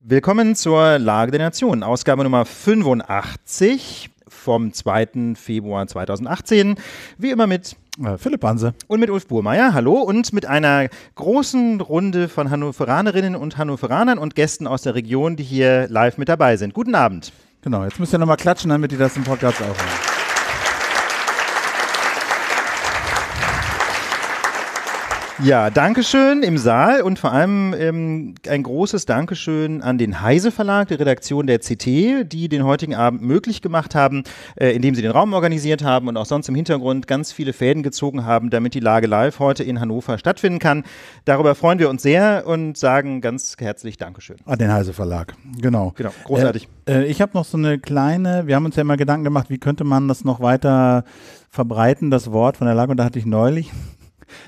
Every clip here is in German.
Willkommen zur Lage der Nation, Ausgabe Nummer 85 vom 2. Februar 2018. Wie immer mit äh, Philipp Banse. Und mit Ulf Burmeier, hallo. Und mit einer großen Runde von Hannoveranerinnen und Hannoveranern und Gästen aus der Region, die hier live mit dabei sind. Guten Abend. Genau, jetzt müsst ihr nochmal klatschen, damit die das im Podcast auch haben. Ja, Dankeschön im Saal und vor allem ähm, ein großes Dankeschön an den Heise Verlag, die Redaktion der CT, die den heutigen Abend möglich gemacht haben, äh, indem sie den Raum organisiert haben und auch sonst im Hintergrund ganz viele Fäden gezogen haben, damit die Lage live heute in Hannover stattfinden kann. Darüber freuen wir uns sehr und sagen ganz herzlich Dankeschön. An den Heise Verlag, genau. Genau, großartig. Äh, äh, ich habe noch so eine kleine, wir haben uns ja immer Gedanken gemacht, wie könnte man das noch weiter verbreiten, das Wort von der Lage und da hatte ich neulich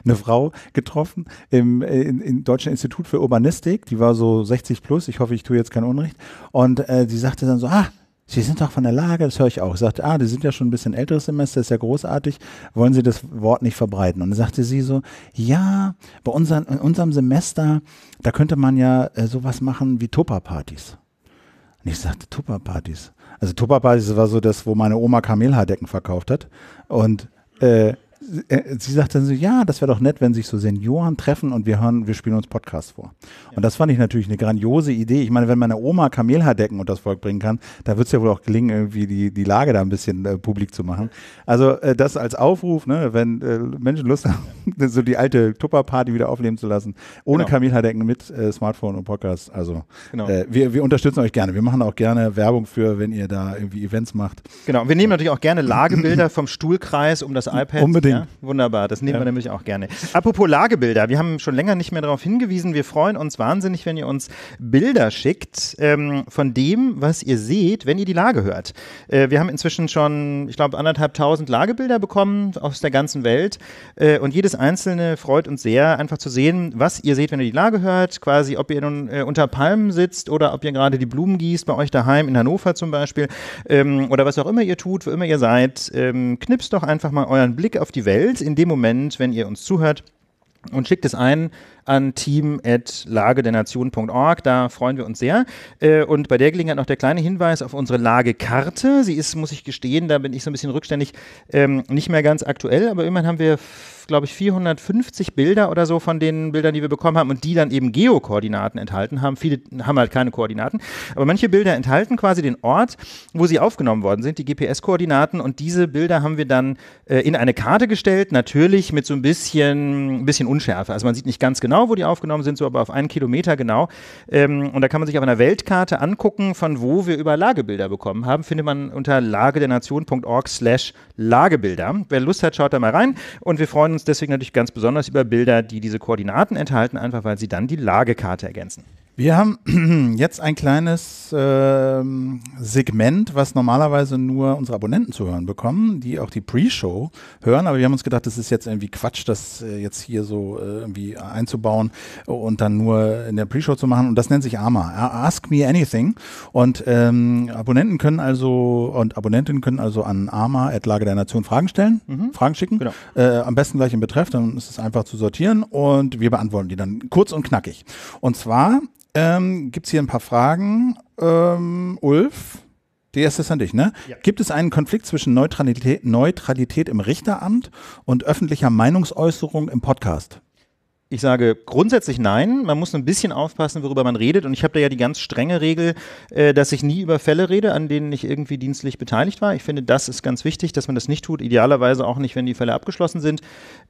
eine Frau getroffen im, äh, in, in Deutschen Institut für Urbanistik. Die war so 60 plus. Ich hoffe, ich tue jetzt kein Unrecht. Und äh, die sagte dann so, ah, Sie sind doch von der Lage, das höre ich auch. Sagte, ah, die sind ja schon ein bisschen älteres Semester, ist ja großartig, wollen Sie das Wort nicht verbreiten? Und dann sagte sie so, ja, bei unseren, in unserem Semester, da könnte man ja äh, sowas machen wie Tupper-Partys. Und ich sagte, Tupper-Partys. Also Tupper-Partys war so das, wo meine Oma Kamelhaardecken verkauft hat. Und äh, äh, sie sagte dann so, ja, das wäre doch nett, wenn sich so Senioren treffen und wir hören, wir spielen uns Podcasts vor. Ja. Und das fand ich natürlich eine grandiose Idee. Ich meine, wenn meine Oma Kamelhaardecken unter das Volk bringen kann, da wird es ja wohl auch gelingen, irgendwie die, die Lage da ein bisschen äh, publik zu machen. Also äh, das als Aufruf, ne, wenn äh, Menschen Lust haben, so die alte Tupper-Party wieder aufleben zu lassen, ohne genau. Kamelhaardecken mit äh, Smartphone und Podcast. Also genau. Äh, wir, wir unterstützen euch gerne. Wir machen auch gerne Werbung für, wenn ihr da irgendwie Events macht. Genau, wir nehmen natürlich auch gerne Lagebilder vom Stuhlkreis um das iPad. Unbedingt Sinn. Ja, wunderbar, das nehmen ja. wir nämlich auch gerne. Apropos Lagebilder, wir haben schon länger nicht mehr darauf hingewiesen. Wir freuen uns wahnsinnig, wenn ihr uns Bilder schickt ähm, von dem, was ihr seht, wenn ihr die Lage hört. Äh, wir haben inzwischen schon, ich glaube, anderthalb tausend Lagebilder bekommen aus der ganzen Welt. Äh, und jedes einzelne freut uns sehr, einfach zu sehen, was ihr seht, wenn ihr die Lage hört. Quasi, ob ihr nun äh, unter Palmen sitzt oder ob ihr gerade die Blumen gießt, bei euch daheim in Hannover zum Beispiel. Ähm, oder was auch immer ihr tut, wo immer ihr seid. Ähm, knipst doch einfach mal euren Blick auf die die Welt in dem Moment, wenn ihr uns zuhört und schickt es ein an team.lagedernation.org. Da freuen wir uns sehr. Äh, und bei der Gelegenheit noch der kleine Hinweis auf unsere Lagekarte. Sie ist, muss ich gestehen, da bin ich so ein bisschen rückständig, ähm, nicht mehr ganz aktuell, aber immerhin haben wir glaube ich, 450 Bilder oder so von den Bildern, die wir bekommen haben und die dann eben Geokoordinaten enthalten haben. Viele haben halt keine Koordinaten, aber manche Bilder enthalten quasi den Ort, wo sie aufgenommen worden sind, die GPS-Koordinaten und diese Bilder haben wir dann äh, in eine Karte gestellt, natürlich mit so ein bisschen, ein bisschen Unschärfe. Also man sieht nicht ganz genau, genau, wo die aufgenommen sind, so aber auf einen Kilometer genau. Ähm, und da kann man sich auf einer Weltkarte angucken, von wo wir über Lagebilder bekommen haben. Findet man unter lagedernation.org slash Lagebilder. Wer Lust hat, schaut da mal rein. Und wir freuen uns deswegen natürlich ganz besonders über Bilder, die diese Koordinaten enthalten, einfach weil sie dann die Lagekarte ergänzen. Wir haben jetzt ein kleines äh, Segment, was normalerweise nur unsere Abonnenten zu hören bekommen, die auch die Pre-Show hören. Aber wir haben uns gedacht, das ist jetzt irgendwie Quatsch, das äh, jetzt hier so äh, irgendwie einzubauen und dann nur in der Pre-Show zu machen. Und das nennt sich AMA, Ask Me Anything. Und ähm, Abonnenten können also und Abonnentinnen können also an AMA at Lage der Nation Fragen stellen, mhm. Fragen schicken. Genau. Äh, am besten gleich im Betreff, dann ist es einfach zu sortieren und wir beantworten die dann kurz und knackig. Und zwar ähm, gibt es hier ein paar Fragen. Ähm, Ulf, die erste ist an dich, ne? Ja. Gibt es einen Konflikt zwischen Neutralität, Neutralität im Richteramt und öffentlicher Meinungsäußerung im Podcast? Ich sage grundsätzlich nein. Man muss ein bisschen aufpassen, worüber man redet. Und ich habe da ja die ganz strenge Regel, äh, dass ich nie über Fälle rede, an denen ich irgendwie dienstlich beteiligt war. Ich finde, das ist ganz wichtig, dass man das nicht tut. Idealerweise auch nicht, wenn die Fälle abgeschlossen sind,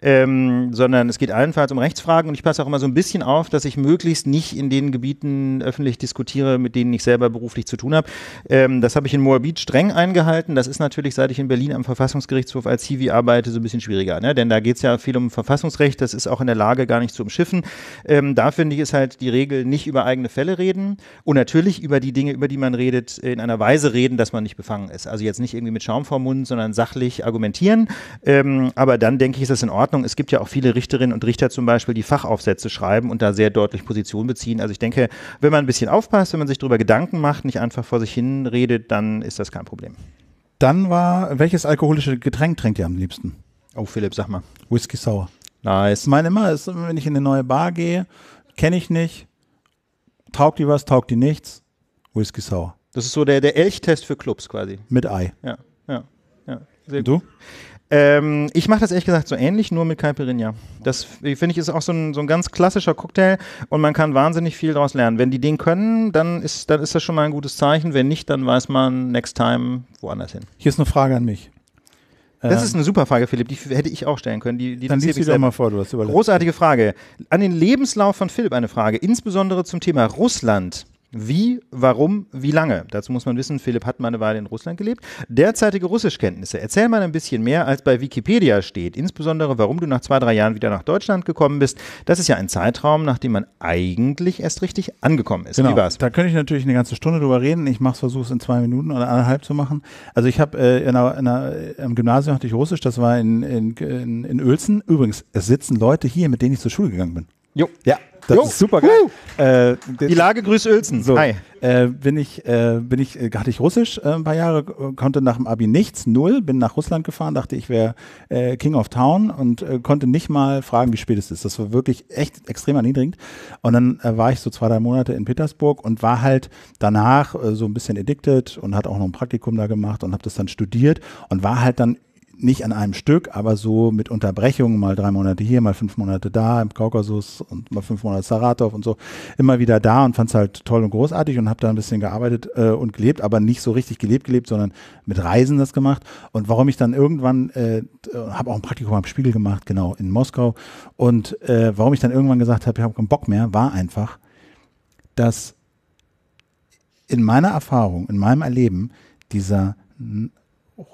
ähm, sondern es geht allenfalls um Rechtsfragen. Und ich passe auch immer so ein bisschen auf, dass ich möglichst nicht in den Gebieten öffentlich diskutiere, mit denen ich selber beruflich zu tun habe. Ähm, das habe ich in Moabit streng eingehalten. Das ist natürlich, seit ich in Berlin am Verfassungsgerichtshof als Hiwi arbeite, so ein bisschen schwieriger. Ne? Denn da geht es ja viel um Verfassungsrecht. Das ist auch in der Lage gar nicht nicht zu umschiffen. Ähm, da finde ich, ist halt die Regel, nicht über eigene Fälle reden und natürlich über die Dinge, über die man redet, in einer Weise reden, dass man nicht befangen ist. Also jetzt nicht irgendwie mit Schaum vorm Mund, sondern sachlich argumentieren. Ähm, aber dann denke ich, ist das in Ordnung. Es gibt ja auch viele Richterinnen und Richter zum Beispiel, die Fachaufsätze schreiben und da sehr deutlich Position beziehen. Also ich denke, wenn man ein bisschen aufpasst, wenn man sich darüber Gedanken macht, nicht einfach vor sich hin redet, dann ist das kein Problem. Dann war, welches alkoholische Getränk trinkt ihr am liebsten? Oh, Philipp, sag mal. Whisky Sour. Nice. Meine immer ist, wenn ich in eine neue Bar gehe, kenne ich nicht, taugt die was, taugt die nichts, Whisky sauer. Das ist so der, der Elchtest für Clubs quasi. Mit Ei. Ja, ja, ja. Sehr du? Ähm, ich mache das ehrlich gesagt so ähnlich, nur mit Caipirinha. Das finde ich ist auch so ein, so ein ganz klassischer Cocktail und man kann wahnsinnig viel daraus lernen. Wenn die den können, dann ist, dann ist das schon mal ein gutes Zeichen. Wenn nicht, dann weiß man next time woanders hin. Hier ist eine Frage an mich. Das ähm. ist eine super Frage, Philipp. Die hätte ich auch stellen können. Die, die Dann liest sie doch mal vor, du hast überlegt. Großartige Frage. An den Lebenslauf von Philipp eine Frage, insbesondere zum Thema Russland. Wie, warum, wie lange? Dazu muss man wissen, Philipp hat mal eine Weile in Russland gelebt. Derzeitige Russischkenntnisse. Erzähl mal ein bisschen mehr, als bei Wikipedia steht. Insbesondere, warum du nach zwei, drei Jahren wieder nach Deutschland gekommen bist. Das ist ja ein Zeitraum, nachdem man eigentlich erst richtig angekommen ist. Genau. Wie war's? Da könnte ich natürlich eine ganze Stunde drüber reden. Ich mache es in zwei Minuten oder anderthalb zu machen. Also ich habe äh, in einer, in einer, im äh, Gymnasium hatte ich Russisch. Das war in, in, in, in Uelzen. Übrigens, es sitzen Leute hier, mit denen ich zur Schule gegangen bin. Jo. Ja, das jo. ist super geil. Uh. Äh, die Lage grüßt Uelzen. So, Hi. Äh, bin ich, äh, bin ich, hatte äh, ich Russisch äh, ein paar Jahre, äh, konnte nach dem Abi nichts, null, bin nach Russland gefahren, dachte ich wäre King of Town und konnte nicht mal fragen, wie spät es ist. Das war wirklich echt extrem erniedrigend. Und dann war ich so zwei, drei Monate in Petersburg und war halt danach so ein bisschen addicted und hat auch noch ein Praktikum da gemacht und habe das dann studiert und war halt dann nicht an einem Stück, aber so mit Unterbrechungen, mal drei Monate hier, mal fünf Monate da im Kaukasus und mal fünf Monate Saratov und so, immer wieder da und fand es halt toll und großartig und habe da ein bisschen gearbeitet äh, und gelebt, aber nicht so richtig gelebt, gelebt, sondern mit Reisen das gemacht. Und warum ich dann irgendwann, äh, habe auch ein Praktikum am Spiegel gemacht, genau, in Moskau. Und äh, warum ich dann irgendwann gesagt habe, ich habe keinen Bock mehr, war einfach, dass in meiner Erfahrung, in meinem Erleben, dieser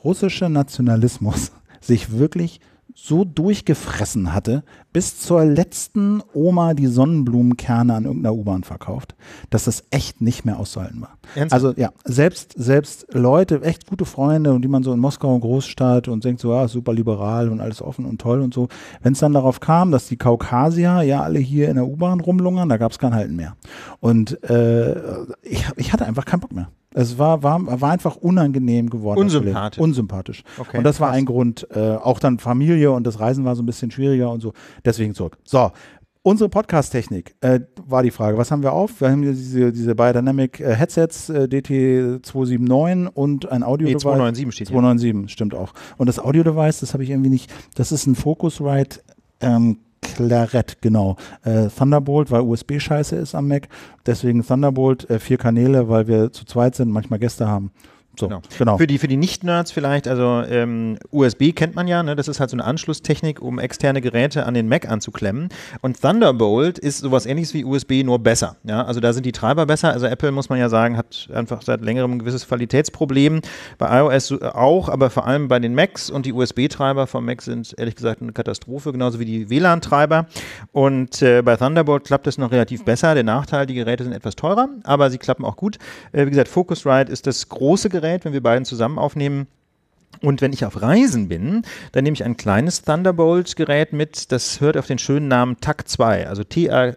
russische Nationalismus sich wirklich so durchgefressen hatte, bis zur letzten Oma die Sonnenblumenkerne an irgendeiner U-Bahn verkauft, dass das echt nicht mehr auszuhalten war. Ernsthaft? Also ja, selbst, selbst Leute, echt gute Freunde, und die man so in Moskau und Großstadt und denkt so, ja, super liberal und alles offen und toll und so. Wenn es dann darauf kam, dass die Kaukasier ja alle hier in der U-Bahn rumlungern, da gab es kein Halten mehr. Und äh, ich, ich hatte einfach keinen Bock mehr. Es war, war, war einfach unangenehm geworden. Unsympathisch. Unsympathisch. Okay, und das war ein Grund. Äh, auch dann Familie und das Reisen war so ein bisschen schwieriger und so. Deswegen zurück. So, Unsere Podcast-Technik äh, war die Frage. Was haben wir auf? Wir haben diese, diese Biodynamic äh, Headsets, äh, DT279 und ein Audio-Device. Nee, 297 steht 297, hier. stimmt auch. Und das Audio-Device, das habe ich irgendwie nicht. Das ist ein Focusrite ähm, Claret, genau. Äh, Thunderbolt, weil USB scheiße ist am Mac. Deswegen Thunderbolt, äh, vier Kanäle, weil wir zu zweit sind, manchmal Gäste haben. So. Genau. genau. Für die, für die Nicht-Nerds vielleicht, also ähm, USB kennt man ja, ne? das ist halt so eine Anschlusstechnik, um externe Geräte an den Mac anzuklemmen. Und Thunderbolt ist sowas ähnliches wie USB, nur besser. Ja? Also da sind die Treiber besser. Also Apple, muss man ja sagen, hat einfach seit längerem ein gewisses Qualitätsproblem. Bei iOS auch, aber vor allem bei den Macs und die USB-Treiber vom Mac sind ehrlich gesagt eine Katastrophe, genauso wie die WLAN-Treiber. Und äh, bei Thunderbolt klappt es noch relativ besser. Der Nachteil, die Geräte sind etwas teurer, aber sie klappen auch gut. Äh, wie gesagt, Focusrite ist das große Gerät Gerät, wenn wir beiden zusammen aufnehmen. Und wenn ich auf Reisen bin, dann nehme ich ein kleines Thunderbolt-Gerät mit, das hört auf den schönen Namen TAC 2, also TAC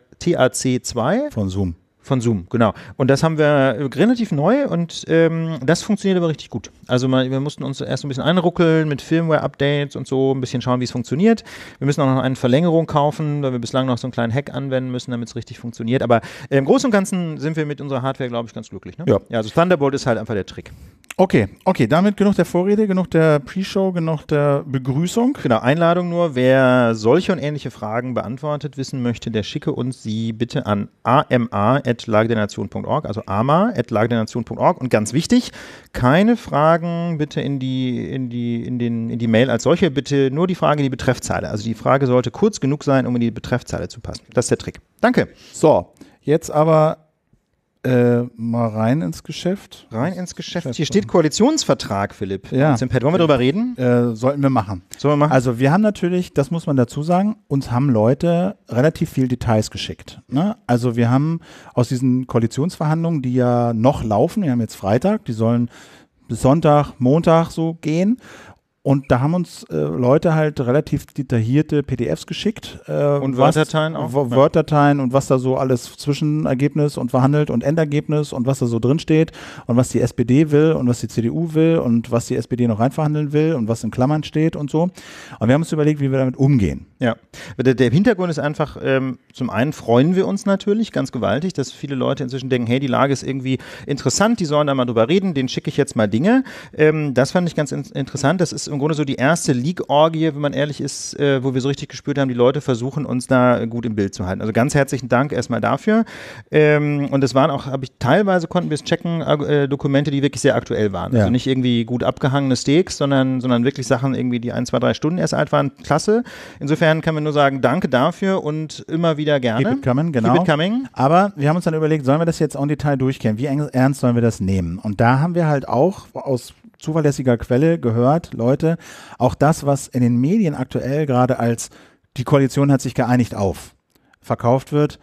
2. Von Zoom. Von Zoom, genau. Und das haben wir relativ neu und ähm, das funktioniert aber richtig gut. Also mal, wir mussten uns erst ein bisschen einruckeln mit Firmware-Updates und so, ein bisschen schauen, wie es funktioniert. Wir müssen auch noch eine Verlängerung kaufen, weil wir bislang noch so einen kleinen Hack anwenden müssen, damit es richtig funktioniert. Aber im Großen und Ganzen sind wir mit unserer Hardware, glaube ich, ganz glücklich. Ne? Ja. ja. Also Thunderbolt ist halt einfach der Trick. Okay, okay, damit genug der Vorrede, genug der Pre-Show, genug der Begrüßung. Genau, Einladung nur, wer solche und ähnliche Fragen beantwortet wissen möchte, der schicke uns sie bitte an ama.com ama.lagedernation.org, also ama.lagedernation.org. Und ganz wichtig, keine Fragen bitte in die, in die, in den, in die Mail als solche, bitte nur die Frage, in die Betreffzeile. Also die Frage sollte kurz genug sein, um in die Betreffzeile zu passen. Das ist der Trick. Danke. So, jetzt aber äh, mal rein ins Geschäft. Rein ins Geschäft. Geschäft Hier steht Koalitionsvertrag, Philipp. Ja. Jetzt, Pet, wollen wir darüber reden? Äh, sollten wir machen. Sollen wir machen? Also wir haben natürlich, das muss man dazu sagen, uns haben Leute relativ viel Details geschickt. Ne? Also wir haben aus diesen Koalitionsverhandlungen, die ja noch laufen, wir haben jetzt Freitag, die sollen bis Sonntag, Montag so gehen, und da haben uns äh, Leute halt relativ detaillierte PDFs geschickt. Äh, und Word-Dateien auch? Word-Dateien und was da so alles Zwischenergebnis und verhandelt und Endergebnis und was da so drin steht und was die SPD will und was die CDU will und was die SPD noch reinverhandeln will und was in Klammern steht und so. Und wir haben uns überlegt, wie wir damit umgehen. Ja, der, der Hintergrund ist einfach, ähm, zum einen freuen wir uns natürlich ganz gewaltig, dass viele Leute inzwischen denken, hey, die Lage ist irgendwie interessant, die sollen da mal drüber reden, den schicke ich jetzt mal Dinge. Ähm, das fand ich ganz in interessant. Das ist im Grunde so die erste League-Orgie, wenn man ehrlich ist, äh, wo wir so richtig gespürt haben, die Leute versuchen uns da gut im Bild zu halten. Also ganz herzlichen Dank erstmal dafür. Ähm, und es waren auch, habe ich teilweise konnten wir es checken, äh, Dokumente, die wirklich sehr aktuell waren. Also ja. Also nicht irgendwie gut abgehangene Steaks, sondern, sondern wirklich Sachen irgendwie, die ein, zwei, drei Stunden erst alt waren. Klasse. Insofern insofern kann man nur sagen, danke dafür und immer wieder gerne. Keep it coming, genau. Keep it coming. Aber wir haben uns dann überlegt, sollen wir das jetzt auch en Detail durchkehren? Wie ernst sollen wir das nehmen? Und da haben wir halt auch aus zuverlässiger Quelle gehört, Leute, auch das, was in den Medien aktuell gerade als die Koalition hat sich geeinigt auf verkauft wird,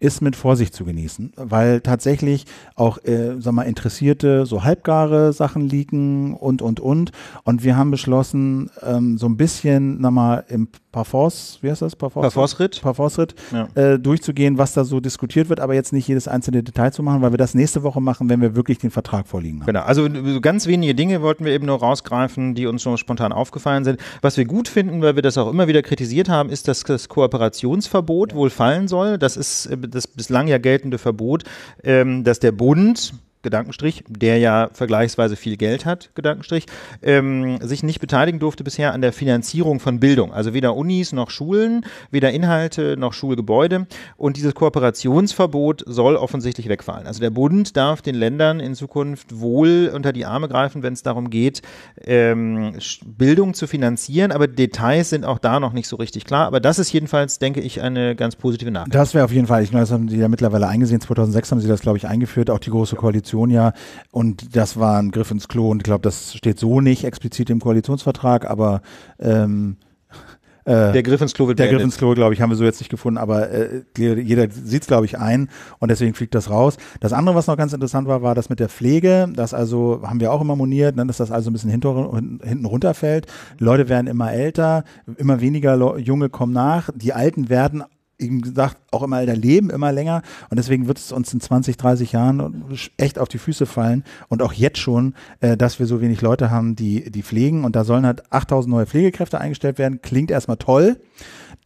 ist mit Vorsicht zu genießen, weil tatsächlich auch, äh, sag mal, Interessierte so halbgare Sachen liegen und, und, und. Und wir haben beschlossen, ähm, so ein bisschen, sag mal, im Parforce, wie heißt das? Parforce-Ritt. Parforce-Ritt ja. äh, durchzugehen, was da so diskutiert wird, aber jetzt nicht jedes einzelne Detail zu machen, weil wir das nächste Woche machen, wenn wir wirklich den Vertrag vorliegen haben. Genau, also ganz wenige Dinge wollten wir eben nur rausgreifen, die uns so spontan aufgefallen sind. Was wir gut finden, weil wir das auch immer wieder kritisiert haben, ist, dass das Kooperationsverbot ja. wohl fallen soll. Das ist äh, das bislang ja geltende Verbot, ähm, dass der Bund Gedankenstrich, der ja vergleichsweise viel Geld hat, Gedankenstrich, ähm, sich nicht beteiligen durfte bisher an der Finanzierung von Bildung. Also weder Unis noch Schulen, weder Inhalte noch Schulgebäude. Und dieses Kooperationsverbot soll offensichtlich wegfallen. Also der Bund darf den Ländern in Zukunft wohl unter die Arme greifen, wenn es darum geht, ähm, Bildung zu finanzieren. Aber Details sind auch da noch nicht so richtig klar. Aber das ist jedenfalls, denke ich, eine ganz positive Nachricht. Das wäre auf jeden Fall, ich meine, das haben Sie ja mittlerweile eingesehen. 2006 haben Sie das, glaube ich, eingeführt, auch die Große Koalition Koalition ja. Und das war ein Griff ins Klo. Und ich glaube, das steht so nicht explizit im Koalitionsvertrag, aber ähm, äh, der Griff ins Klo wird Der Griff ins Klo, glaube ich, haben wir so jetzt nicht gefunden, aber äh, jeder sieht es, glaube ich, ein und deswegen fliegt das raus. Das andere, was noch ganz interessant war, war das mit der Pflege. Das also haben wir auch immer moniert, ne, dass das also ein bisschen hinter, hinten runterfällt. Leute werden immer älter, immer weniger Le Junge kommen nach. Die Alten werden eben gesagt, auch immer älter leben, immer länger. Und deswegen wird es uns in 20, 30 Jahren echt auf die Füße fallen. Und auch jetzt schon, äh, dass wir so wenig Leute haben, die, die pflegen. Und da sollen halt 8000 neue Pflegekräfte eingestellt werden. Klingt erstmal toll.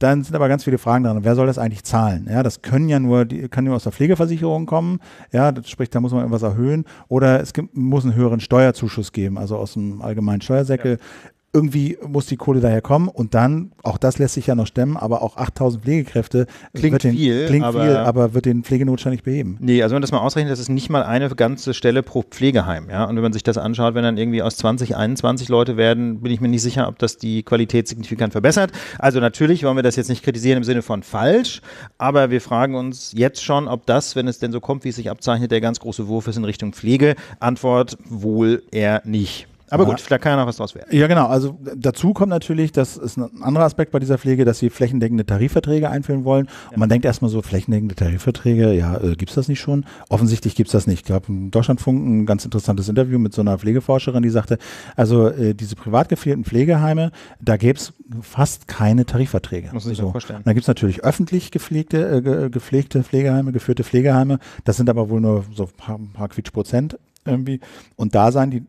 Dann sind aber ganz viele Fragen dran. Wer soll das eigentlich zahlen? Ja, das können ja nur, die kann nur aus der Pflegeversicherung kommen. Ja, das, spricht, da muss man irgendwas erhöhen. Oder es gibt, muss einen höheren Steuerzuschuss geben, also aus dem allgemeinen Steuersäckel. Ja irgendwie muss die Kohle daher kommen und dann, auch das lässt sich ja noch stemmen, aber auch 8000 Pflegekräfte klingt, den, viel, klingt aber, viel, aber wird den Pflegenotstand nicht beheben. Nee, also wenn man das mal ausrechnet, das ist nicht mal eine ganze Stelle pro Pflegeheim. Ja? Und wenn man sich das anschaut, wenn dann irgendwie aus 20, 21 Leute werden, bin ich mir nicht sicher, ob das die Qualität signifikant verbessert. Also natürlich wollen wir das jetzt nicht kritisieren im Sinne von falsch, aber wir fragen uns jetzt schon, ob das, wenn es denn so kommt, wie es sich abzeichnet, der ganz große Wurf ist in Richtung Pflege. Antwort wohl eher nicht. Aber gut, vielleicht kann ja noch was draus werden. Ja, genau. Also dazu kommt natürlich, das ist ein anderer Aspekt bei dieser Pflege, dass sie flächendeckende Tarifverträge einführen wollen. Ja. Und man denkt erstmal so, flächendeckende Tarifverträge, ja, äh, es das nicht schon? Offensichtlich gibt es das nicht. Ich glaube, im Deutschlandfunk ein ganz interessantes Interview mit so einer Pflegeforscherin, die sagte, also äh, diese privat gepflegten Pflegeheime, da es fast keine Tarifverträge. Muss ich so. vorstellen. Und gibt es natürlich öffentlich gepflegte, äh, gepflegte Pflegeheime, geführte Pflegeheime. Das sind aber wohl nur so ein paar, ein paar Quitsch Prozent irgendwie. Und da seien die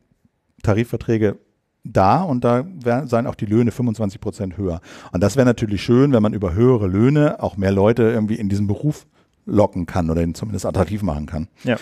Tarifverträge da und da wär, seien auch die Löhne 25 Prozent höher. Und das wäre natürlich schön, wenn man über höhere Löhne auch mehr Leute irgendwie in diesen Beruf locken kann oder ihn zumindest attraktiv machen kann. Ja.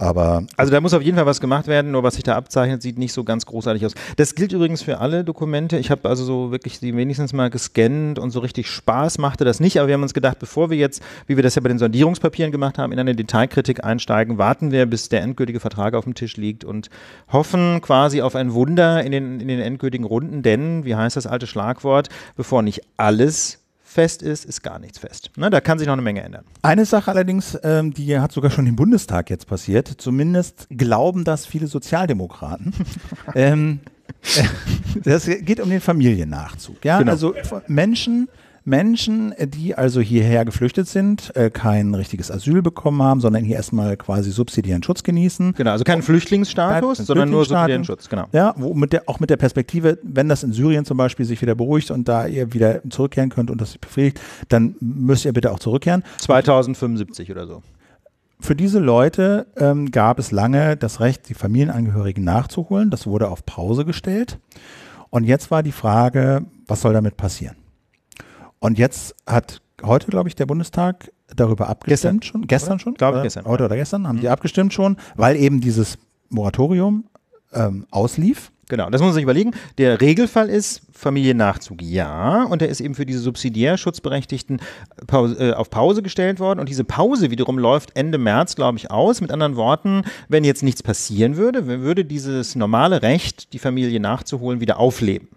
Aber also da muss auf jeden Fall was gemacht werden, nur was sich da abzeichnet, sieht nicht so ganz großartig aus. Das gilt übrigens für alle Dokumente. Ich habe also so wirklich die wenigstens mal gescannt und so richtig Spaß machte das nicht, aber wir haben uns gedacht, bevor wir jetzt, wie wir das ja bei den Sondierungspapieren gemacht haben, in eine Detailkritik einsteigen, warten wir, bis der endgültige Vertrag auf dem Tisch liegt und hoffen quasi auf ein Wunder in den, in den endgültigen Runden, denn, wie heißt das alte Schlagwort, bevor nicht alles fest ist, ist gar nichts fest. Ne, da kann sich noch eine Menge ändern. Eine Sache allerdings, ähm, die hat sogar schon im Bundestag jetzt passiert, zumindest glauben das viele Sozialdemokraten. ähm, äh, das geht um den Familiennachzug. Ja? Genau. Also Menschen, Menschen, die also hierher geflüchtet sind, äh, kein richtiges Asyl bekommen haben, sondern hier erstmal quasi subsidiären Schutz genießen. Genau, also keinen Flüchtlingsstatus, Kein sondern nur subsidiären Schutz, genau. Ja, wo mit der, auch mit der Perspektive, wenn das in Syrien zum Beispiel sich wieder beruhigt und da ihr wieder zurückkehren könnt und das sich befriedigt, dann müsst ihr bitte auch zurückkehren. 2075 oder so. Für diese Leute ähm, gab es lange das Recht, die Familienangehörigen nachzuholen. Das wurde auf Pause gestellt. Und jetzt war die Frage, was soll damit passieren? Und jetzt hat heute, glaube ich, der Bundestag darüber abgestimmt gestern, schon. Gestern oder? schon? Glaube ich, gestern. Heute oder gestern haben mhm. die abgestimmt schon, weil eben dieses Moratorium ähm, auslief. Genau, das muss man sich überlegen. Der Regelfall ist Familiennachzug, ja, und der ist eben für diese subsidiär Schutzberechtigten Pause, äh, auf Pause gestellt worden. Und diese Pause wiederum läuft Ende März, glaube ich, aus. Mit anderen Worten, wenn jetzt nichts passieren würde, würde dieses normale Recht, die Familie nachzuholen, wieder aufleben.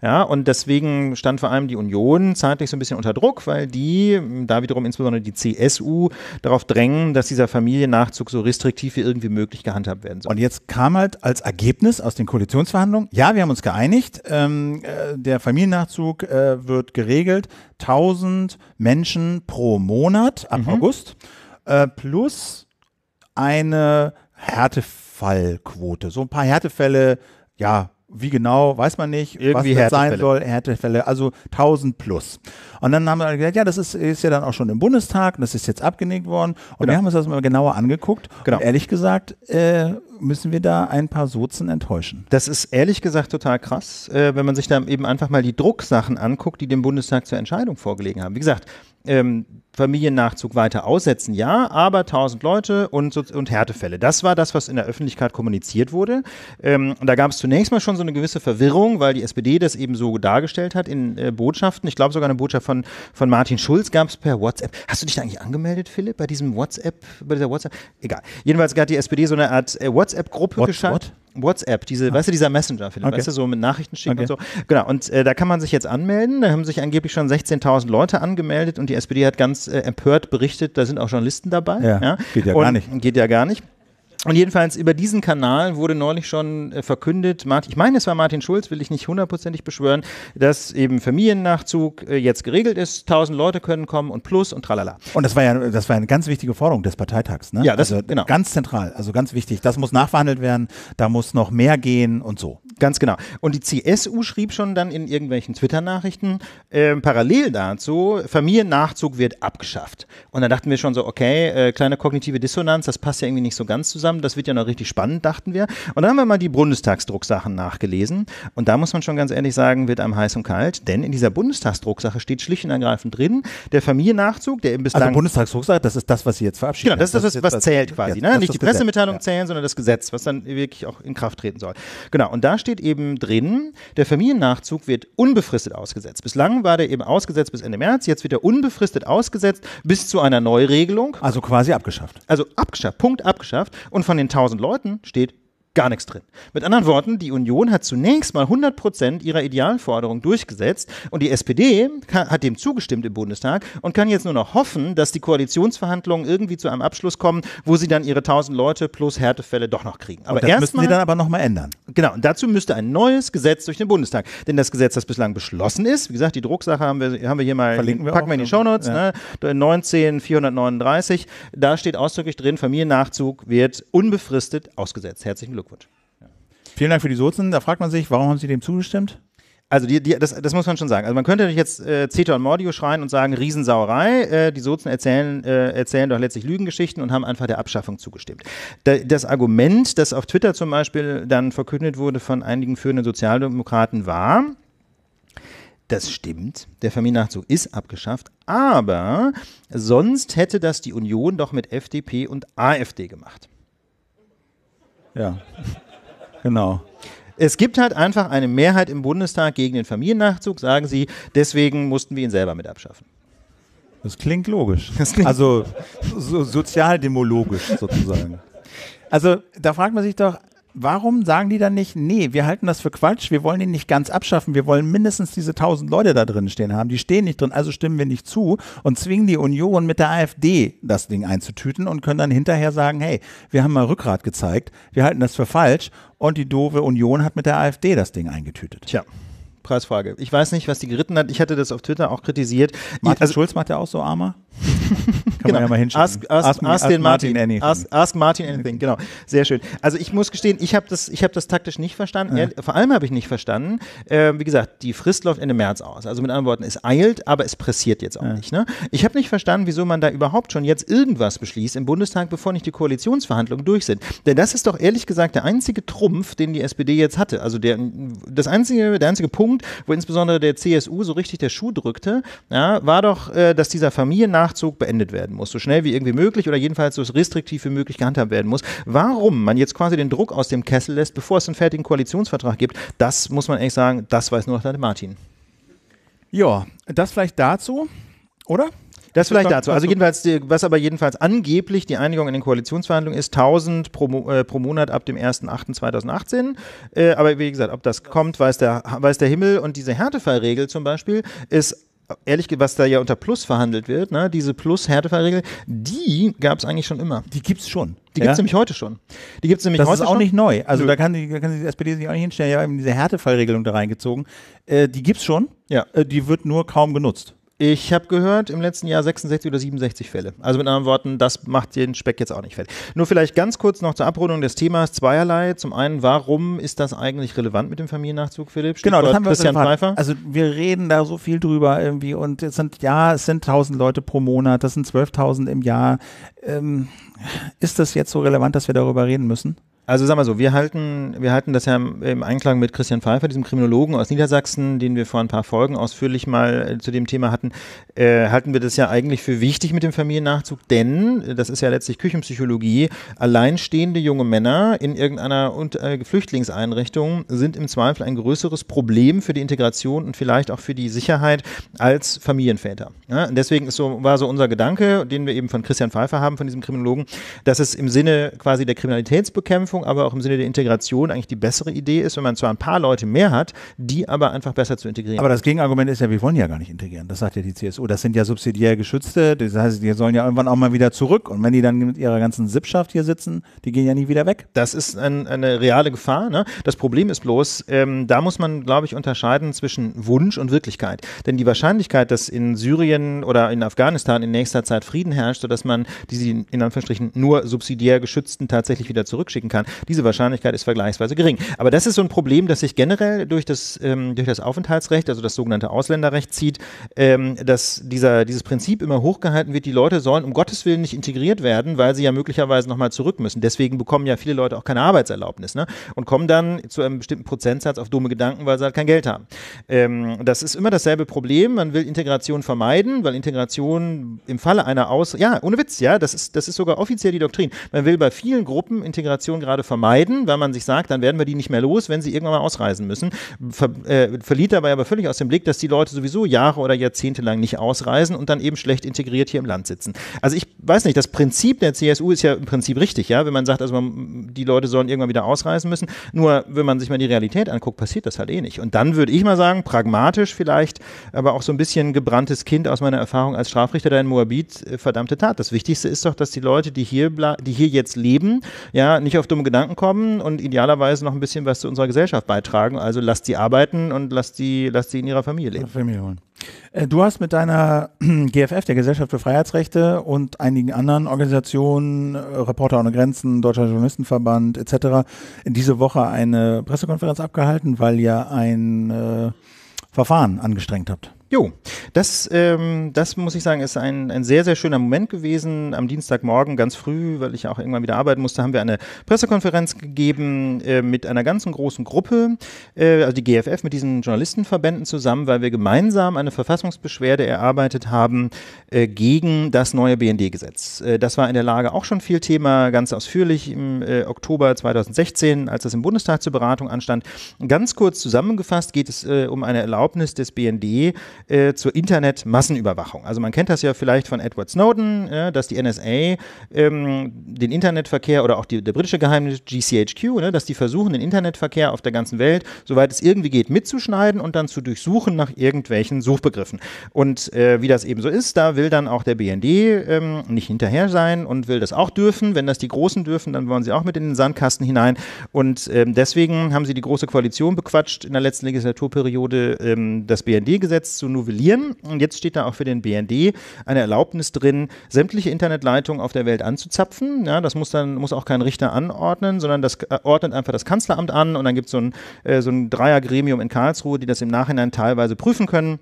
Ja, und deswegen stand vor allem die Union zeitlich so ein bisschen unter Druck, weil die, da wiederum insbesondere die CSU, darauf drängen, dass dieser Familiennachzug so restriktiv wie irgendwie möglich gehandhabt werden soll. Und jetzt kam halt als Ergebnis aus den Koalitionsverhandlungen, ja, wir haben uns geeinigt, ähm, äh, der Familiennachzug äh, wird geregelt, 1000 Menschen pro Monat ab mhm. August äh, plus eine Härtefallquote, so ein paar Härtefälle, ja, wie genau, weiß man nicht, Irgendwie was das sein soll. Härtefälle, also 1000 plus. Und dann haben wir gesagt, ja, das ist, ist ja dann auch schon im Bundestag und das ist jetzt abgenickt worden. Und genau. wir haben uns das mal genauer angeguckt. Genau. Und ehrlich gesagt, äh, müssen wir da ein paar Sozen enttäuschen. Das ist ehrlich gesagt total krass, äh, wenn man sich da eben einfach mal die Drucksachen anguckt, die dem Bundestag zur Entscheidung vorgelegen haben. Wie gesagt, ähm, Familiennachzug weiter aussetzen, ja, aber 1000 Leute und, und Härtefälle. Das war das, was in der Öffentlichkeit kommuniziert wurde. Ähm, und da gab es zunächst mal schon so eine gewisse Verwirrung, weil die SPD das eben so dargestellt hat in äh, Botschaften. Ich glaube sogar eine Botschaft von von, von Martin Schulz gab es per WhatsApp. Hast du dich da eigentlich angemeldet, Philipp, bei diesem WhatsApp, bei dieser WhatsApp? Egal. Jedenfalls hat die SPD so eine Art äh, WhatsApp-Gruppe What, geschafft. What? WhatsApp, diese, ah. weißt du, dieser Messenger, Philipp, okay. weißt du, so mit Nachrichten schicken okay. und so. Genau, und äh, da kann man sich jetzt anmelden. Da haben sich angeblich schon 16.000 Leute angemeldet und die SPD hat ganz äh, empört berichtet, da sind auch Journalisten dabei. Ja, ja. Geht ja und, gar nicht. Geht ja gar nicht. Und jedenfalls über diesen Kanal wurde neulich schon äh, verkündet, Martin, ich meine, es war Martin Schulz, will ich nicht hundertprozentig beschwören, dass eben Familiennachzug äh, jetzt geregelt ist, tausend Leute können kommen und plus und tralala. Und das war ja, das war eine ganz wichtige Forderung des Parteitags, ne? Ja, das, also, genau. Ganz zentral, also ganz wichtig. Das muss nachverhandelt werden, da muss noch mehr gehen und so. Ganz genau. Und die CSU schrieb schon dann in irgendwelchen Twitter-Nachrichten äh, parallel dazu, Familiennachzug wird abgeschafft. Und dann dachten wir schon so, okay, äh, kleine kognitive Dissonanz, das passt ja irgendwie nicht so ganz zusammen, das wird ja noch richtig spannend, dachten wir. Und dann haben wir mal die Bundestagsdrucksachen nachgelesen. Und da muss man schon ganz ehrlich sagen, wird einem heiß und kalt, denn in dieser Bundestagsdrucksache steht schlicht und ergreifend drin, der Familiennachzug, der im bislang... Also Bundestagsdrucksache, das ist das, was Sie jetzt verabschieden. Genau, das ist das, was, was, zählt quasi. Ja, ne? Nicht die Pressemitteilung ja. zählen, sondern das Gesetz, was dann wirklich auch in Kraft treten soll. Genau, und da steht steht eben drin, der Familiennachzug wird unbefristet ausgesetzt. Bislang war der eben ausgesetzt bis Ende März, jetzt wird er unbefristet ausgesetzt bis zu einer Neuregelung. Also quasi abgeschafft. Also abgeschafft, Punkt abgeschafft. Und von den 1000 Leuten steht gar nichts drin. Mit anderen Worten, die Union hat zunächst mal 100 Prozent ihrer Idealforderung durchgesetzt und die SPD hat dem zugestimmt im Bundestag und kann jetzt nur noch hoffen, dass die Koalitionsverhandlungen irgendwie zu einem Abschluss kommen, wo sie dann ihre 1000 Leute plus Härtefälle doch noch kriegen. Aber das müssten sie dann aber nochmal ändern. Genau, und dazu müsste ein neues Gesetz durch den Bundestag. Denn das Gesetz, das bislang beschlossen ist, wie gesagt, die Drucksache haben wir, haben wir hier mal, Verlinken packen wir in die Shownotes, ja. ne, 19 da steht ausdrücklich drin, Familiennachzug wird unbefristet ausgesetzt. Herzlichen Glückwunsch. Glückwunsch. Ja. Vielen Dank für die Sozen. Da fragt man sich, warum haben Sie dem zugestimmt? Also die, die, das, das, muss man schon sagen. Also man könnte jetzt äh, Ceto und Mordio schreien und sagen, Riesensauerei. Äh, die Sozen erzählen, äh, erzählen doch letztlich Lügengeschichten und haben einfach der Abschaffung zugestimmt. Da, das Argument, das auf Twitter zum Beispiel dann verkündet wurde von einigen führenden Sozialdemokraten war, das stimmt, der Familiennachzug ist abgeschafft, aber sonst hätte das die Union doch mit FDP und AfD gemacht. Ja, genau. Es gibt halt einfach eine Mehrheit im Bundestag gegen den Familiennachzug, sagen sie. Deswegen mussten wir ihn selber mit abschaffen. Das klingt logisch. Das klingt also so sozialdemologisch sozusagen. Also da fragt man sich doch, warum sagen die dann nicht, nee, wir halten das für Quatsch, wir wollen ihn nicht ganz abschaffen, wir wollen mindestens diese tausend Leute da drin stehen haben, die stehen nicht drin, also stimmen wir nicht zu und zwingen die Union mit der AfD das Ding einzutüten und können dann hinterher sagen, hey, wir haben mal Rückgrat gezeigt, wir halten das für falsch und die doofe Union hat mit der AfD das Ding eingetütet. Tja. Preisfrage. Ich weiß nicht, was die geritten hat. Ich hatte das auf Twitter auch kritisiert. Martin also, Schulz macht ja auch so Armer. Kann genau. man ja mal hinschauen. Ask, ask, ask, ask Martin, Martin, anything. Ask, ask, Martin anything, genau. Sehr schön. Also ich muss gestehen, ich habe das, hab das taktisch nicht verstanden. Ja, vor allem habe ich nicht verstanden. Äh, wie gesagt, die Frist läuft Ende März aus. Also mit anderen Worten, es eilt, aber es pressiert jetzt auch ja. nicht. Ne? Ich habe nicht verstanden, wieso man da überhaupt schon jetzt irgendwas beschließt im Bundestag, bevor nicht die Koalitionsverhandlungen durch sind. Denn das ist doch ehrlich gesagt der einzige Trumpf, den die SPD jetzt hatte. Also der, das einzige, der einzige Punkt, Punkt, wo insbesondere der CSU so richtig der Schuh drückte, ja, war doch, äh, dass dieser Familiennachzug beendet werden muss, so schnell wie irgendwie möglich oder jedenfalls so restriktiv wie möglich gehandhabt werden muss. Warum man jetzt quasi den Druck aus dem Kessel lässt, bevor es einen fertigen Koalitionsvertrag gibt, das muss man ehrlich sagen, das weiß nur noch der Martin. Ja, das vielleicht dazu, oder? Das vielleicht dazu. Also jedenfalls, was aber jedenfalls angeblich die Einigung in den Koalitionsverhandlungen ist, 1000 pro, äh, pro Monat ab dem 1.8.2018. Äh, aber wie gesagt, ob das kommt, weiß der, weiß der Himmel. Und diese Härtefallregel zum Beispiel ist ehrlich gesagt, was da ja unter Plus verhandelt wird, ne, diese Plus-Härtefallregel, die gab es eigentlich schon immer. Die gibt es schon. Die ja? gibt's nämlich heute schon. Die gibt es nämlich das heute schon. Das ist auch schon. nicht neu. Also da kann, die, da kann die SPD sich auch nicht hinstellen. Ja, eben diese Härtefallregelung da reingezogen. Äh, die es schon. Ja. Äh, die wird nur kaum genutzt. Ich habe gehört, im letzten Jahr 66 oder 67 Fälle. Also mit anderen Worten, das macht den Speck jetzt auch nicht fett. Nur vielleicht ganz kurz noch zur Abrundung des Themas zweierlei. Zum einen, warum ist das eigentlich relevant mit dem Familiennachzug, Philipp? Steht genau, das haben wir Christian Pfeiffer. Also wir reden da so viel drüber irgendwie und es sind, ja, es sind 1000 Leute pro Monat, das sind 12.000 im Jahr. Ähm, ist das jetzt so relevant, dass wir darüber reden müssen? Also sagen wir so, wir halten, wir halten das ja im Einklang mit Christian Pfeiffer, diesem Kriminologen aus Niedersachsen, den wir vor ein paar Folgen ausführlich mal äh, zu dem Thema hatten, äh, halten wir das ja eigentlich für wichtig mit dem Familiennachzug, denn äh, das ist ja letztlich Küchenpsychologie, alleinstehende junge Männer in irgendeiner und, äh, Flüchtlingseinrichtung sind im Zweifel ein größeres Problem für die Integration und vielleicht auch für die Sicherheit als Familienväter. Ja, deswegen ist so, war so unser Gedanke, den wir eben von Christian Pfeiffer haben, von diesem Kriminologen, dass es im Sinne quasi der Kriminalitätsbekämpfung Impfung, aber auch im Sinne der Integration eigentlich die bessere Idee ist, wenn man zwar ein paar Leute mehr hat, die aber einfach besser zu integrieren. Aber das Gegenargument ist ja, wir wollen ja gar nicht integrieren. Das sagt ja die CSU. Das sind ja subsidiär Geschützte. Das heißt, die sollen ja irgendwann auch mal wieder zurück. Und wenn die dann mit ihrer ganzen Sippschaft hier sitzen, die gehen ja nie wieder weg. Das ist ein, eine reale Gefahr. Ne? Das Problem ist bloß, ähm, da muss man, glaube ich, unterscheiden zwischen Wunsch und Wirklichkeit. Denn die Wahrscheinlichkeit, dass in Syrien oder in Afghanistan in nächster Zeit Frieden herrscht, sodass man diese in Anführungsstrichen nur subsidiär Geschützten tatsächlich wieder zurückschicken kann, Jahren. Diese Wahrscheinlichkeit ist vergleichsweise gering. Aber das ist so ein Problem, das sich generell durch das, ähm, durch das Aufenthaltsrecht, also das sogenannte Ausländerrecht zieht, ähm, dass dieser, dieses Prinzip immer hochgehalten wird, die Leute sollen um Gottes Willen nicht integriert werden, weil sie ja möglicherweise nochmal zurück müssen. Deswegen bekommen ja viele Leute auch keine Arbeitserlaubnis ne? und kommen dann zu einem bestimmten Prozentsatz auf dumme Gedanken, weil sie halt kein Geld haben. Ähm, das ist immer dasselbe Problem. Man will Integration vermeiden, weil Integration im Falle einer Aus... Ja, ohne Witz, ja, das ist, das ist sogar offiziell die Doktrin. Man will bei vielen Gruppen Integration gerade gerade vermeiden, weil man sich sagt, dann werden wir die nicht mehr los, wenn sie irgendwann mal ausreisen müssen. Ver, äh, verliert dabei aber völlig aus dem Blick, dass die Leute sowieso Jahre oder Jahrzehnte lang nicht ausreisen und dann eben schlecht integriert hier im Land sitzen. Also ich weiß nicht, das Prinzip der CSU ist ja im Prinzip richtig, ja, wenn man sagt, also man, die Leute sollen irgendwann wieder ausreisen müssen. Nur wenn man sich mal die Realität anguckt, passiert das halt eh nicht. Und dann würde ich mal sagen, pragmatisch vielleicht, aber auch so ein bisschen gebranntes Kind aus meiner Erfahrung als Strafrichter da in Moabit, äh, verdammte Tat. Das Wichtigste ist doch, dass die Leute, die hier, die hier jetzt leben, ja, nicht auf dumme Gedanken kommen und idealerweise noch ein bisschen was zu unserer Gesellschaft beitragen. Also lass die arbeiten und lass die, lasst sie in ihrer Familie leben. Familie holen. Äh, du hast mit deiner GFF, der Gesellschaft für Freiheitsrechte und einigen anderen Organisationen, äh, Reporter ohne Grenzen, Deutscher Journalistenverband etc., diese Woche eine Pressekonferenz abgehalten, weil ihr ein äh, Verfahren angestrengt habt. Jo, das, ähm, das muss ich sagen, ist ein, ein sehr, sehr schöner Moment gewesen. Am Dienstagmorgen ganz früh, weil ich auch irgendwann wieder arbeiten musste, haben wir eine Pressekonferenz gegeben äh, mit einer ganzen großen Gruppe, äh, also die GFF mit diesen Journalistenverbänden zusammen, weil wir gemeinsam eine Verfassungsbeschwerde erarbeitet haben äh, gegen das neue BND-Gesetz. Äh, das war in der Lage auch schon viel Thema, ganz ausführlich im äh, Oktober 2016, als das im Bundestag zur Beratung anstand. Ganz kurz zusammengefasst geht es äh, um eine Erlaubnis des BND, äh, zur Internetmassenüberwachung. Also man kennt das ja vielleicht von Edward Snowden, äh, dass die NSA ähm, den Internetverkehr oder auch die, der britische Geheimdienst GCHQ, ne, dass die versuchen, den Internetverkehr auf der ganzen Welt, soweit es irgendwie geht, mitzuschneiden und dann zu durchsuchen nach irgendwelchen Suchbegriffen. Und äh, wie das eben so ist, da will dann auch der BND ähm, nicht hinterher sein und will das auch dürfen. Wenn das die Großen dürfen, dann wollen sie auch mit in den Sandkasten hinein. Und ähm, deswegen haben sie die Große Koalition bequatscht in der letzten Legislaturperiode, ähm, das BND-Gesetz zu novellieren. Und jetzt steht da auch für den BND eine Erlaubnis drin, sämtliche Internetleitungen auf der Welt anzuzapfen. Ja, das muss dann muss auch kein Richter anordnen, sondern das äh, ordnet einfach das Kanzleramt an und dann gibt so es äh, so ein Dreiergremium in Karlsruhe, die das im Nachhinein teilweise prüfen können.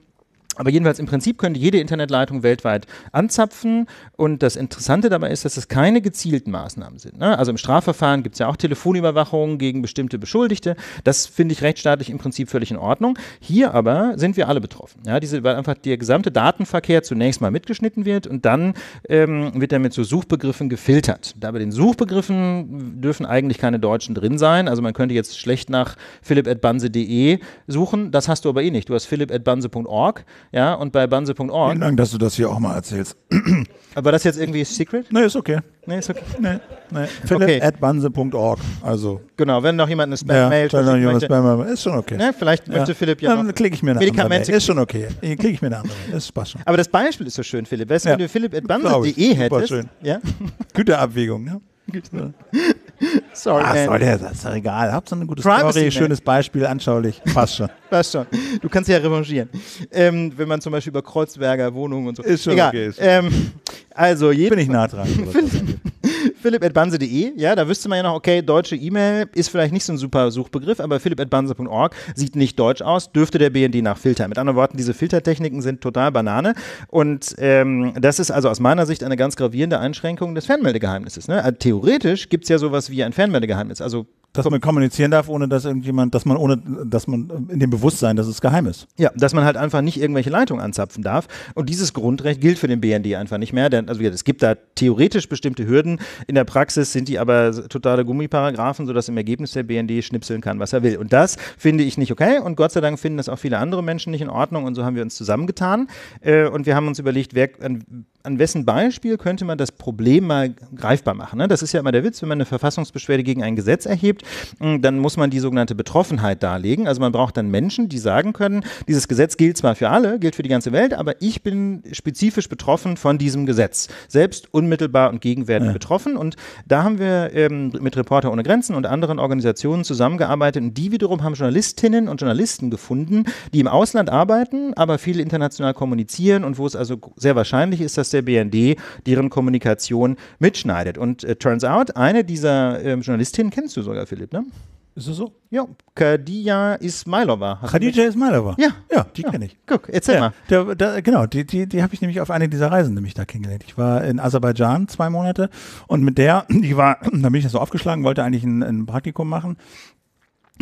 Aber jedenfalls im Prinzip könnte jede Internetleitung weltweit anzapfen. Und das Interessante dabei ist, dass es keine gezielten Maßnahmen sind. Ne? Also im Strafverfahren gibt es ja auch Telefonüberwachungen gegen bestimmte Beschuldigte. Das finde ich rechtsstaatlich im Prinzip völlig in Ordnung. Hier aber sind wir alle betroffen. Ja? Diese, weil einfach der gesamte Datenverkehr zunächst mal mitgeschnitten wird und dann ähm, wird er mit so Suchbegriffen gefiltert. Da bei den Suchbegriffen dürfen eigentlich keine Deutschen drin sein. Also man könnte jetzt schlecht nach philipp.banse.de suchen. Das hast du aber eh nicht. Du hast philipp.banse.org ja, und bei banse.org. Vielen Dank, dass du das hier auch mal erzählst. Aber das jetzt irgendwie Secret? Nee, ist okay. Nee, ist okay. Nee, nee. Philipp okay. at banse.org. Also. Genau, wenn noch jemand eine Spam-Mail ja, noch jemand möchte, Spam ist schon okay. Ne, vielleicht ja. möchte Philipp ja Dann noch klicke ich mir eine Medikamente. ist schon okay. Klicke ich mir eine andere Mail. Das passt schon. Aber das Beispiel ist so schön, Philipp. Weißt du, ja. wenn du philipp at banse.de hättest. Schön. Ja? Güterabwägung, ne? Güter. Sorry. Ach, sorry, der, das ist doch egal. Habt so ein gutes Story, schönes Beispiel, anschaulich. Passt schon. Passt schon. Du kannst ja revanchieren. Ähm, wenn man zum Beispiel über Kreuzberger Wohnungen und so. Ist schon egal. Okay, ist ähm, also, jeden Bin ich nah dran. philipp.banse.de, ja, da wüsste man ja noch, okay, deutsche E-Mail ist vielleicht nicht so ein super Suchbegriff, aber philipp.banse.org sieht nicht deutsch aus, dürfte der BND nach filtern. Mit anderen Worten, diese Filtertechniken sind total Banane und ähm, das ist also aus meiner Sicht eine ganz gravierende Einschränkung des Fernmeldegeheimnisses. Ne? Also theoretisch gibt es ja sowas wie ein Fernmeldegeheimnis, also dass man kommunizieren darf, ohne dass irgendjemand, dass man ohne, dass man in dem Bewusstsein, dass es geheim ist. Ja, dass man halt einfach nicht irgendwelche Leitungen anzapfen darf. Und dieses Grundrecht gilt für den BND einfach nicht mehr. Denn, also es gibt da theoretisch bestimmte Hürden. In der Praxis sind die aber totale Gummiparagraphen, sodass im Ergebnis der BND schnipseln kann, was er will. Und das finde ich nicht okay. Und Gott sei Dank finden das auch viele andere Menschen nicht in Ordnung. Und so haben wir uns zusammengetan. Äh, und wir haben uns überlegt, wer, an, an wessen Beispiel könnte man das Problem mal greifbar machen. Ne? Das ist ja immer der Witz, wenn man eine Verfassungsbeschwerde gegen ein Gesetz erhebt gibt, hm, dann muss man die sogenannte Betroffenheit darlegen. Also man braucht dann Menschen, die sagen können, dieses Gesetz gilt zwar für alle, gilt für die ganze Welt, aber ich bin spezifisch betroffen von diesem Gesetz. Selbst unmittelbar und gegenwärtig ja. betroffen. Und da haben wir ähm, mit Reporter ohne Grenzen und anderen Organisationen zusammengearbeitet und die wiederum haben Journalistinnen und Journalisten gefunden, die im Ausland arbeiten, aber viel international kommunizieren und wo es also sehr wahrscheinlich ist, dass der BND deren Kommunikation mitschneidet. Und äh, turns out, eine dieser äh, Journalistinnen kennst du sogar, Philipp, ne? Ist es so? Ja, Khadija Ismailova. Khadija Ismailova? Ja. Ja, die ja. kenne ich. Guck, erzähl ja, mal. Der, der, genau, die, die, die habe ich nämlich auf einer dieser Reisen nämlich da kennengelernt. Ich war in Aserbaidschan zwei Monate und mit der, die war, da bin ich das so aufgeschlagen, wollte eigentlich ein, ein Praktikum machen.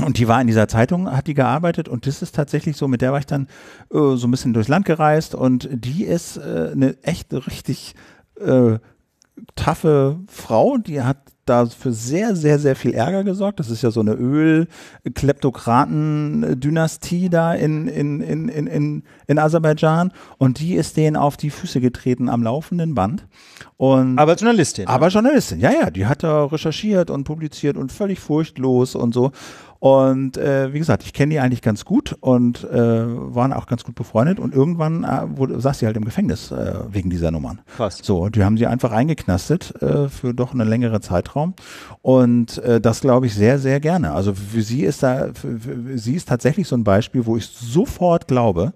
Und die war in dieser Zeitung, hat die gearbeitet und das ist tatsächlich so, mit der war ich dann äh, so ein bisschen durchs Land gereist und die ist äh, eine echt richtig äh, taffe Frau, die hat da für sehr, sehr, sehr viel Ärger gesorgt. Das ist ja so eine Öl-Kleptokraten-Dynastie da in, in, in, in, in, in Aserbaidschan. Und die ist denen auf die Füße getreten am laufenden Band. Und aber Journalistin. Aber ja. Ne? Journalistin, ja, ja. Die hat da recherchiert und publiziert und völlig furchtlos und so. Und äh, wie gesagt, ich kenne die eigentlich ganz gut und äh, waren auch ganz gut befreundet. Und irgendwann äh, wurde, saß sie halt im Gefängnis äh, wegen dieser Nummern. Krass. So, die haben sie einfach eingeknastet äh, für doch einen längeren Zeitraum. Und äh, das glaube ich sehr, sehr gerne. Also für sie ist da, für, für, sie ist tatsächlich so ein Beispiel, wo ich sofort glaube,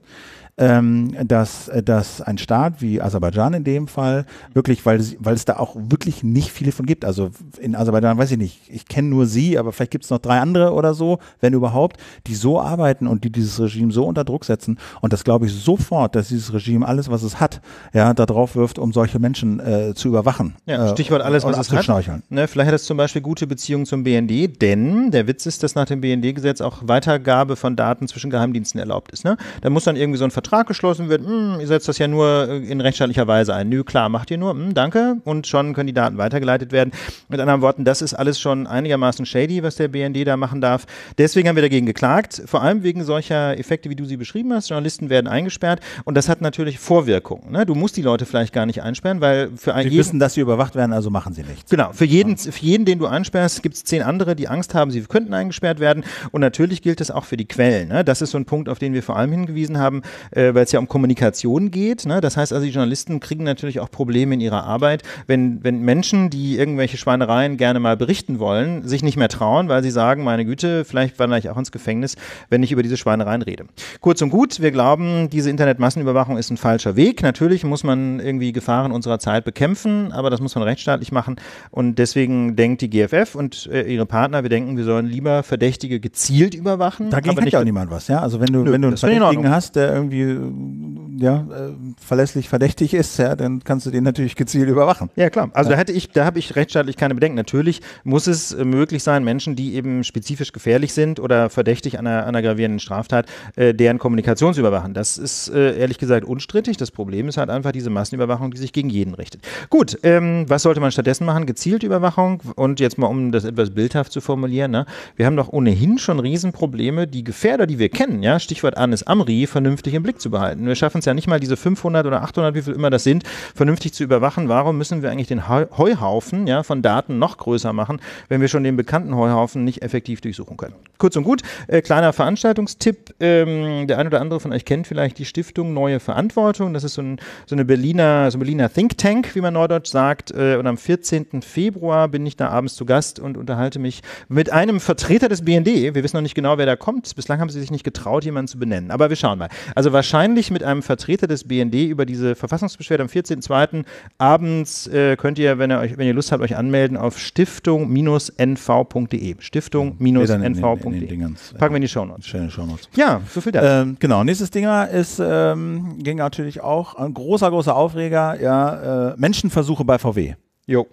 ähm, dass, dass ein Staat wie Aserbaidschan in dem Fall wirklich, weil, weil es da auch wirklich nicht viele von gibt. Also in Aserbaidschan weiß ich nicht, ich kenne nur sie, aber vielleicht gibt es noch drei andere oder so, wenn überhaupt, die so arbeiten und die dieses Regime so unter Druck setzen. Und das glaube ich sofort, dass dieses Regime alles, was es hat, ja, da drauf wirft, um solche Menschen äh, zu überwachen. Ja, äh, Stichwort alles, äh, was es hat. Ne, vielleicht hat es zum Beispiel gute Beziehungen zum BND, denn der Witz ist, dass nach dem BND-Gesetz auch Weitergabe von Daten zwischen Geheimdiensten erlaubt ist. Ne? Da muss dann irgendwie so ein Vertrag geschlossen wird, hm, ihr setzt das ja nur äh, in rechtsstaatlicher Weise ein. Nö, klar, macht ihr nur, hm, danke. Und schon können die Daten weitergeleitet werden. Mit anderen Worten, das ist alles schon einigermaßen shady, was der BND da machen darf. Deswegen haben wir dagegen geklagt, vor allem wegen solcher Effekte, wie du sie beschrieben hast. Journalisten werden eingesperrt und das hat natürlich Vorwirkungen. Ne? Du musst die Leute vielleicht gar nicht einsperren, weil für einen. Sie wissen, dass sie überwacht werden, also machen sie nichts. Genau, für jeden, für jeden den du einsperrst, gibt es zehn andere, die Angst haben, sie könnten eingesperrt werden. Und natürlich gilt das auch für die Quellen. Ne? Das ist so ein Punkt, auf den wir vor allem hingewiesen haben äh, weil es ja um Kommunikation geht. Ne? Das heißt also, die Journalisten kriegen natürlich auch Probleme in ihrer Arbeit, wenn, wenn Menschen, die irgendwelche Schweinereien gerne mal berichten wollen, sich nicht mehr trauen, weil sie sagen, meine Güte, vielleicht wandere ich auch ins Gefängnis, wenn ich über diese Schweinereien rede. Kurz und gut, wir glauben, diese Internetmassenüberwachung ist ein falscher Weg. Natürlich muss man irgendwie Gefahren unserer Zeit bekämpfen, aber das muss man rechtsstaatlich machen. Und deswegen denkt die GFF und äh, ihre Partner, wir denken, wir sollen lieber Verdächtige gezielt überwachen. Da aber ja auch niemand was, ja? Also wenn du, du einen Verdächtigen hast, der irgendwie irgendwie ja, äh, verlässlich verdächtig ist, ja, dann kannst du den natürlich gezielt überwachen. Ja, klar. Also ja. da hätte ich, da habe ich rechtsstaatlich keine Bedenken. Natürlich muss es äh, möglich sein, Menschen, die eben spezifisch gefährlich sind oder verdächtig an einer, einer gravierenden Straftat, äh, deren Kommunikation zu überwachen. Das ist äh, ehrlich gesagt unstrittig. Das Problem ist halt einfach diese Massenüberwachung, die sich gegen jeden richtet. Gut, ähm, was sollte man stattdessen machen? Gezielte Überwachung und jetzt mal, um das etwas bildhaft zu formulieren, ne? wir haben doch ohnehin schon Riesenprobleme, die Gefährder, die wir kennen, ja, Stichwort Anis Amri, vernünftig im Blick Blick zu behalten. Wir schaffen es ja nicht mal, diese 500 oder 800, wie viel immer das sind, vernünftig zu überwachen. Warum müssen wir eigentlich den Heuhaufen ja, von Daten noch größer machen, wenn wir schon den bekannten Heuhaufen nicht effektiv durchsuchen können? Kurz und gut, äh, kleiner Veranstaltungstipp. Ähm, der ein oder andere von euch kennt vielleicht die Stiftung Neue Verantwortung. Das ist so, ein, so eine Berliner, so Berliner Think Tank, wie man neudeutsch sagt. Äh, und am 14. Februar bin ich da abends zu Gast und unterhalte mich mit einem Vertreter des BND. Wir wissen noch nicht genau, wer da kommt. Bislang haben sie sich nicht getraut, jemanden zu benennen. Aber wir schauen mal. Also was wahrscheinlich mit einem Vertreter des BND über diese Verfassungsbeschwerde am 14.02. Abends äh, könnt ihr, wenn ihr, euch, wenn ihr Lust habt, euch anmelden auf stiftung-nv.de. Stiftung-nv.de. Packen wir in die Shownotes. Schöne Shownotes. Ja, so viel da. Ähm, genau, nächstes Ding ist, ähm, ging natürlich auch, ein großer, großer Aufreger, ja, äh, Menschenversuche bei VW. Jo,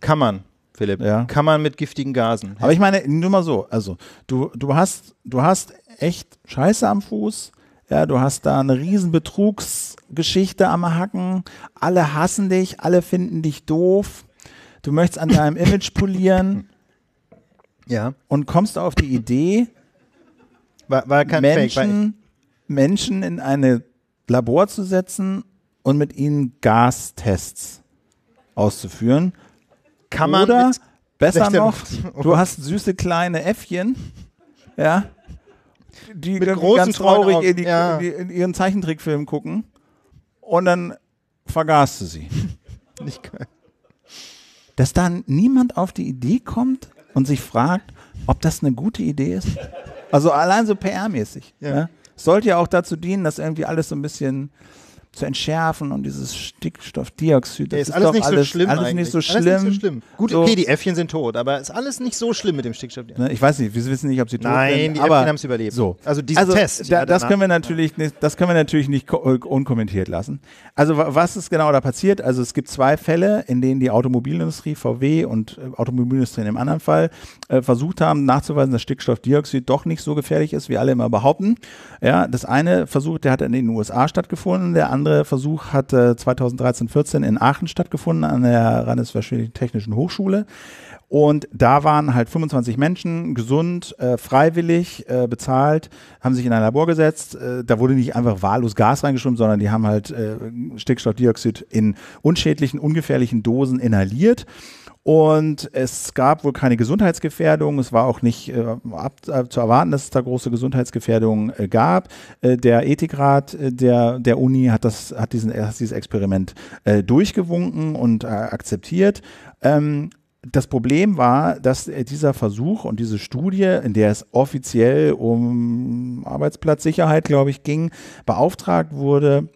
kann man. Philipp, ja. kann man mit giftigen Gasen. Aber ich meine, nur mal so, also du, du hast, du hast echt Scheiße am Fuß, ja, du hast da eine riesen Betrugsgeschichte am Hacken. Alle hassen dich, alle finden dich doof. Du möchtest an deinem Image polieren. Ja. Und kommst auf die Idee, war, war Menschen, Fake, Menschen in ein Labor zu setzen und mit ihnen Gastests auszuführen. Kann man Oder besser noch, du hast süße kleine Äffchen, ja, die mit großen ganz traurig in, die, ja. in, ihren Zeichentrickfilm gucken und dann vergaß du sie. Nicht geil. Dass dann niemand auf die Idee kommt und sich fragt, ob das eine gute Idee ist. Also allein so PR-mäßig. Ja. Ne? Sollte ja auch dazu dienen, dass irgendwie alles so ein bisschen zu entschärfen und dieses Stickstoffdioxid. Das ja, ist, ist, alles, nicht, alles, so schlimm alles nicht so schlimm. Alles nicht so schlimm. Gut, so. okay, die Äffchen sind tot, aber ist alles nicht so schlimm mit dem Stickstoffdioxid. Ne, ich weiß nicht, wir wissen nicht, ob sie tot Nein, sind. Nein, die Äffchen haben es überlebt. So. Also diesen also, Test. Da, das, können wir natürlich nicht, das können wir natürlich nicht äh, unkommentiert lassen. Also was ist genau da passiert? Also es gibt zwei Fälle, in denen die Automobilindustrie, VW und äh, Automobilindustrie in dem anderen Fall, äh, versucht haben nachzuweisen, dass Stickstoffdioxid doch nicht so gefährlich ist, wie alle immer behaupten. Ja, das eine Versuch, der hat in den USA stattgefunden, der andere andere Versuch hat äh, 2013-14 in Aachen stattgefunden, an der rheinisch Landesverschwindlichen Technischen Hochschule. Und da waren halt 25 Menschen, gesund, äh, freiwillig, äh, bezahlt, haben sich in ein Labor gesetzt. Äh, da wurde nicht einfach wahllos Gas reingeschoben, sondern die haben halt äh, Stickstoffdioxid in unschädlichen, ungefährlichen Dosen inhaliert und es gab wohl keine Gesundheitsgefährdung. Es war auch nicht äh, ab, ab, äh, zu erwarten, dass es da große Gesundheitsgefährdungen äh, gab. Äh, der Ethikrat äh, der, der Uni hat, das, hat, diesen, hat dieses Experiment äh, durchgewunken und akzeptiert. Ähm, das Problem war, dass dieser Versuch und diese Studie, in der es offiziell um Arbeitsplatzsicherheit, glaube ich, ging, beauftragt wurde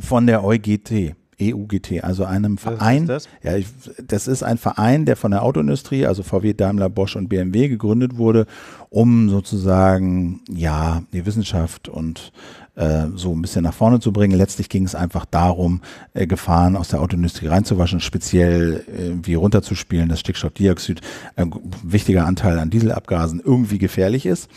von der EuGT EUGT, also einem Verein. Was ist das? Ja, ich, das ist ein Verein, der von der Autoindustrie, also VW, Daimler, Bosch und BMW gegründet wurde, um sozusagen ja die Wissenschaft und äh, so ein bisschen nach vorne zu bringen. Letztlich ging es einfach darum, äh, Gefahren aus der Autoindustrie reinzuwaschen, speziell äh, wie runterzuspielen, dass Stickstoffdioxid ein äh, wichtiger Anteil an Dieselabgasen irgendwie gefährlich ist.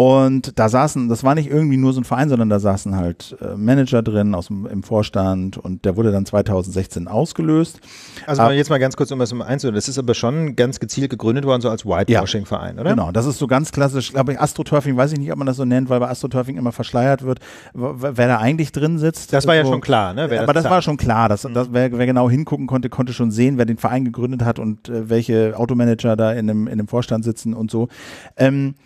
Und da saßen, das war nicht irgendwie nur so ein Verein, sondern da saßen halt äh, Manager drin aus dem, im Vorstand und der wurde dann 2016 ausgelöst. Also aber, jetzt mal ganz kurz, um das einzuhören, das ist aber schon ganz gezielt gegründet worden, so als Whitewashing-Verein, ja, oder? Genau, das ist so ganz klassisch, glaube ich, Astroturfing, weiß ich nicht, ob man das so nennt, weil bei Astroturfing immer verschleiert wird, wer da eigentlich drin sitzt. Das war ja so, schon klar, ne? Wer aber das, das war schon klar, dass, mhm. dass wer, wer, genau hingucken konnte, konnte schon sehen, wer den Verein gegründet hat und äh, welche Automanager da in dem, in dem Vorstand sitzen und so. Ähm,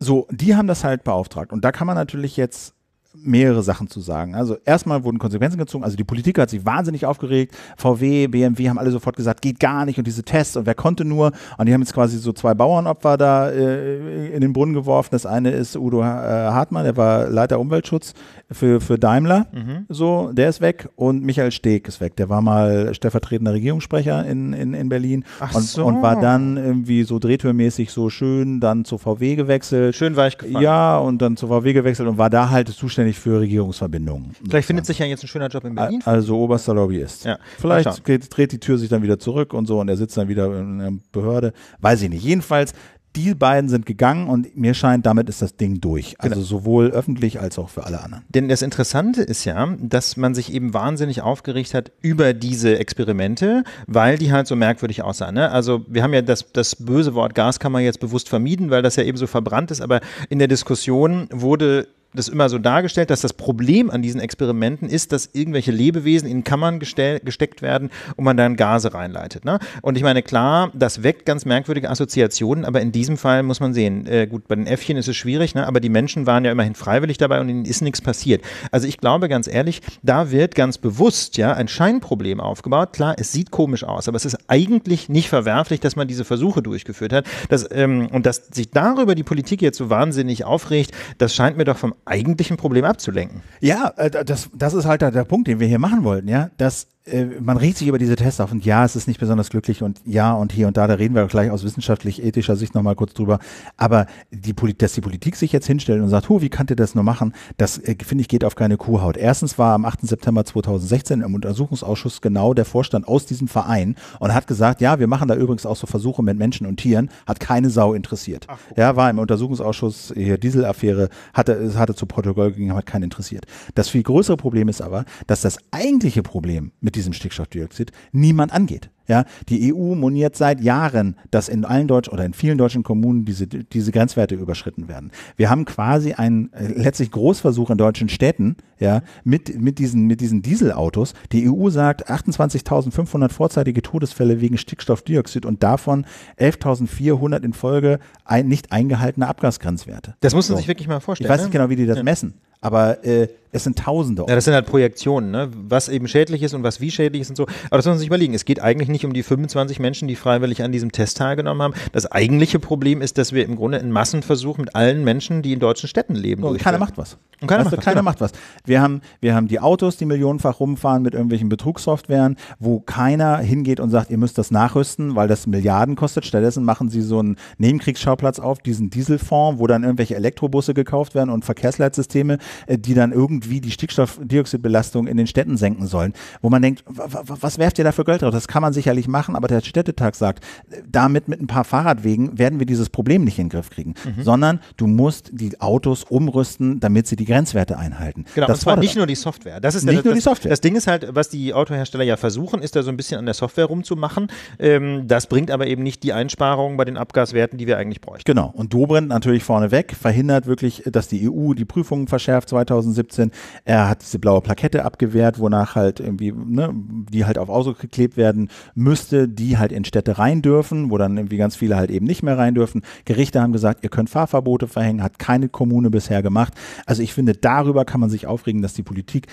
so, die haben das halt beauftragt. Und da kann man natürlich jetzt mehrere Sachen zu sagen. Also erstmal wurden Konsequenzen gezogen, also die Politik hat sich wahnsinnig aufgeregt, VW, BMW haben alle sofort gesagt, geht gar nicht und diese Tests und wer konnte nur und die haben jetzt quasi so zwei Bauernopfer da äh, in den Brunnen geworfen. Das eine ist Udo äh, Hartmann, der war Leiter Umweltschutz für, für Daimler, mhm. so, der ist weg und Michael Steg ist weg. Der war mal stellvertretender Regierungssprecher in, in, in Berlin Ach und, so. und war dann irgendwie so drehtürmäßig so schön dann zur VW gewechselt. Schön war ich gefallen. Ja, und dann zur VW gewechselt und war da halt zuständig für Regierungsverbindungen. Vielleicht findet sich ja jetzt ein schöner Job in Berlin. Also oberster Lobbyist. Ja. Vielleicht geht, dreht die Tür sich dann wieder zurück und so und er sitzt dann wieder in der Behörde. Weiß ich nicht. Jedenfalls, die beiden sind gegangen und mir scheint, damit ist das Ding durch. Also genau. sowohl öffentlich als auch für alle anderen. Denn das Interessante ist ja, dass man sich eben wahnsinnig aufgeregt hat über diese Experimente, weil die halt so merkwürdig aussahen. Ne? Also wir haben ja das, das böse Wort Gaskammer jetzt bewusst vermieden, weil das ja eben so verbrannt ist, aber in der Diskussion wurde das immer so dargestellt, dass das Problem an diesen Experimenten ist, dass irgendwelche Lebewesen in Kammern gesteckt werden und man dann Gase reinleitet. Ne? Und ich meine, klar, das weckt ganz merkwürdige Assoziationen, aber in diesem Fall muss man sehen, äh, gut, bei den Äffchen ist es schwierig, ne? aber die Menschen waren ja immerhin freiwillig dabei und ihnen ist nichts passiert. Also ich glaube ganz ehrlich, da wird ganz bewusst ja ein Scheinproblem aufgebaut. Klar, es sieht komisch aus, aber es ist eigentlich nicht verwerflich, dass man diese Versuche durchgeführt hat. Dass, ähm, und dass sich darüber die Politik jetzt so wahnsinnig aufregt, das scheint mir doch vom eigentlichen Problem abzulenken. Ja, äh, das, das ist halt der Punkt, den wir hier machen wollten, ja. Dass äh, man riecht sich über diese Tests auf und ja, es ist nicht besonders glücklich und ja und hier und da, da reden wir gleich aus wissenschaftlich-ethischer Sicht nochmal kurz drüber. Aber die dass die Politik sich jetzt hinstellt und sagt, hu, wie kannte das nur machen, das äh, finde ich geht auf keine Kuhhaut. Erstens war am 8. September 2016 im Untersuchungsausschuss genau der Vorstand aus diesem Verein und hat gesagt, ja, wir machen da übrigens auch so Versuche mit Menschen und Tieren, hat keine Sau interessiert. Ach, okay. Ja, war im Untersuchungsausschuss hier Dieselaffäre, hatte, hatte zu Protokoll gegangen, hat keinen interessiert. Das viel größere Problem ist aber, dass das eigentliche Problem mit diesem Stickstoffdioxid niemand angeht. Ja, die EU moniert seit Jahren, dass in allen deutschen oder in vielen deutschen Kommunen diese, diese Grenzwerte überschritten werden. Wir haben quasi einen äh, letztlich Großversuch in deutschen Städten, ja, mit, mit diesen, mit diesen Dieselautos. Die EU sagt 28.500 vorzeitige Todesfälle wegen Stickstoffdioxid und davon 11.400 in Folge ein, nicht eingehaltene Abgasgrenzwerte. Das muss man so. sich wirklich mal vorstellen. Ich weiß nicht ne? genau, wie die das ja. messen. Aber äh, es sind Tausende. Ja, das sind halt Projektionen, ne? was eben schädlich ist und was wie schädlich ist und so. Aber das muss man sich überlegen. Es geht eigentlich nicht um die 25 Menschen, die freiwillig an diesem Test teilgenommen haben. Das eigentliche Problem ist, dass wir im Grunde einen Massenversuch mit allen Menschen, die in deutschen Städten leben. Oh, und keiner macht was. Und keiner, weißt du, macht, was, keiner genau. macht was. Wir haben, wir haben die Autos, die millionenfach rumfahren mit irgendwelchen Betrugssoftwaren, wo keiner hingeht und sagt, ihr müsst das nachrüsten, weil das Milliarden kostet. Stattdessen machen sie so einen Nebenkriegsschauplatz auf, diesen Dieselfonds, wo dann irgendwelche Elektrobusse gekauft werden und Verkehrsleitsysteme, äh, die dann irgendwie die Stickstoffdioxidbelastung in den Städten senken sollen, wo man denkt, was werft ihr da für Geld drauf? Das kann man sicherlich machen, aber der Städtetag sagt, damit mit ein paar Fahrradwegen werden wir dieses Problem nicht in den Griff kriegen, mhm. sondern du musst die Autos umrüsten, damit sie die Grenzwerte einhalten. Genau, das und zwar nicht nur die Software. Das ist nicht das, nur die Software. Das Ding ist halt, was die Autohersteller ja versuchen, ist da so ein bisschen an der Software rumzumachen. Ähm, das bringt aber eben nicht die Einsparungen bei den Abgaswerten, die wir eigentlich bräuchten. Genau, und Dobrindt natürlich vorneweg verhindert wirklich, dass die EU die Prüfungen verschärft abgeschärft 2017. Er hat diese blaue Plakette abgewehrt, wonach halt irgendwie, ne, die halt auf Ausdruck geklebt werden müsste, die halt in Städte rein dürfen, wo dann irgendwie ganz viele halt eben nicht mehr rein dürfen. Gerichte haben gesagt, ihr könnt Fahrverbote verhängen, hat keine Kommune bisher gemacht. Also ich finde, darüber kann man sich aufregen, dass die Politik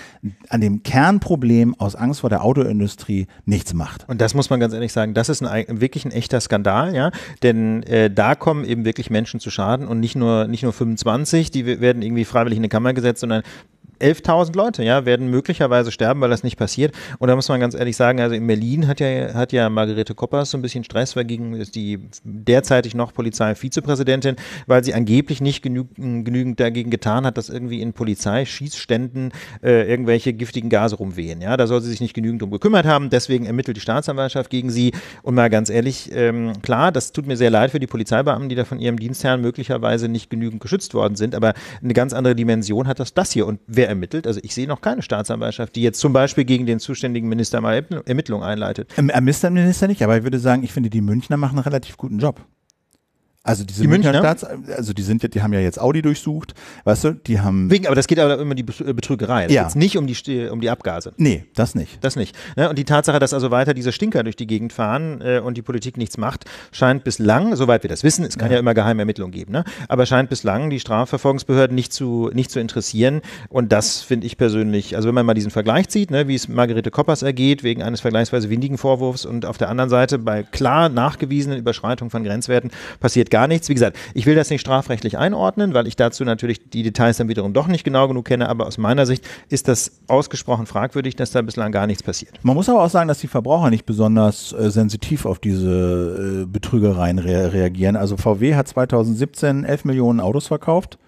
an dem Kernproblem aus Angst vor der Autoindustrie nichts macht. Und das muss man ganz ehrlich sagen, das ist ein, wirklich ein echter Skandal, ja, denn äh, da kommen eben wirklich Menschen zu Schaden und nicht nur, nicht nur 25, die werden irgendwie freiwillig in eine Kammer auseinandergesetzt sondern 11.000 Leute, ja, werden möglicherweise sterben, weil das nicht passiert. Und da muss man ganz ehrlich sagen, also in Berlin hat ja, hat ja Margarete Koppers so ein bisschen Stress, weil gegen die derzeitig noch Polizeivizepräsidentin, weil sie angeblich nicht genü genügend dagegen getan hat, dass irgendwie in Polizeischießständen äh, irgendwelche giftigen Gase rumwehen. Ja, da soll sie sich nicht genügend drum gekümmert haben. Deswegen ermittelt die Staatsanwaltschaft gegen sie. Und mal ganz ehrlich, ähm, klar, das tut mir sehr leid für die Polizeibeamten, die da von ihrem Dienstherrn möglicherweise nicht genügend geschützt worden sind. Aber eine ganz andere Dimension hat das das hier. Und wer ermittelt. Also ich sehe noch keine Staatsanwaltschaft, die jetzt zum Beispiel gegen den zuständigen Minister mal Ermittlungen einleitet. Ermittler ähm, äh, Minister nicht, aber ich würde sagen, ich finde, die Münchner machen einen relativ guten Job. Also diese die Münchner, Münchner Staats, also die sind die haben ja jetzt Audi durchsucht, weißt du, die haben Wegen, aber das geht aber immer die äh, Betrügerei. Es ja. geht nicht um die äh, um die Abgase. Nee, das nicht. Das nicht. Ne, und die Tatsache, dass also weiter diese Stinker durch die Gegend fahren äh, und die Politik nichts macht, scheint bislang, soweit wir das wissen, es kann ja, ja immer geheime Ermittlungen geben, ne? aber scheint bislang die Strafverfolgungsbehörden nicht zu nicht zu interessieren und das finde ich persönlich, also wenn man mal diesen Vergleich zieht, ne, wie es Margarete Koppers ergeht wegen eines vergleichsweise windigen Vorwurfs und auf der anderen Seite bei klar nachgewiesenen Überschreitungen von Grenzwerten passiert gar nichts. Wie gesagt, ich will das nicht strafrechtlich einordnen, weil ich dazu natürlich die Details dann wiederum doch nicht genau genug kenne, aber aus meiner Sicht ist das ausgesprochen fragwürdig, dass da bislang gar nichts passiert. Man muss aber auch sagen, dass die Verbraucher nicht besonders äh, sensitiv auf diese äh, Betrügereien re reagieren. Also VW hat 2017 11 Millionen Autos verkauft,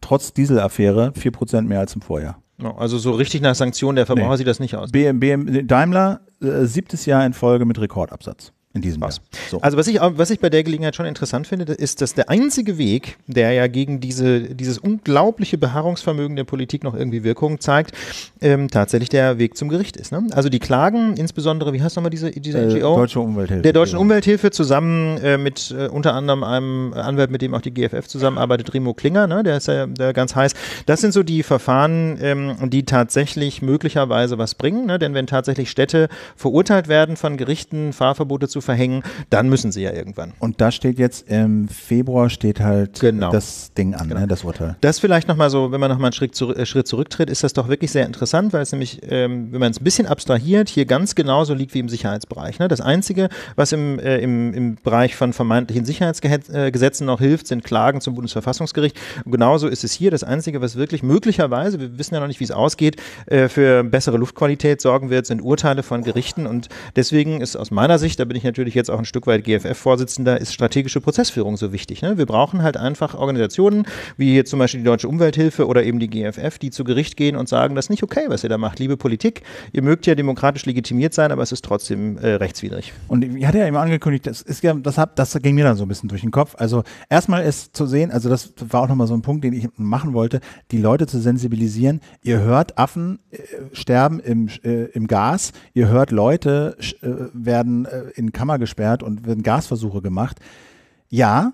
trotz Dieselaffäre 4% mehr als im Vorjahr. Also so richtig nach Sanktionen der Verbraucher nee. sieht das nicht aus. BM, BM, Daimler, äh, siebtes Jahr in Folge mit Rekordabsatz. In diesem Spaß. Jahr. So. Also was ich, was ich bei der Gelegenheit schon interessant finde, ist, dass der einzige Weg, der ja gegen diese, dieses unglaubliche Beharrungsvermögen der Politik noch irgendwie Wirkung zeigt, ähm, tatsächlich der Weg zum Gericht ist. Ne? Also die Klagen, insbesondere, wie heißt nochmal diese, diese äh, NGO? Deutsche Umwelthilfe. Der Deutschen ja. Umwelthilfe zusammen äh, mit äh, unter anderem einem Anwalt, mit dem auch die GFF zusammenarbeitet, Remo Klinger, ne? der ist ja der ganz heiß. Das sind so die Verfahren, ähm, die tatsächlich möglicherweise was bringen. Ne? Denn wenn tatsächlich Städte verurteilt werden von Gerichten, Fahrverbote zu zu verhängen, dann müssen sie ja irgendwann. Und da steht jetzt im Februar steht halt genau. das Ding an, ne, genau. ne, das Urteil. Das vielleicht nochmal so, wenn man nochmal einen Schritt, zurück, äh, Schritt zurücktritt, ist das doch wirklich sehr interessant, weil es nämlich, ähm, wenn man es ein bisschen abstrahiert, hier ganz genauso liegt wie im Sicherheitsbereich. Ne? Das Einzige, was im, äh, im, im Bereich von vermeintlichen Sicherheitsgesetzen äh, noch hilft, sind Klagen zum Bundesverfassungsgericht. Und genauso ist es hier. Das Einzige, was wirklich möglicherweise, wir wissen ja noch nicht, wie es ausgeht, äh, für bessere Luftqualität sorgen wird, sind Urteile von Gerichten. Und deswegen ist aus meiner Sicht, da bin ich ja natürlich jetzt auch ein Stück weit GFF-Vorsitzender, ist strategische Prozessführung so wichtig. Ne? Wir brauchen halt einfach Organisationen, wie hier zum Beispiel die Deutsche Umwelthilfe oder eben die GFF, die zu Gericht gehen und sagen, das ist nicht okay, was ihr da macht. Liebe Politik, ihr mögt ja demokratisch legitimiert sein, aber es ist trotzdem äh, rechtswidrig. Und ich hatte ja immer angekündigt, das, ist ja, das, hat, das ging mir dann so ein bisschen durch den Kopf. Also erstmal ist zu sehen, also das war auch nochmal so ein Punkt, den ich machen wollte, die Leute zu sensibilisieren. Ihr hört Affen äh, sterben im, äh, im Gas, ihr hört Leute äh, werden äh, in Kammer gesperrt und werden Gasversuche gemacht. Ja,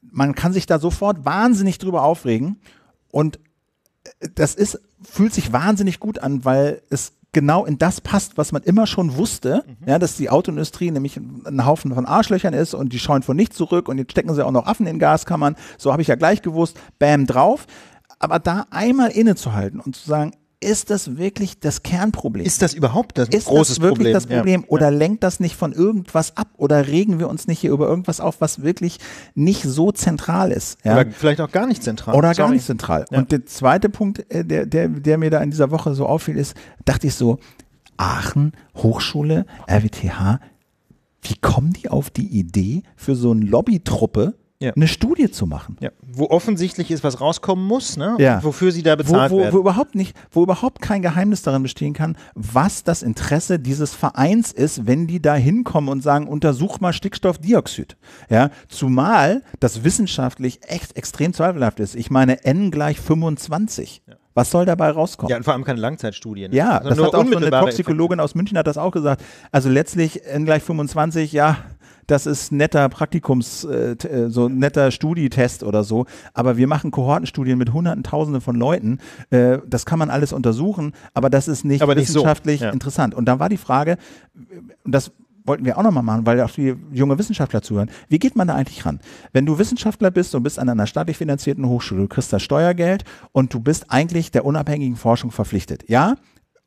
man kann sich da sofort wahnsinnig drüber aufregen und äh, das ist, fühlt sich wahnsinnig gut an, weil es genau in das passt, was man immer schon wusste, mhm. ja, dass die Autoindustrie nämlich ein Haufen von Arschlöchern ist und die scheuen vor nichts zurück und jetzt stecken sie auch noch Affen in Gaskammern. So habe ich ja gleich gewusst, bam drauf. Aber da einmal innezuhalten und zu sagen, ist das wirklich das Kernproblem? Ist das überhaupt das ist großes das wirklich Problem? das Problem? Ja. Oder lenkt das nicht von irgendwas ab? Oder regen wir uns nicht hier über irgendwas auf, was wirklich nicht so zentral ist? Ja? Oder vielleicht auch gar nicht zentral. Oder Sorry. gar nicht zentral. Ja. Und der zweite Punkt, äh, der, der, der mir da in dieser Woche so auffiel, ist, dachte ich so, Aachen, Hochschule, RWTH, wie kommen die auf die Idee, für so eine Lobbytruppe ja. eine Studie zu machen. Ja. Wo offensichtlich ist, was rauskommen muss, ne? ja. wofür sie da bezahlt wo, wo, werden. Wo überhaupt, nicht, wo überhaupt kein Geheimnis darin bestehen kann, was das Interesse dieses Vereins ist, wenn die da hinkommen und sagen, untersuch mal Stickstoffdioxid. Ja? Zumal das wissenschaftlich echt extrem zweifelhaft ist. Ich meine, N gleich 25. Ja. Was soll dabei rauskommen? Ja, und vor allem keine Langzeitstudien. Ne? Ja, also das hat auch so eine Toxikologin Effekte. aus München hat das auch gesagt. Also letztlich N gleich 25, ja, das ist netter Praktikums, äh, äh so netter Studietest oder so. Aber wir machen Kohortenstudien mit Hunderten, Tausenden von Leuten. Äh, das kann man alles untersuchen, aber das ist nicht das wissenschaftlich so. ja. interessant. Und dann war die Frage, und äh, das wollten wir auch nochmal machen, weil auch die junge Wissenschaftler zuhören. Wie geht man da eigentlich ran? Wenn du Wissenschaftler bist und bist an einer staatlich finanzierten Hochschule, du kriegst das Steuergeld und du bist eigentlich der unabhängigen Forschung verpflichtet. Ja,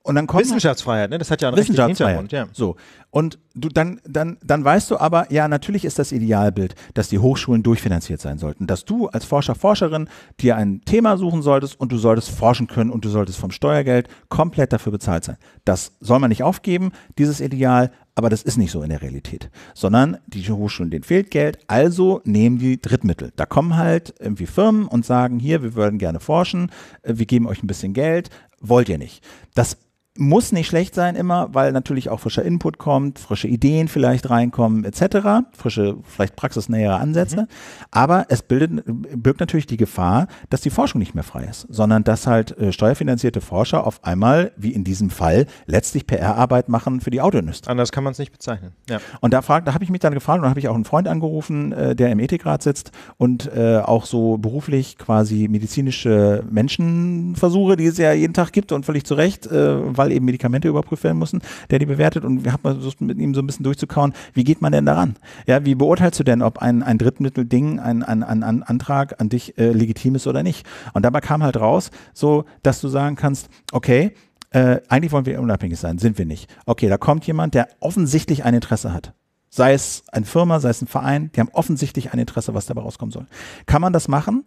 und dann kommt Wissenschaftsfreiheit, ne? Das hat ja einen Wissenschaftsfreiheit. Ja. So. Und du dann dann dann weißt du aber, ja, natürlich ist das Idealbild, dass die Hochschulen durchfinanziert sein sollten, dass du als Forscher Forscherin dir ein Thema suchen solltest und du solltest forschen können und du solltest vom Steuergeld komplett dafür bezahlt sein. Das soll man nicht aufgeben, dieses Ideal, aber das ist nicht so in der Realität, sondern die Hochschulen, denen fehlt Geld, also nehmen die Drittmittel. Da kommen halt irgendwie Firmen und sagen, hier, wir würden gerne forschen, äh, wir geben euch ein bisschen Geld, wollt ihr nicht. Das muss nicht schlecht sein immer, weil natürlich auch frischer Input kommt, frische Ideen vielleicht reinkommen, etc., frische, vielleicht praxisnähere Ansätze. Mhm. Aber es bildet, birgt natürlich die Gefahr, dass die Forschung nicht mehr frei ist, sondern dass halt äh, steuerfinanzierte Forscher auf einmal, wie in diesem Fall, letztlich PR-Arbeit machen für die Autoindustrie. Anders kann man es nicht bezeichnen. Ja. Und da, da habe ich mich dann gefragt und habe ich auch einen Freund angerufen, äh, der im Ethikrat sitzt und äh, auch so beruflich quasi medizinische Menschenversuche, die es ja jeden Tag gibt und völlig zu Recht, äh, Fall eben Medikamente überprüft werden müssen, der die bewertet und wir haben versucht, mit ihm so ein bisschen durchzukauen, wie geht man denn daran? Ja, wie beurteilst du denn, ob ein, ein drittmittel ein, ein, ein, ein Antrag an dich äh, legitim ist oder nicht? Und dabei kam halt raus, so, dass du sagen kannst, okay, äh, eigentlich wollen wir unabhängig sein, sind wir nicht. Okay, da kommt jemand, der offensichtlich ein Interesse hat. Sei es eine Firma, sei es ein Verein, die haben offensichtlich ein Interesse, was dabei rauskommen soll. Kann man das machen?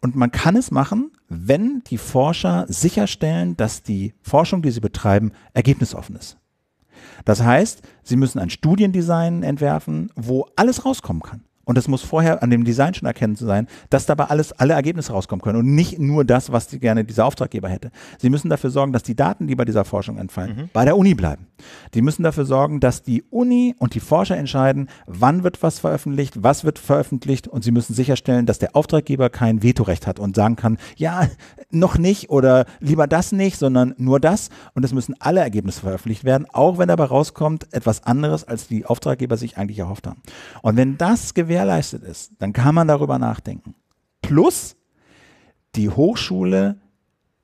Und man kann es machen, wenn die Forscher sicherstellen, dass die Forschung, die sie betreiben, ergebnisoffen ist. Das heißt, sie müssen ein Studiendesign entwerfen, wo alles rauskommen kann. Und es muss vorher an dem Design schon erkennen sein, dass dabei alles, alle Ergebnisse rauskommen können und nicht nur das, was die gerne dieser Auftraggeber hätte. Sie müssen dafür sorgen, dass die Daten, die bei dieser Forschung entfallen, mhm. bei der Uni bleiben. Die müssen dafür sorgen, dass die Uni und die Forscher entscheiden, wann wird was veröffentlicht, was wird veröffentlicht und sie müssen sicherstellen, dass der Auftraggeber kein Vetorecht hat und sagen kann, ja, noch nicht oder lieber das nicht, sondern nur das. Und es müssen alle Ergebnisse veröffentlicht werden, auch wenn dabei rauskommt etwas anderes, als die Auftraggeber sich eigentlich erhofft haben. Und wenn das gewährleistet ist, dann kann man darüber nachdenken. Plus, die Hochschule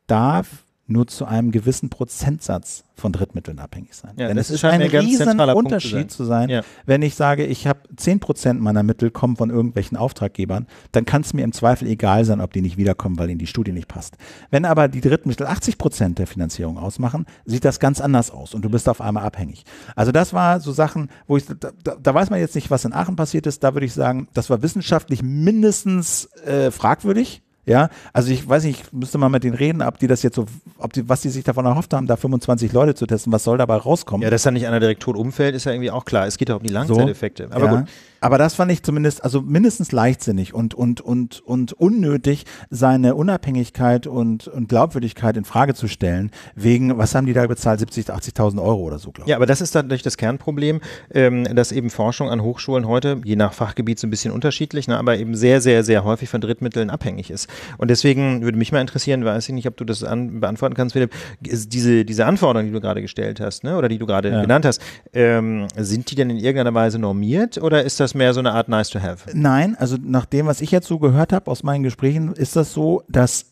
darf nur zu einem gewissen Prozentsatz von Drittmitteln abhängig sein. Ja, Denn es ist ein, ein riesen Unterschied zu sein, zu sein ja. wenn ich sage, ich habe 10 Prozent meiner Mittel kommen von irgendwelchen Auftraggebern, dann kann es mir im Zweifel egal sein, ob die nicht wiederkommen, weil ihnen die Studie nicht passt. Wenn aber die Drittmittel 80 Prozent der Finanzierung ausmachen, sieht das ganz anders aus und du bist auf einmal abhängig. Also das war so Sachen, wo ich, da, da weiß man jetzt nicht, was in Aachen passiert ist, da würde ich sagen, das war wissenschaftlich mindestens äh, fragwürdig ja, also ich weiß nicht, ich müsste mal mit denen reden, ob die das jetzt so, ob die, was die sich davon erhofft haben, da 25 Leute zu testen, was soll dabei rauskommen? Ja, dass da nicht einer direkt tot umfällt, ist ja irgendwie auch klar. Es geht ja um die Langzeiteffekte. So, Aber ja. gut, aber das fand ich zumindest, also mindestens leichtsinnig und, und, und, und unnötig, seine Unabhängigkeit und, und Glaubwürdigkeit in Frage zu stellen, wegen, was haben die da bezahlt, 70.000, 80.000 Euro oder so, glaube ich. Ja, aber das ist natürlich das Kernproblem, ähm, dass eben Forschung an Hochschulen heute, je nach Fachgebiet so ein bisschen unterschiedlich, ne, aber eben sehr, sehr, sehr häufig von Drittmitteln abhängig ist. Und deswegen würde mich mal interessieren, weiß ich nicht, ob du das an, beantworten kannst, Philipp, diese, diese Anforderungen, die du gerade gestellt hast, ne, oder die du gerade ja. genannt hast, ähm, sind die denn in irgendeiner Weise normiert oder ist das das mehr so eine Art nice to have? Nein, also nach dem, was ich jetzt so gehört habe aus meinen Gesprächen, ist das so, dass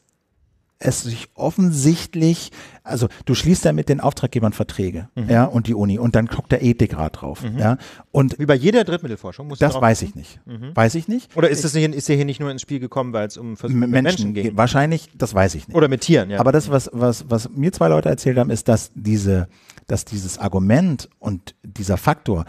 es sich offensichtlich, also du schließt ja mit den Auftraggebern Verträge, mhm. ja, und die Uni und dann guckt der Ethikrat drauf, mhm. ja. Und wie bei jeder Drittmittelforschung muss das weiß ich nicht, mhm. weiß ich nicht. Oder ist es nicht, ist hier nicht nur ins Spiel gekommen, weil es um Versuch Menschen, Menschen ging? Wahrscheinlich, das weiß ich nicht. Oder mit Tieren, ja. Aber das was was was mir zwei Leute erzählt haben, ist, dass diese dass dieses Argument und dieser Faktor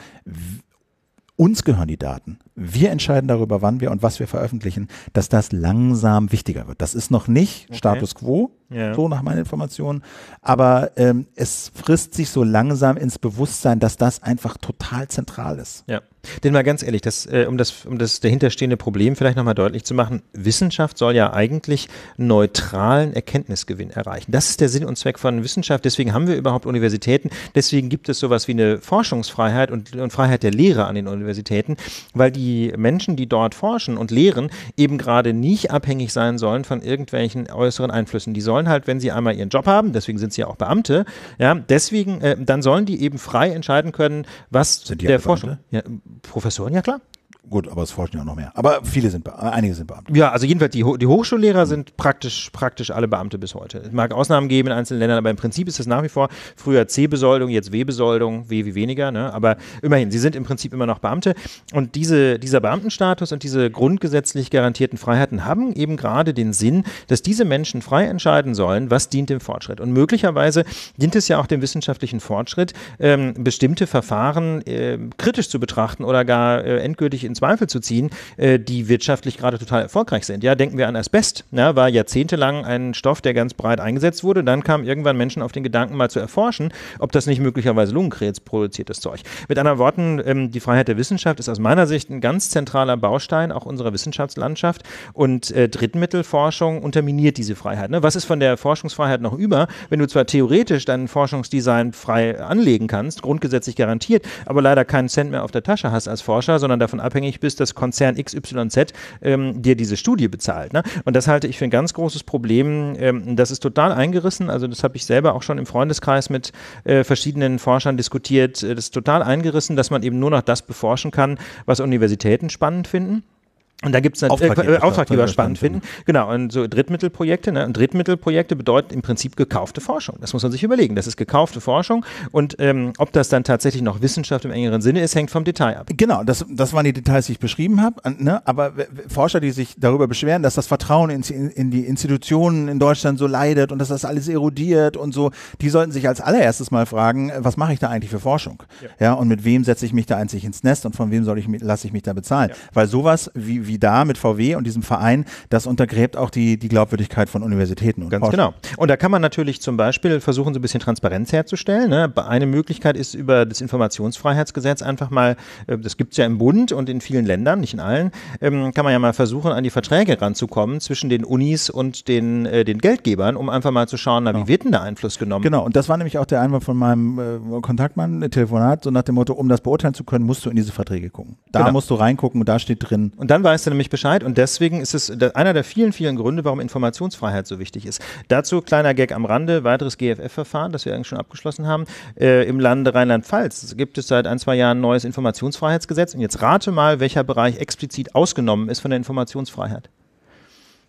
uns gehören die Daten. Wir entscheiden darüber, wann wir und was wir veröffentlichen, dass das langsam wichtiger wird. Das ist noch nicht okay. Status quo, ja. So nach meinen Informationen. Aber ähm, es frisst sich so langsam ins Bewusstsein, dass das einfach total zentral ist. Ja. Denn mal ganz ehrlich, das, äh, um, das, um das dahinterstehende Problem vielleicht nochmal deutlich zu machen, Wissenschaft soll ja eigentlich neutralen Erkenntnisgewinn erreichen. Das ist der Sinn und Zweck von Wissenschaft. Deswegen haben wir überhaupt Universitäten. Deswegen gibt es sowas wie eine Forschungsfreiheit und, und Freiheit der Lehre an den Universitäten, weil die Menschen, die dort forschen und lehren, eben gerade nicht abhängig sein sollen von irgendwelchen äußeren Einflüssen. Die sollen sollen halt, wenn sie einmal ihren Job haben, deswegen sind sie ja auch Beamte, ja, deswegen, äh, dann sollen die eben frei entscheiden können, was der Forschung. Ja, Professoren, ja klar. Gut, aber es forschen ja auch noch mehr. Aber viele sind, äh, einige sind Beamte. Ja, also jedenfalls die, Ho die Hochschullehrer sind praktisch, praktisch alle Beamte bis heute. Es mag Ausnahmen geben in einzelnen Ländern, aber im Prinzip ist das nach wie vor früher C-Besoldung, jetzt W-Besoldung, W wie weniger, ne? aber immerhin, sie sind im Prinzip immer noch Beamte. Und diese, dieser Beamtenstatus und diese grundgesetzlich garantierten Freiheiten haben eben gerade den Sinn, dass diese Menschen frei entscheiden sollen, was dient dem Fortschritt. Und möglicherweise dient es ja auch dem wissenschaftlichen Fortschritt, ähm, bestimmte Verfahren äh, kritisch zu betrachten oder gar äh, endgültig in in Zweifel zu ziehen, äh, die wirtschaftlich gerade total erfolgreich sind. Ja, denken wir an Asbest, ja, war jahrzehntelang ein Stoff, der ganz breit eingesetzt wurde. Dann kamen irgendwann Menschen auf den Gedanken, mal zu erforschen, ob das nicht möglicherweise Lungenkrebs produziert, das Zeug. Mit anderen Worten, ähm, die Freiheit der Wissenschaft ist aus meiner Sicht ein ganz zentraler Baustein auch unserer Wissenschaftslandschaft und äh, Drittmittelforschung unterminiert diese Freiheit. Ne? Was ist von der Forschungsfreiheit noch über, wenn du zwar theoretisch dein Forschungsdesign frei anlegen kannst, grundgesetzlich garantiert, aber leider keinen Cent mehr auf der Tasche hast als Forscher, sondern davon abhängig abhängig bist, dass Konzern XYZ ähm, dir diese Studie bezahlt. Ne? Und das halte ich für ein ganz großes Problem. Ähm, das ist total eingerissen. Also das habe ich selber auch schon im Freundeskreis mit äh, verschiedenen Forschern diskutiert. Äh, das ist total eingerissen, dass man eben nur noch das beforschen kann, was Universitäten spannend finden. Und da gibt es äh, Auftraggeber, äh, Auftraggeber spannend finden. finden. Genau, und so Drittmittelprojekte. Ne? Und Drittmittelprojekte bedeuten im Prinzip gekaufte Forschung. Das muss man sich überlegen. Das ist gekaufte Forschung. Und ähm, ob das dann tatsächlich noch Wissenschaft im engeren Sinne ist, hängt vom Detail ab. Genau, das, das waren die Details, die ich beschrieben habe. Ne? Aber Forscher, die sich darüber beschweren, dass das Vertrauen in, in, die Institutionen in Deutschland so leidet und dass das alles erodiert und so, die sollten sich als allererstes mal fragen, äh, was mache ich da eigentlich für Forschung? Ja. ja und mit wem setze ich mich da eigentlich ins Nest und von wem soll ich, lasse ich mich da bezahlen? Ja. Weil sowas wie, wie wie da mit VW und diesem Verein, das untergräbt auch die, die Glaubwürdigkeit von Universitäten. Und Ganz Porsche. genau. Und da kann man natürlich zum Beispiel versuchen, so ein bisschen Transparenz herzustellen. Ne? Eine Möglichkeit ist über das Informationsfreiheitsgesetz einfach mal, äh, das gibt es ja im Bund und in vielen Ländern, nicht in allen, ähm, kann man ja mal versuchen, an die Verträge ranzukommen zwischen den Unis und den, äh, den Geldgebern, um einfach mal zu schauen, na, wie genau. wird denn da Einfluss genommen? Genau, und das war nämlich auch der Einwand von meinem äh, Kontaktmann, Telefonat, so nach dem Motto, um das beurteilen zu können, musst du in diese Verträge gucken. Da genau. musst du reingucken und da steht drin. Und dann weißt weißt du nämlich Bescheid und deswegen ist es einer der vielen, vielen Gründe, warum Informationsfreiheit so wichtig ist. Dazu kleiner Gag am Rande, weiteres GFF-Verfahren, das wir eigentlich schon abgeschlossen haben. Äh, Im Lande Rheinland-Pfalz gibt es seit ein, zwei Jahren ein neues Informationsfreiheitsgesetz und jetzt rate mal, welcher Bereich explizit ausgenommen ist von der Informationsfreiheit.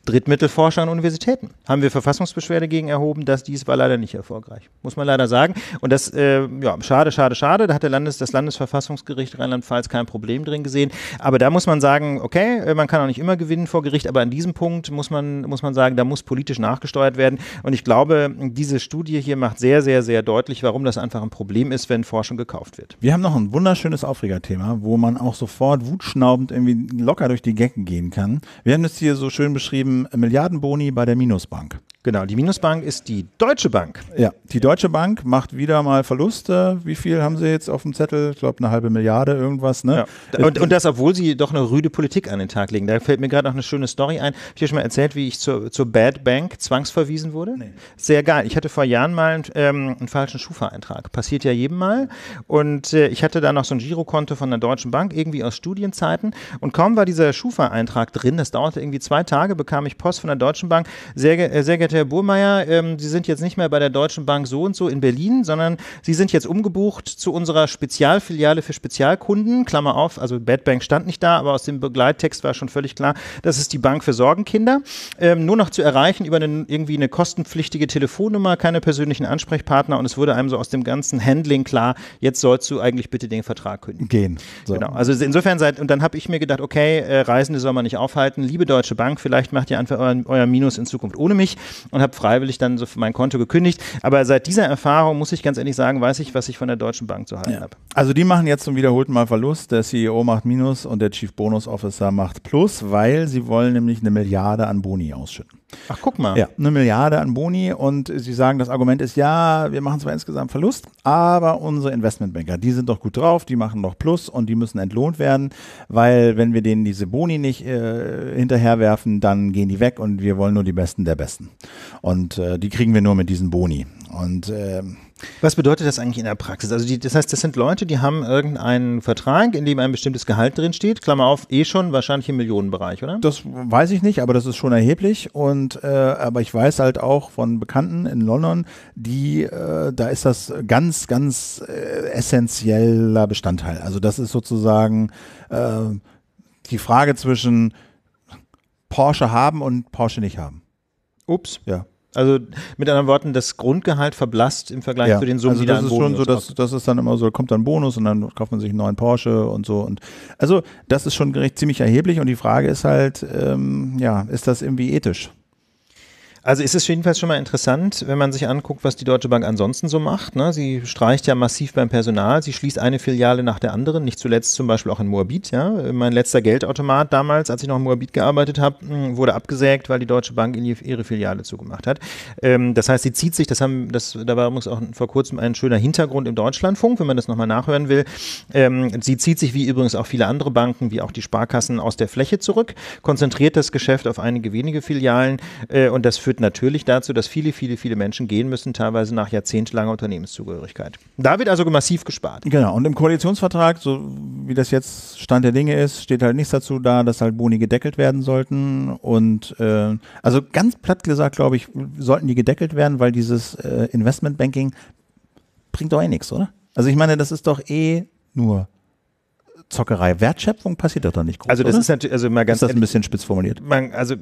Drittmittelforscher an Universitäten. Haben wir Verfassungsbeschwerde gegen erhoben, dass dies war leider nicht erfolgreich. Muss man leider sagen. Und das, äh, ja, schade, schade, schade. Da hat der Landes, das Landesverfassungsgericht Rheinland-Pfalz kein Problem drin gesehen. Aber da muss man sagen, okay, äh, man kann auch nicht immer gewinnen vor Gericht, aber an diesem Punkt muss man, muss man sagen, da muss politisch nachgesteuert werden. Und ich glaube, diese Studie hier macht sehr, sehr, sehr deutlich, warum das einfach ein Problem ist, wenn Forschung gekauft wird. Wir haben noch ein wunderschönes Aufregerthema, wo man auch sofort wutschnaubend irgendwie locker durch die Gecken gehen kann. Wir haben das hier so schön beschrieben, diesem Milliardenboni bei der Minusbank. Genau, die Minusbank ist die Deutsche Bank. Ja, die Deutsche Bank macht wieder mal Verluste. Wie viel haben sie jetzt auf dem Zettel? Ich glaube, eine halbe Milliarde irgendwas. Ne? Ja. Äh, und, und, das, obwohl sie doch eine rüde Politik an den Tag legen. Da fällt mir gerade noch eine schöne Story ein. Hab ich dir schon mal erzählt, wie ich zur, zur Bad Bank zwangsverwiesen wurde? Nee. Sehr geil. Ich hatte vor Jahren mal einen, ähm, einen falschen Schufa-Eintrag. Passiert ja jedem mal. Und äh, ich hatte da noch so ein Girokonto von der Deutschen Bank, irgendwie aus Studienzeiten. Und kaum war dieser Schufa-Eintrag drin, das dauerte irgendwie zwei Tage, bekam bekam ich Post von der Deutschen Bank. Sehr, äh, sehr geehrter Herr Burmeier, ähm, Sie sind jetzt nicht mehr bei der Deutschen Bank so und so in Berlin, sondern Sie sind jetzt umgebucht zu unserer Spezialfiliale für Spezialkunden. Klammer auf, also Bad Bank stand nicht da, aber aus dem Begleittext war schon völlig klar, das ist die Bank für Sorgenkinder. Ähm, nur noch zu erreichen über eine, irgendwie eine kostenpflichtige Telefonnummer, keine persönlichen Ansprechpartner und es wurde einem so aus dem ganzen Handling klar, jetzt sollst du eigentlich bitte den Vertrag kündigen. Gehen. So. Genau. Also insofern seit, und dann habe ich mir gedacht, okay, äh, Reisende soll man nicht aufhalten. Liebe Deutsche Bank, vielleicht macht ihr ihr einfach euren, euer Minus in Zukunft ohne mich und habe freiwillig dann so mein Konto gekündigt. Aber seit dieser Erfahrung muss ich ganz ehrlich sagen, weiß ich, was ich von der Deutschen Bank zu halten ja. habe. Also die machen jetzt zum wiederholten Mal Verlust, der CEO macht Minus und der Chief Bonus Officer macht Plus, weil sie wollen nämlich eine Milliarde an Boni ausschütten. Ach, guck mal. Ja, eine Milliarde an Boni und sie sagen, das Argument ist ja, wir machen zwar insgesamt Verlust, aber unsere Investmentbanker, die sind doch gut drauf, die machen doch Plus und die müssen entlohnt werden, weil wenn wir denen diese Boni nicht äh, hinterherwerfen, dann gehen die weg und wir wollen nur die Besten der Besten. Und äh, die kriegen wir nur mit diesen Boni. Und äh, was bedeutet das eigentlich in der Praxis? Also die, das heißt, das sind Leute, die haben irgendeinen Vertrag, in dem ein bestimmtes Gehalt drin steht. Klammer auf, eh schon wahrscheinlich im Millionenbereich, oder? Das weiß ich nicht, aber das ist schon erheblich. Und äh, aber ich weiß halt auch von Bekannten in London, die äh, da ist das ganz, ganz äh, essentieller Bestandteil. Also das ist sozusagen äh, die Frage zwischen Porsche haben und Porsche nicht haben. Ups. Ja. Also mit anderen Worten, das Grundgehalt verblasst im Vergleich ja. zu den Summen, also die da das ist schon so, dass das ist dann immer so, kommt dann Bonus und dann kauft man sich einen neuen Porsche und so und also das ist schon recht ziemlich erheblich und die Frage ist halt, ähm, ja, ist das irgendwie ethisch? Also ist es jedenfalls schon mal interessant, wenn man sich anguckt, was die Deutsche Bank ansonsten so macht. Ne? Sie streicht ja massiv beim Personal, sie schließt eine Filiale nach der anderen, nicht zuletzt zum Beispiel auch in Moabit. Ja? Mein letzter Geldautomat damals, als ich noch in Moabit gearbeitet habe, hm, wurde abgesägt, weil die Deutsche Bank ihre Filiale zugemacht hat. Ähm, das heißt, sie zieht sich, das haben, das, da war übrigens auch vor kurzem ein schöner Hintergrund im Deutschlandfunk, wenn man das nochmal nachhören will. Ähm, sie zieht sich wie übrigens auch viele andere Banken, wie auch die Sparkassen aus der Fläche zurück, konzentriert das Geschäft auf einige wenige Filialen äh, und das führt führt natürlich dazu, dass viele, viele, viele Menschen gehen müssen, teilweise nach jahrzehntelanger Unternehmenszugehörigkeit. Da wird also massiv gespart. Genau, und im Koalitionsvertrag, so wie das jetzt Stand der Dinge ist, steht halt nichts dazu da, dass halt Boni gedeckelt werden sollten. Und äh, also ganz platt gesagt, glaube ich, sollten die gedeckelt werden, weil dieses äh, Investmentbanking bringt doch eh nichts, oder? Also ich meine, das ist doch eh nur Zockerei. Wertschöpfung passiert doch da nicht groß. Also das oder? ist natürlich, also mal ganz ist das ein bisschen spitz formuliert. Man, also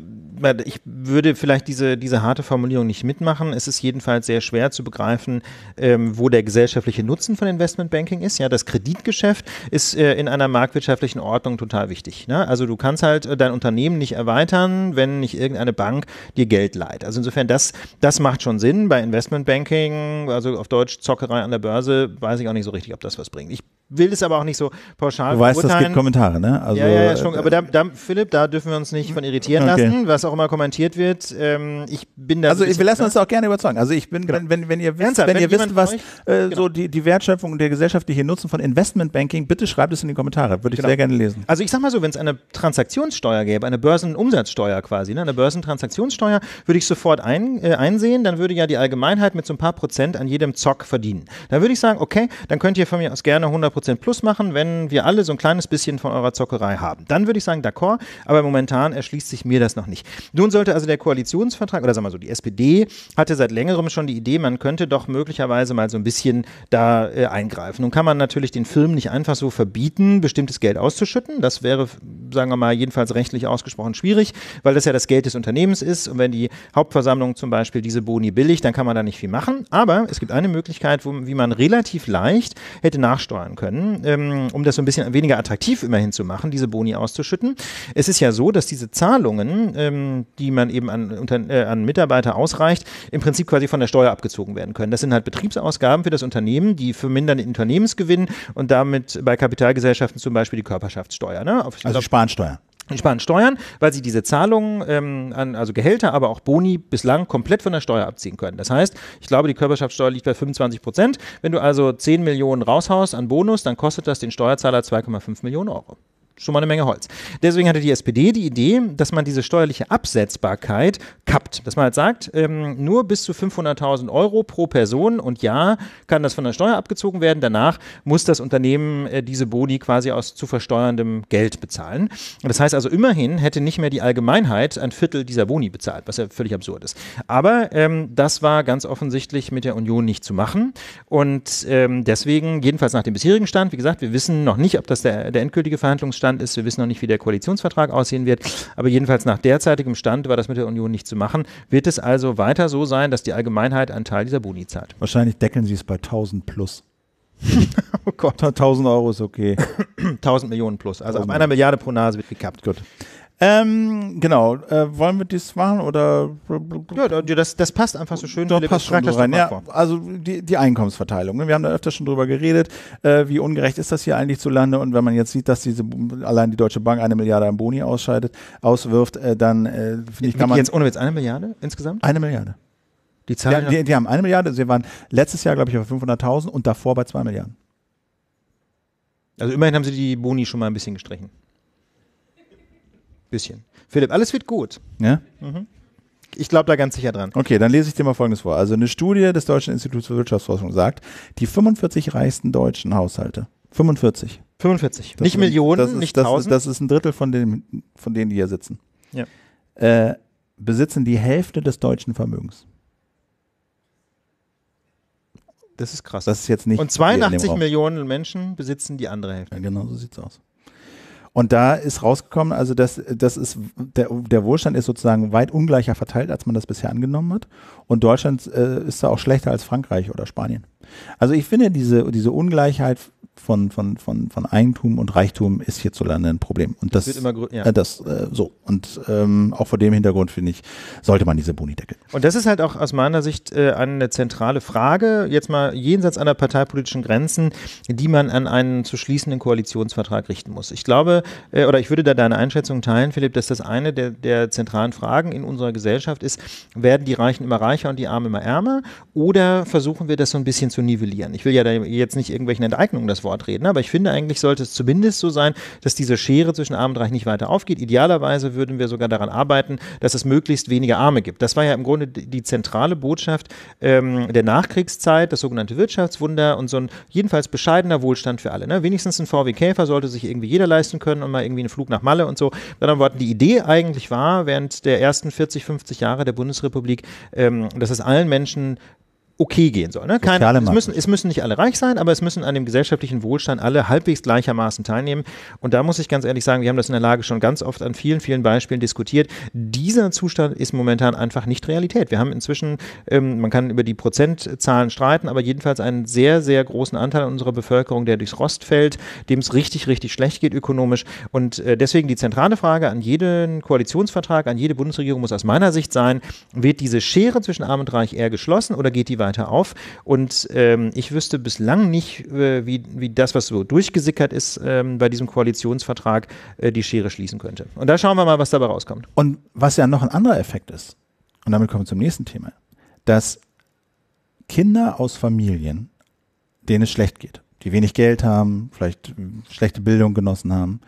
ich würde vielleicht diese, diese harte Formulierung nicht mitmachen. Es ist jedenfalls sehr schwer zu begreifen, ähm, wo der gesellschaftliche Nutzen von Investmentbanking ist. Ja, das Kreditgeschäft ist äh, in einer marktwirtschaftlichen Ordnung total wichtig. Ne? Also du kannst halt äh, dein Unternehmen nicht erweitern, wenn nicht irgendeine Bank dir Geld leiht. Also insofern, das, das macht schon Sinn bei Investmentbanking, also auf Deutsch Zockerei an der Börse, weiß ich auch nicht so richtig, ob das was bringt. Ich will es aber auch nicht so pauschal Du weißt, es gibt Kommentare, ne? Also, ja, ja, ja, schon. Äh, aber da, da, Philipp, da dürfen wir uns nicht von irritieren okay. lassen, was auch immer kommentiert wird. Ähm, ich bin da. Also wir lassen uns auch gerne überzeugen. Also ich bin, genau. wenn, wenn, ihr wisst, wenn, wenn ihr wisst, was euch, äh, genau. so die, die Wertschöpfung und der gesellschaftliche Nutzen von Investmentbanking, bitte schreibt es in die Kommentare. Würde ich genau. sehr gerne lesen. Also ich sag mal so, wenn es eine Transaktionssteuer gäbe, eine Börsenumsatzsteuer quasi, ne? eine Börsentransaktionssteuer, würde ich sofort ein, äh, einsehen. Dann würde ja die Allgemeinheit mit so ein paar Prozent an jedem Zock verdienen. Dann würde ich sagen, okay, dann könnt ihr von mir aus gerne 100 10% plus machen, wenn wir alle so ein kleines bisschen von eurer Zockerei haben. Dann würde ich sagen, d'accord, aber momentan erschließt sich mir das noch nicht. Nun sollte also der Koalitionsvertrag, oder sagen wir so, die SPD hatte seit längerem schon die Idee, man könnte doch möglicherweise mal so ein bisschen da äh, eingreifen. Nun kann man natürlich den Firmen nicht einfach so verbieten, bestimmtes Geld auszuschütten. Das wäre, sagen wir mal, jedenfalls rechtlich ausgesprochen schwierig, weil das ja das Geld des Unternehmens ist. Und wenn die Hauptversammlung zum Beispiel diese Boni billigt, dann kann man da nicht viel machen. Aber es gibt eine Möglichkeit, wo, wie man relativ leicht hätte nachsteuern können können, ähm, um das so ein bisschen weniger attraktiv immerhin zu machen, diese Boni auszuschütten. Es ist ja so, dass diese Zahlungen, ähm, die man eben an, unter, äh, an Mitarbeiter ausreicht, im Prinzip quasi von der Steuer abgezogen werden können. Das sind halt Betriebsausgaben für das Unternehmen, die vermindern den Unternehmensgewinn und damit bei Kapitalgesellschaften zum Beispiel die Körperschaftssteuer. Ne? Auf, also glaub, Spansteuer. Die sparen Steuern, weil sie diese Zahlungen, ähm, an, also Gehälter, aber auch Boni bislang komplett von der Steuer abziehen können. Das heißt, ich glaube, die Körperschaftssteuer liegt bei 25 Prozent. Wenn du also 10 Millionen raushaust an Bonus, dann kostet das den Steuerzahler 2,5 Millionen Euro schon mal eine Menge Holz. Deswegen hatte die SPD die Idee, dass man diese steuerliche Absetzbarkeit kappt. Dass man halt sagt, ähm, nur bis zu 500.000 Euro pro Person und ja, kann das von der Steuer abgezogen werden. Danach muss das Unternehmen äh, diese Boni quasi aus zu versteuerndem Geld bezahlen. Das heißt also, immerhin hätte nicht mehr die Allgemeinheit ein Viertel dieser Boni bezahlt, was ja völlig absurd ist. Aber ähm, das war ganz offensichtlich mit der Union nicht zu machen. Und ähm, deswegen, jedenfalls nach dem bisherigen Stand, wie gesagt, wir wissen noch nicht, ob das der, der endgültige Verhandlungsstand Stand ist. Wir wissen noch nicht, wie der Koalitionsvertrag aussehen wird. Aber jedenfalls nach derzeitigem Stand war das mit der Union nicht zu machen. Wird es also weiter so sein, dass die Allgemeinheit einen Teil dieser Boni zahlt? Wahrscheinlich deckeln sie es bei 1000 plus. oh Gott. 1000 Euro ist okay. 1000 Millionen plus. Also auf einer Milliarde pro Nase wird gekappt. Gut. Ähm, genau. Äh, wollen wir das machen oder? Ja, das, das passt einfach so schön. Doch, passt schon so rein. Ja, also die, die Einkommensverteilung. Ne? Wir haben da öfter schon drüber geredet, äh, wie ungerecht ist das hier eigentlich zu Lande. Und wenn man jetzt sieht, dass diese allein die Deutsche Bank eine Milliarde an Boni ausscheidet, auswirft, äh, dann äh, finde ich, kann man jetzt ohne Witz eine Milliarde insgesamt? Eine Milliarde. Die, Zahlen? die, die, die haben eine Milliarde. Sie waren letztes Jahr glaube ich auf 500.000 und davor bei zwei Milliarden. Also immerhin haben sie die Boni schon mal ein bisschen gestrichen. Bisschen. Philipp, alles wird gut. Ja? Mhm. Ich glaube da ganz sicher dran. Okay, dann lese ich dir mal Folgendes vor. Also eine Studie des Deutschen Instituts für Wirtschaftsforschung sagt, die 45 reichsten deutschen Haushalte. 45. 45. Das nicht sind, Millionen, das ist, nicht das Tausend. Ist, das ist ein Drittel von, dem, von denen, die hier sitzen. Ja. Äh, besitzen die Hälfte des deutschen Vermögens. Das ist krass. Das ist jetzt nicht. Und 82 Millionen Menschen besitzen die andere Hälfte. Ja, genau so sieht es aus. Und da ist rausgekommen, also das, das ist, der, der Wohlstand ist sozusagen weit ungleicher verteilt, als man das bisher angenommen hat. Und Deutschland äh, ist da auch schlechter als Frankreich oder Spanien. Also ich finde diese, diese Ungleichheit von, von, von, von Eigentum und Reichtum ist hierzulande ein Problem. Und das, das wird immer ja. Äh, das äh, so. Und ähm, auch vor dem Hintergrund, finde ich, sollte man diese Boni deckeln. Und das ist halt auch aus meiner Sicht äh, eine zentrale Frage, jetzt mal jenseits einer parteipolitischen Grenzen, die man an einen zu schließenden Koalitionsvertrag richten muss. Ich glaube, äh, oder ich würde da deine Einschätzung teilen, Philipp, dass das eine der, der zentralen Fragen in unserer Gesellschaft ist, werden die Reichen immer reicher und die Armen immer ärmer oder versuchen wir das so ein bisschen zu nivellieren? Ich will ja da jetzt nicht irgendwelchen Enteignungen das Wort Sport reden. Aber ich finde eigentlich sollte es zumindest so sein, dass diese Schere zwischen Arm und Reich nicht weiter aufgeht. Idealerweise würden wir sogar daran arbeiten, dass es möglichst wenige Arme gibt. Das war ja im Grunde die zentrale Botschaft ähm, der Nachkriegszeit, das sogenannte Wirtschaftswunder und so ein jedenfalls bescheidener Wohlstand für alle. Ne? Wenigstens ein VW Käfer sollte sich irgendwie jeder leisten können und mal irgendwie einen Flug nach Malle und so. Mit anderen Worten, die Idee eigentlich war, während der ersten 40, 50 Jahre der Bundesrepublik, ähm, dass es allen Menschen okay gehen soll. Ne? Keine, es, müssen, es müssen nicht alle reich sein, aber es müssen an dem gesellschaftlichen Wohlstand alle halbwegs gleichermaßen teilnehmen. Und da muss ich ganz ehrlich sagen, wir haben das in der Lage schon ganz oft an vielen, vielen Beispielen diskutiert. Dieser Zustand ist momentan einfach nicht Realität. Wir haben inzwischen, ähm, man kann über die Prozentzahlen streiten, aber jedenfalls einen sehr, sehr großen Anteil unserer Bevölkerung, der durchs Rost fällt, dem es richtig, richtig schlecht geht ökonomisch. Und äh, deswegen die zentrale Frage an jeden Koalitionsvertrag, an jede Bundesregierung muss aus meiner Sicht sein, wird diese Schere zwischen Arm und Reich eher geschlossen oder geht die weiter? Seite auf. Und ähm, ich wüsste bislang nicht, äh, wie, wie das, was so durchgesickert ist ähm, bei diesem Koalitionsvertrag, äh, die Schere schließen könnte. Und da schauen wir mal, was dabei rauskommt. Und was ja noch ein anderer Effekt ist, und damit kommen wir zum nächsten Thema, dass Kinder aus Familien, denen es schlecht geht, die wenig Geld haben, vielleicht ähm, schlechte Bildung genossen haben,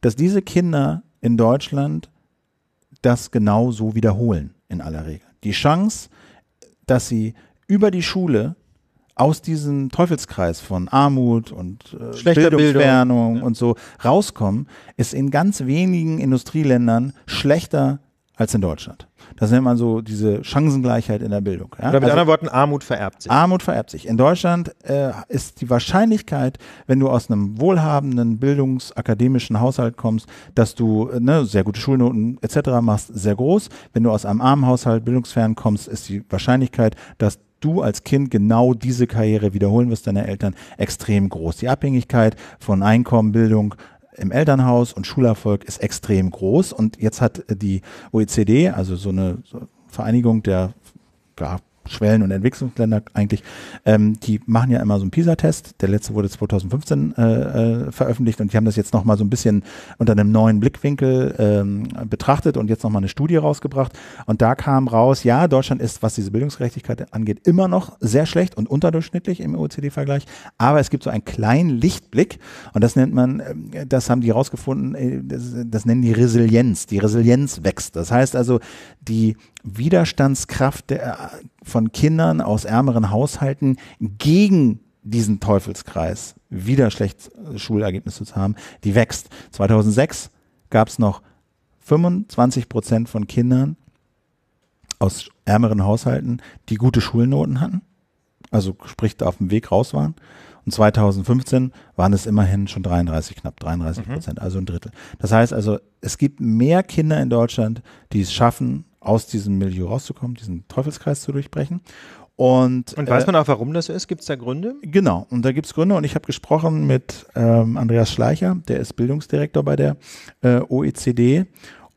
dass diese Kinder in Deutschland das genau so wiederholen in aller Regel. Die Chance, dass sie über die Schule aus diesem Teufelskreis von Armut und äh, Schlechter Bildungsfernung Bildung. und so rauskommen, ist in ganz wenigen Industrieländern schlechter als in Deutschland. Das nennt man so diese Chancengleichheit in der Bildung. Ja? Oder mit also, anderen Worten, Armut vererbt sich. Armut vererbt sich. In Deutschland äh, ist die Wahrscheinlichkeit, wenn du aus einem wohlhabenden, bildungsakademischen Haushalt kommst, dass du äh, ne, sehr gute Schulnoten etc. machst, sehr groß. Wenn du aus einem armen Haushalt, bildungsfern kommst, ist die Wahrscheinlichkeit, dass du als Kind genau diese Karriere wiederholen wirst deiner Eltern, extrem groß. Die Abhängigkeit von Einkommen, Bildung, im Elternhaus und Schulerfolg ist extrem groß. Und jetzt hat äh, die OECD, also so eine Vereinigung der ja, Schwellen- und Entwicklungsländer eigentlich, ähm, die machen ja immer so einen PISA-Test. Der letzte wurde 2015 äh, äh, veröffentlicht und die haben das jetzt nochmal so ein bisschen unter einem neuen Blickwinkel ähm, betrachtet und jetzt nochmal eine Studie rausgebracht. Und da kam raus, ja, Deutschland ist, was diese Bildungsgerechtigkeit angeht, immer noch sehr schlecht und unterdurchschnittlich im OECD-Vergleich. Aber es gibt so einen kleinen Lichtblick und das nennt man, ähm, das haben die rausgefunden, äh, das, das nennen die Resilienz. Die Resilienz wächst. Das heißt also, die Widerstandskraft der, von Kindern aus ärmeren Haushalten gegen diesen Teufelskreis, wieder schlecht äh, Schulergebnisse zu haben, die wächst. 2006 gab es noch 25 Prozent von Kindern aus ärmeren Haushalten, die gute Schulnoten hatten, also sprich da auf dem Weg raus waren. Und 2015 waren es immerhin schon 33, knapp 33 mhm. Prozent, mhm. also ein Drittel. Das heißt also, es gibt mehr Kinder in Deutschland, die es schaffen, aus diesem Milieu rauszukommen, diesen Teufelskreis zu durchbrechen. Und, und weiß äh, man auch, warum das so ist? Gibt es da Gründe? Genau, und da gibt es Gründe. Und ich habe gesprochen mit ähm, Andreas Schleicher, der ist Bildungsdirektor bei der äh, OECD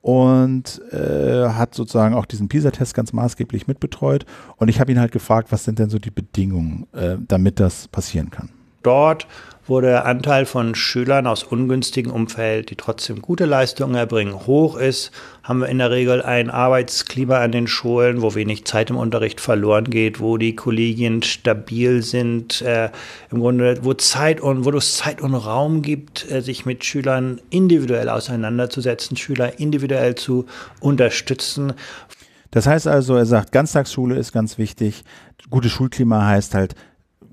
und äh, hat sozusagen auch diesen PISA-Test ganz maßgeblich mitbetreut. Und ich habe ihn halt gefragt, was sind denn so die Bedingungen, äh, damit das passieren kann. Dort wo der Anteil von Schülern aus ungünstigem Umfeld, die trotzdem gute Leistungen erbringen, hoch ist, haben wir in der Regel ein Arbeitsklima an den Schulen, wo wenig Zeit im Unterricht verloren geht, wo die Kollegien stabil sind, äh, im Grunde, wo Zeit und wo es Zeit und Raum gibt, äh, sich mit Schülern individuell auseinanderzusetzen, Schüler individuell zu unterstützen. Das heißt also, er sagt, Ganztagsschule ist ganz wichtig. Gutes Schulklima heißt halt,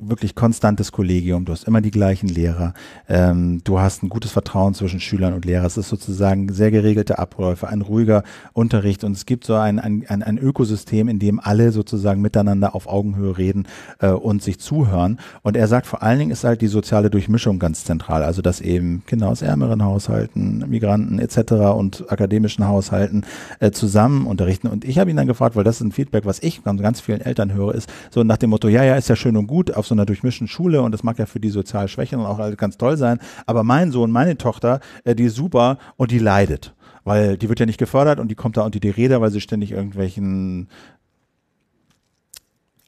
wirklich konstantes Kollegium, du hast immer die gleichen Lehrer, ähm, du hast ein gutes Vertrauen zwischen Schülern und Lehrern. Es ist sozusagen sehr geregelte Abläufe, ein ruhiger Unterricht und es gibt so ein, ein, ein, Ökosystem, in dem alle sozusagen miteinander auf Augenhöhe reden äh, und sich zuhören. Und er sagt, vor allen Dingen ist halt die soziale Durchmischung ganz zentral. Also dass eben Kinder aus ärmeren Haushalten, Migranten etc. und akademischen Haushalten äh, zusammen unterrichten. Und ich habe ihn dann gefragt, weil das ist ein Feedback, was ich von ganz vielen Eltern höre, ist so nach dem Motto, ja, ja, ist ja schön und gut, auf so einer durchmischten Schule und das mag ja für die sozial Schwächeren auch ganz toll sein. Aber mein Sohn, meine Tochter, äh, die ist super und die leidet weil die wird ja nicht gefördert und die kommt da unter die Räder, weil sie ständig irgendwelchen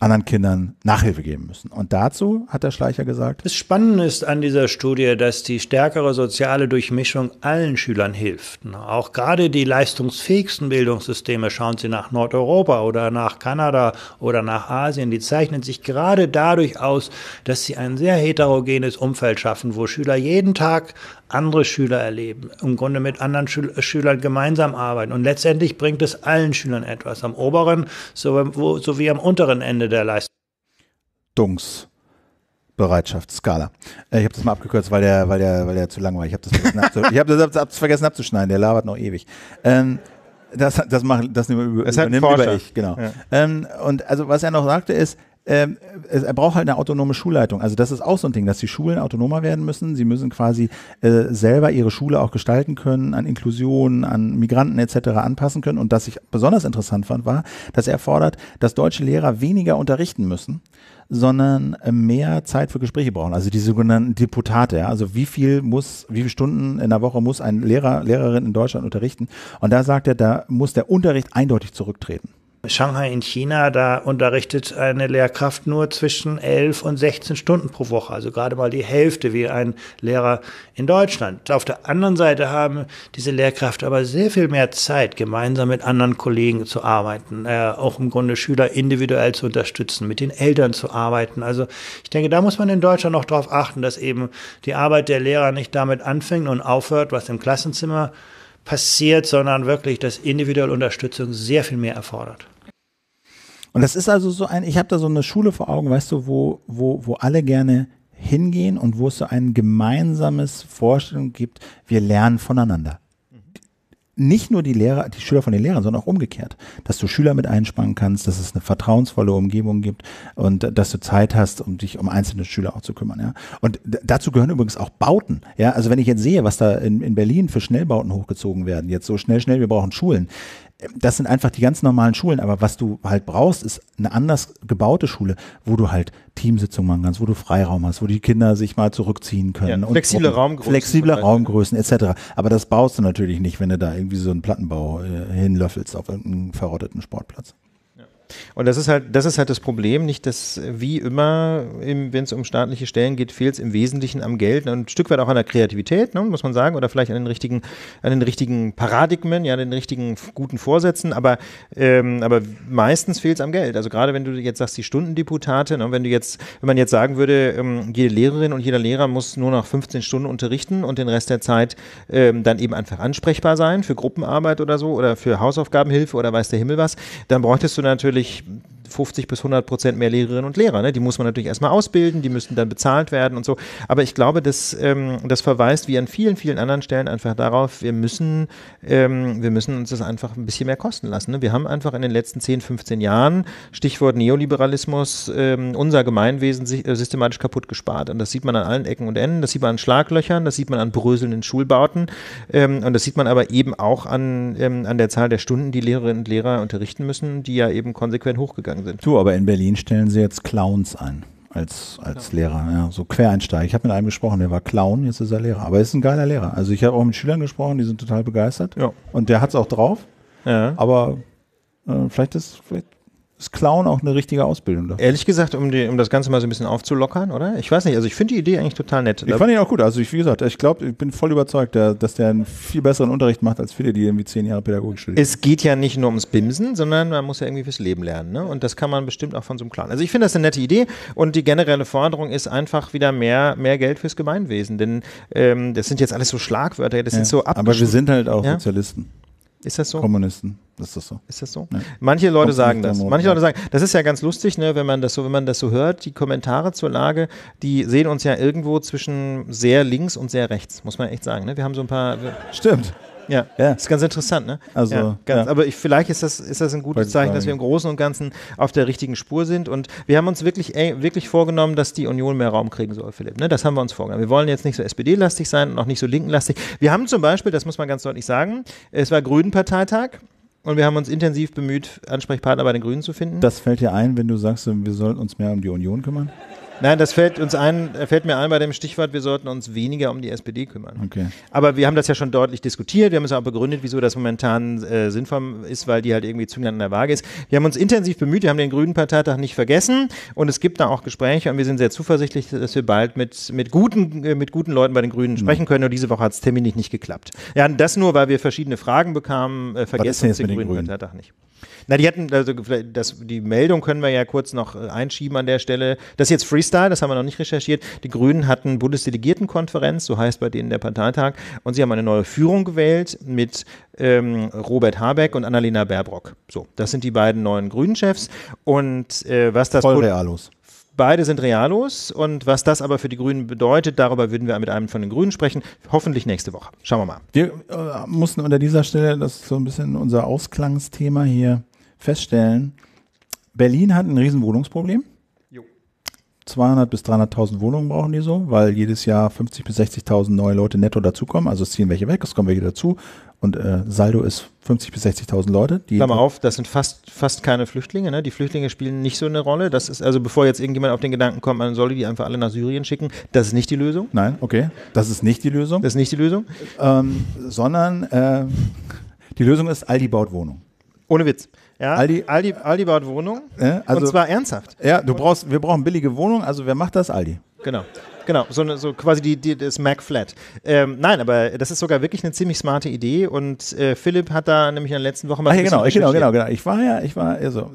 anderen Kindern Nachhilfe geben müssen. Und dazu hat der Schleicher gesagt. Das Spannende ist an dieser Studie, dass die stärkere soziale Durchmischung allen Schülern hilft. Auch gerade die leistungsfähigsten Bildungssysteme, schauen Sie nach Nordeuropa oder nach Kanada oder nach Asien, die zeichnen sich gerade dadurch aus, dass sie ein sehr heterogenes Umfeld schaffen, wo Schüler jeden Tag andere Schüler erleben, im Grunde mit anderen Schül Schülern gemeinsam arbeiten. Und letztendlich bringt es allen Schülern etwas, am oberen sowie so am unteren Ende der Leistung. Leistungsbereitschaftsskala. Äh, ich habe das mal abgekürzt, weil der, weil der, weil der zu lang war. Ich habe das, ich hab das ab vergessen abzuschneiden. Der labert noch ewig. Ähm, das, das, mach, das, über, das über ich, genau. Ja. Ähm, und also was er noch sagte ist, ähm, er braucht halt eine autonome Schulleitung. Also das ist auch so ein Ding, dass die Schulen autonomer werden müssen. Sie müssen quasi äh, selber ihre Schule auch gestalten können, an Inklusion, an Migranten etc. anpassen können. Und das ich besonders interessant fand, war, dass er fordert, dass deutsche Lehrer weniger unterrichten müssen, sondern äh, mehr Zeit für Gespräche brauchen. Also die sogenannten Deputate. Ja? Also wie viel muss, wie viele Stunden in der Woche muss ein Lehrer, Lehrerin in Deutschland unterrichten? Und da sagt er, da muss der Unterricht eindeutig zurücktreten. Shanghai in China, da unterrichtet eine Lehrkraft nur zwischen 11 und 16 Stunden pro Woche, also gerade mal die Hälfte wie ein Lehrer in Deutschland. Auf der anderen Seite haben diese Lehrkräfte aber sehr viel mehr Zeit, gemeinsam mit anderen Kollegen zu arbeiten, äh, auch im Grunde Schüler individuell zu unterstützen, mit den Eltern zu arbeiten. Also ich denke, da muss man in Deutschland noch darauf achten, dass eben die Arbeit der Lehrer nicht damit anfängt und aufhört, was im Klassenzimmer passiert, sondern wirklich, dass individuelle Unterstützung sehr viel mehr erfordert. Und das ist also so ein, ich habe da so eine Schule vor Augen, weißt du, wo, wo, wo alle gerne hingehen und wo es so ein gemeinsames Vorstellung gibt, wir lernen voneinander nicht nur die Lehrer, die Schüler von den Lehrern, sondern auch umgekehrt, dass du Schüler mit einspannen kannst, dass es eine vertrauensvolle Umgebung gibt und dass du Zeit hast, um dich um einzelne Schüler auch zu kümmern. Ja? Und dazu gehören übrigens auch Bauten. Ja? Also wenn ich jetzt sehe, was da in, in Berlin für Schnellbauten hochgezogen werden, jetzt so schnell, schnell, wir brauchen Schulen das sind einfach die ganz normalen Schulen, aber was du halt brauchst, ist eine anders gebaute Schule, wo du halt Teamsitzungen machen kannst, wo du Freiraum hast, wo die Kinder sich mal zurückziehen können. Ja, flexible und, Raumgrößen. Flexible Raumgrößen etc. Aber das baust du natürlich nicht, wenn du da irgendwie so einen Plattenbau äh, hinlöffelst auf irgendeinen verrotteten Sportplatz. Und das ist halt, das ist halt das Problem, nicht, dass wie immer, wenn es um staatliche Stellen geht, fehlt es im Wesentlichen am Geld ne, und ein Stück weit auch an der Kreativität, ne, muss man sagen, oder vielleicht an den richtigen, an den richtigen Paradigmen, ja, den richtigen guten Vorsätzen, aber, ähm, aber meistens fehlt es am Geld. Also gerade wenn du jetzt sagst, die Stundendeputate, ne, wenn du jetzt, wenn man jetzt sagen würde, ähm, jede Lehrerin und jeder Lehrer muss nur noch 15 Stunden unterrichten und den Rest der Zeit ähm, dann eben einfach ansprechbar sein für Gruppenarbeit oder so oder für Hausaufgabenhilfe oder weiß der Himmel was, dann bräuchtest du natürlich natürlich 50 bis 100 Prozent mehr Lehrerinnen und Lehrer. Ne? Die muss man natürlich erstmal ausbilden, die müssen dann bezahlt werden und so. Aber ich glaube, das, ähm, das verweist wie an vielen, vielen anderen Stellen einfach darauf, wir müssen, ähm, wir müssen uns das einfach ein bisschen mehr kosten lassen. Ne? Wir haben einfach in den letzten 10, 15 Jahren, Stichwort Neoliberalismus, ähm, unser Gemeinwesen sich, äh, systematisch kaputt gespart. Und das sieht man an allen Ecken und Enden, das sieht man an Schlaglöchern, das sieht man an bröselnden Schulbauten ähm, und das sieht man aber eben auch an, ähm, an der Zahl der Stunden, die Lehrerinnen und Lehrer unterrichten müssen, die ja eben konsequent hochgegangen eingeschlagen sind. Du, aber in Berlin stellen sie jetzt Clowns ein als, als ja. Lehrer, ja, so Quereinsteiger. Ich habe mit einem gesprochen, der war Clown, jetzt ist er Lehrer. Aber er ist ein geiler Lehrer. Also ich habe auch mit Schülern gesprochen, die sind total begeistert. Ja. Und der hat es auch drauf. Ja. Aber äh, vielleicht ist, vielleicht ist Clown auch eine richtige Ausbildung da. Ehrlich gesagt, um, die, um das Ganze mal so ein bisschen aufzulockern, oder? Ich weiß nicht, also ich finde die Idee eigentlich total nett. Ich fand ihn auch gut. Also ich, wie gesagt, ich glaube, ich bin voll überzeugt, dass der einen viel besseren Unterricht macht als viele, die irgendwie zehn Jahre pädagogisch studieren. Es geht ja nicht nur ums Bimsen, sondern man muss ja irgendwie fürs Leben lernen. Ne? Und das kann man bestimmt auch von so einem Clown. Also ich finde das eine nette Idee und die generelle Forderung ist einfach wieder mehr, mehr Geld fürs Gemeinwesen. Denn ähm, das sind jetzt alles so Schlagwörter, das ja. sind so ab. Aber wir sind halt auch ja? Sozialisten. Ist das so? Kommunisten. Ist das so? Ist das so? Ja. Manche Leute Kommt sagen das. Manche Leute sagen, das ist ja ganz lustig, ne, wenn man das so, wenn man das so hört. Die Kommentare zur Lage, die sehen uns ja irgendwo zwischen sehr links und sehr rechts, muss man echt sagen. Ne? Wir haben so ein paar. Stimmt. Ja. ja. Das ist ganz interessant, ne? Also, ja, ganz, ja. Aber ich, vielleicht ist das, ist das ein gutes Zeichen, dass wir im Großen und Ganzen auf der richtigen Spur sind. Und wir haben uns wirklich, ey, wirklich vorgenommen, dass die Union mehr Raum kriegen soll, Philipp. Ne? Das haben wir uns vorgenommen. Wir wollen jetzt nicht so SPD-lastig sein und auch nicht so linkenlastig. Wir haben zum Beispiel, das muss man ganz deutlich sagen, es war Grünen-Parteitag. Und wir haben uns intensiv bemüht, Ansprechpartner bei den Grünen zu finden. Das fällt dir ein, wenn du sagst, wir sollten uns mehr um die Union kümmern? Nein, das fällt uns ein, äh, fällt mir ein bei dem Stichwort, wir sollten uns weniger um die SPD kümmern. Okay. Aber wir haben das ja schon deutlich diskutiert, wir haben es auch begründet, wieso das momentan äh, sinnvoll ist, weil die halt irgendwie zunehmend an der Waage ist. Wir haben uns intensiv bemüht, wir haben den Grünen Parteitag nicht vergessen und es gibt da auch Gespräche und wir sind sehr zuversichtlich, dass wir bald mit, mit, guten, äh, mit guten Leuten bei den Grünen mhm. sprechen können und diese Woche hat es terminlich nicht geklappt. Ja, das nur, weil wir verschiedene Fragen bekamen, äh, vergessen den Grünen, Grünen Parteitag nicht. Na, die hatten, also das, die Meldung können wir ja kurz noch äh, einschieben an der Stelle. Das ist jetzt Freestyle, das haben wir noch nicht recherchiert. Die Grünen hatten Bundesdelegiertenkonferenz, so heißt bei denen der Parteitag, und sie haben eine neue Führung gewählt mit ähm, Robert Habeck und Annalena Baerbrock. So, das sind die beiden neuen Grünen-Chefs. Und äh, was das. Voll realos. Beide sind Realos und was das aber für die Grünen bedeutet, darüber würden wir mit einem von den Grünen sprechen. Hoffentlich nächste Woche. Schauen wir mal. Wir äh, mussten unter dieser Stelle, das ist so ein bisschen unser Ausklangsthema hier, feststellen. Berlin hat ein Riesenwohnungsproblem. 200.000 bis 300.000 Wohnungen brauchen die so, weil jedes Jahr 50.000 bis 60.000 neue Leute netto dazukommen. Also es ziehen welche weg, es kommen welche dazu. Und äh, Saldo ist 50.000 bis 60.000 Leute. Die Klammer auf, das sind fast, fast keine Flüchtlinge. Ne? Die Flüchtlinge spielen nicht so eine Rolle. Das ist also, bevor jetzt irgendjemand auf den Gedanken kommt, man solle die einfach alle nach Syrien schicken, das ist nicht die Lösung. Nein, okay, das ist nicht die Lösung. Das ist nicht die Lösung. Ähm, sondern äh, die Lösung ist, Aldi baut Wohnungen. Ohne Witz. Ja, Aldi, Aldi, Aldi baut Wohnungen. Ja, also, und zwar ernsthaft. Ja, du brauchst, wir brauchen billige Wohnungen, also wer macht das? Aldi. Genau. Genau, so, so quasi die, die, das Mac Flat. Ähm, nein, aber das ist sogar wirklich eine ziemlich smarte Idee und äh, Philipp hat da nämlich in der letzten Woche mal. Ach, ah, genau, genau, genau, genau. Ich war ja, ich war, also,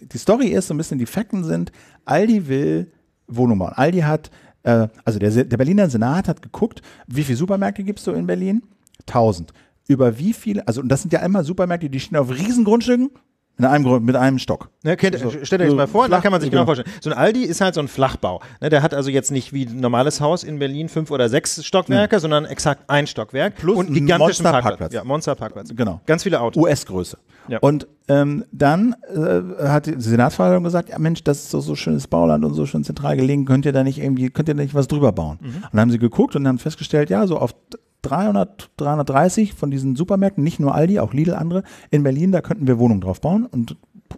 die Story ist so ein bisschen, die Fakten sind, Aldi will Wohnungen bauen. Aldi hat, äh, also der, der Berliner Senat hat geguckt, wie viele Supermärkte gibt es so in Berlin? Tausend. über wie viele, also und das sind ja einmal Supermärkte, die stehen auf riesen Grundstücken, in einem, mit einem Stock. Ne, kennt, stellt euch so mal vor, flach, da kann man sich genau, vorstellen. So ein Aldi ist halt so ein Flachbau. Ne, der hat also jetzt nicht wie ein normales Haus in Berlin fünf oder sechs Stockwerke, mhm. sondern exakt ein Stockwerk. Plus und gigantischen Monster Parkplatz. Parkplatz. Ja, Parkplatz. Genau. Ganz viele Autos. US-Größe. Ja. Und ähm, dann äh, hat die Senatsverwaltung gesagt, ja Mensch, das ist doch so schönes Bauland und so schön zentral gelegen, könnt ihr da nicht irgendwie, könnt ihr da nicht was drüber bauen? Mhm. Und dann haben sie geguckt und haben festgestellt, ja, so auf 300, 330 von diesen Supermärkten, nicht nur Aldi, auch Lidl, andere, in Berlin, da könnten wir Wohnungen drauf bauen. Und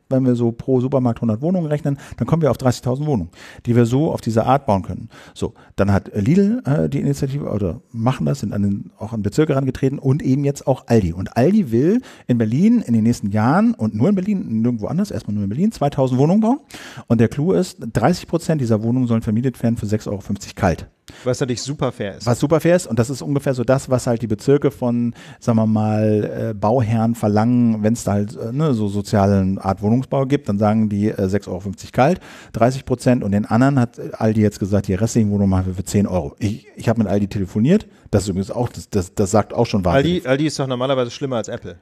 wenn wir so pro Supermarkt 100 Wohnungen rechnen, dann kommen wir auf 30.000 Wohnungen, die wir so auf diese Art bauen können. So, dann hat Lidl äh, die Initiative oder machen das, sind an den, auch an Bezirke herangetreten und eben jetzt auch Aldi. Und Aldi will in Berlin in den nächsten Jahren und nur in Berlin, nirgendwo anders, erstmal nur in Berlin, 2.000 Wohnungen bauen. Und der Clou ist, 30 Prozent dieser Wohnungen sollen vermietet werden für 6,50 Euro kalt. Was natürlich super fair ist. Was super fair ist und das ist ungefähr so das, was halt die Bezirke von, sagen wir mal, äh, Bauherren verlangen, wenn es da halt äh, ne, so sozialen Art Wohnungsbau gibt, dann sagen die äh, 6,50 Euro kalt, 30 Prozent und den anderen hat Aldi jetzt gesagt, die restlichen Wohnungen machen wir für 10 Euro. Ich, ich habe mit Aldi telefoniert, das ist übrigens auch, das, das, das sagt auch schon Wahrheit. Aldi, Aldi ist doch normalerweise schlimmer als Apple.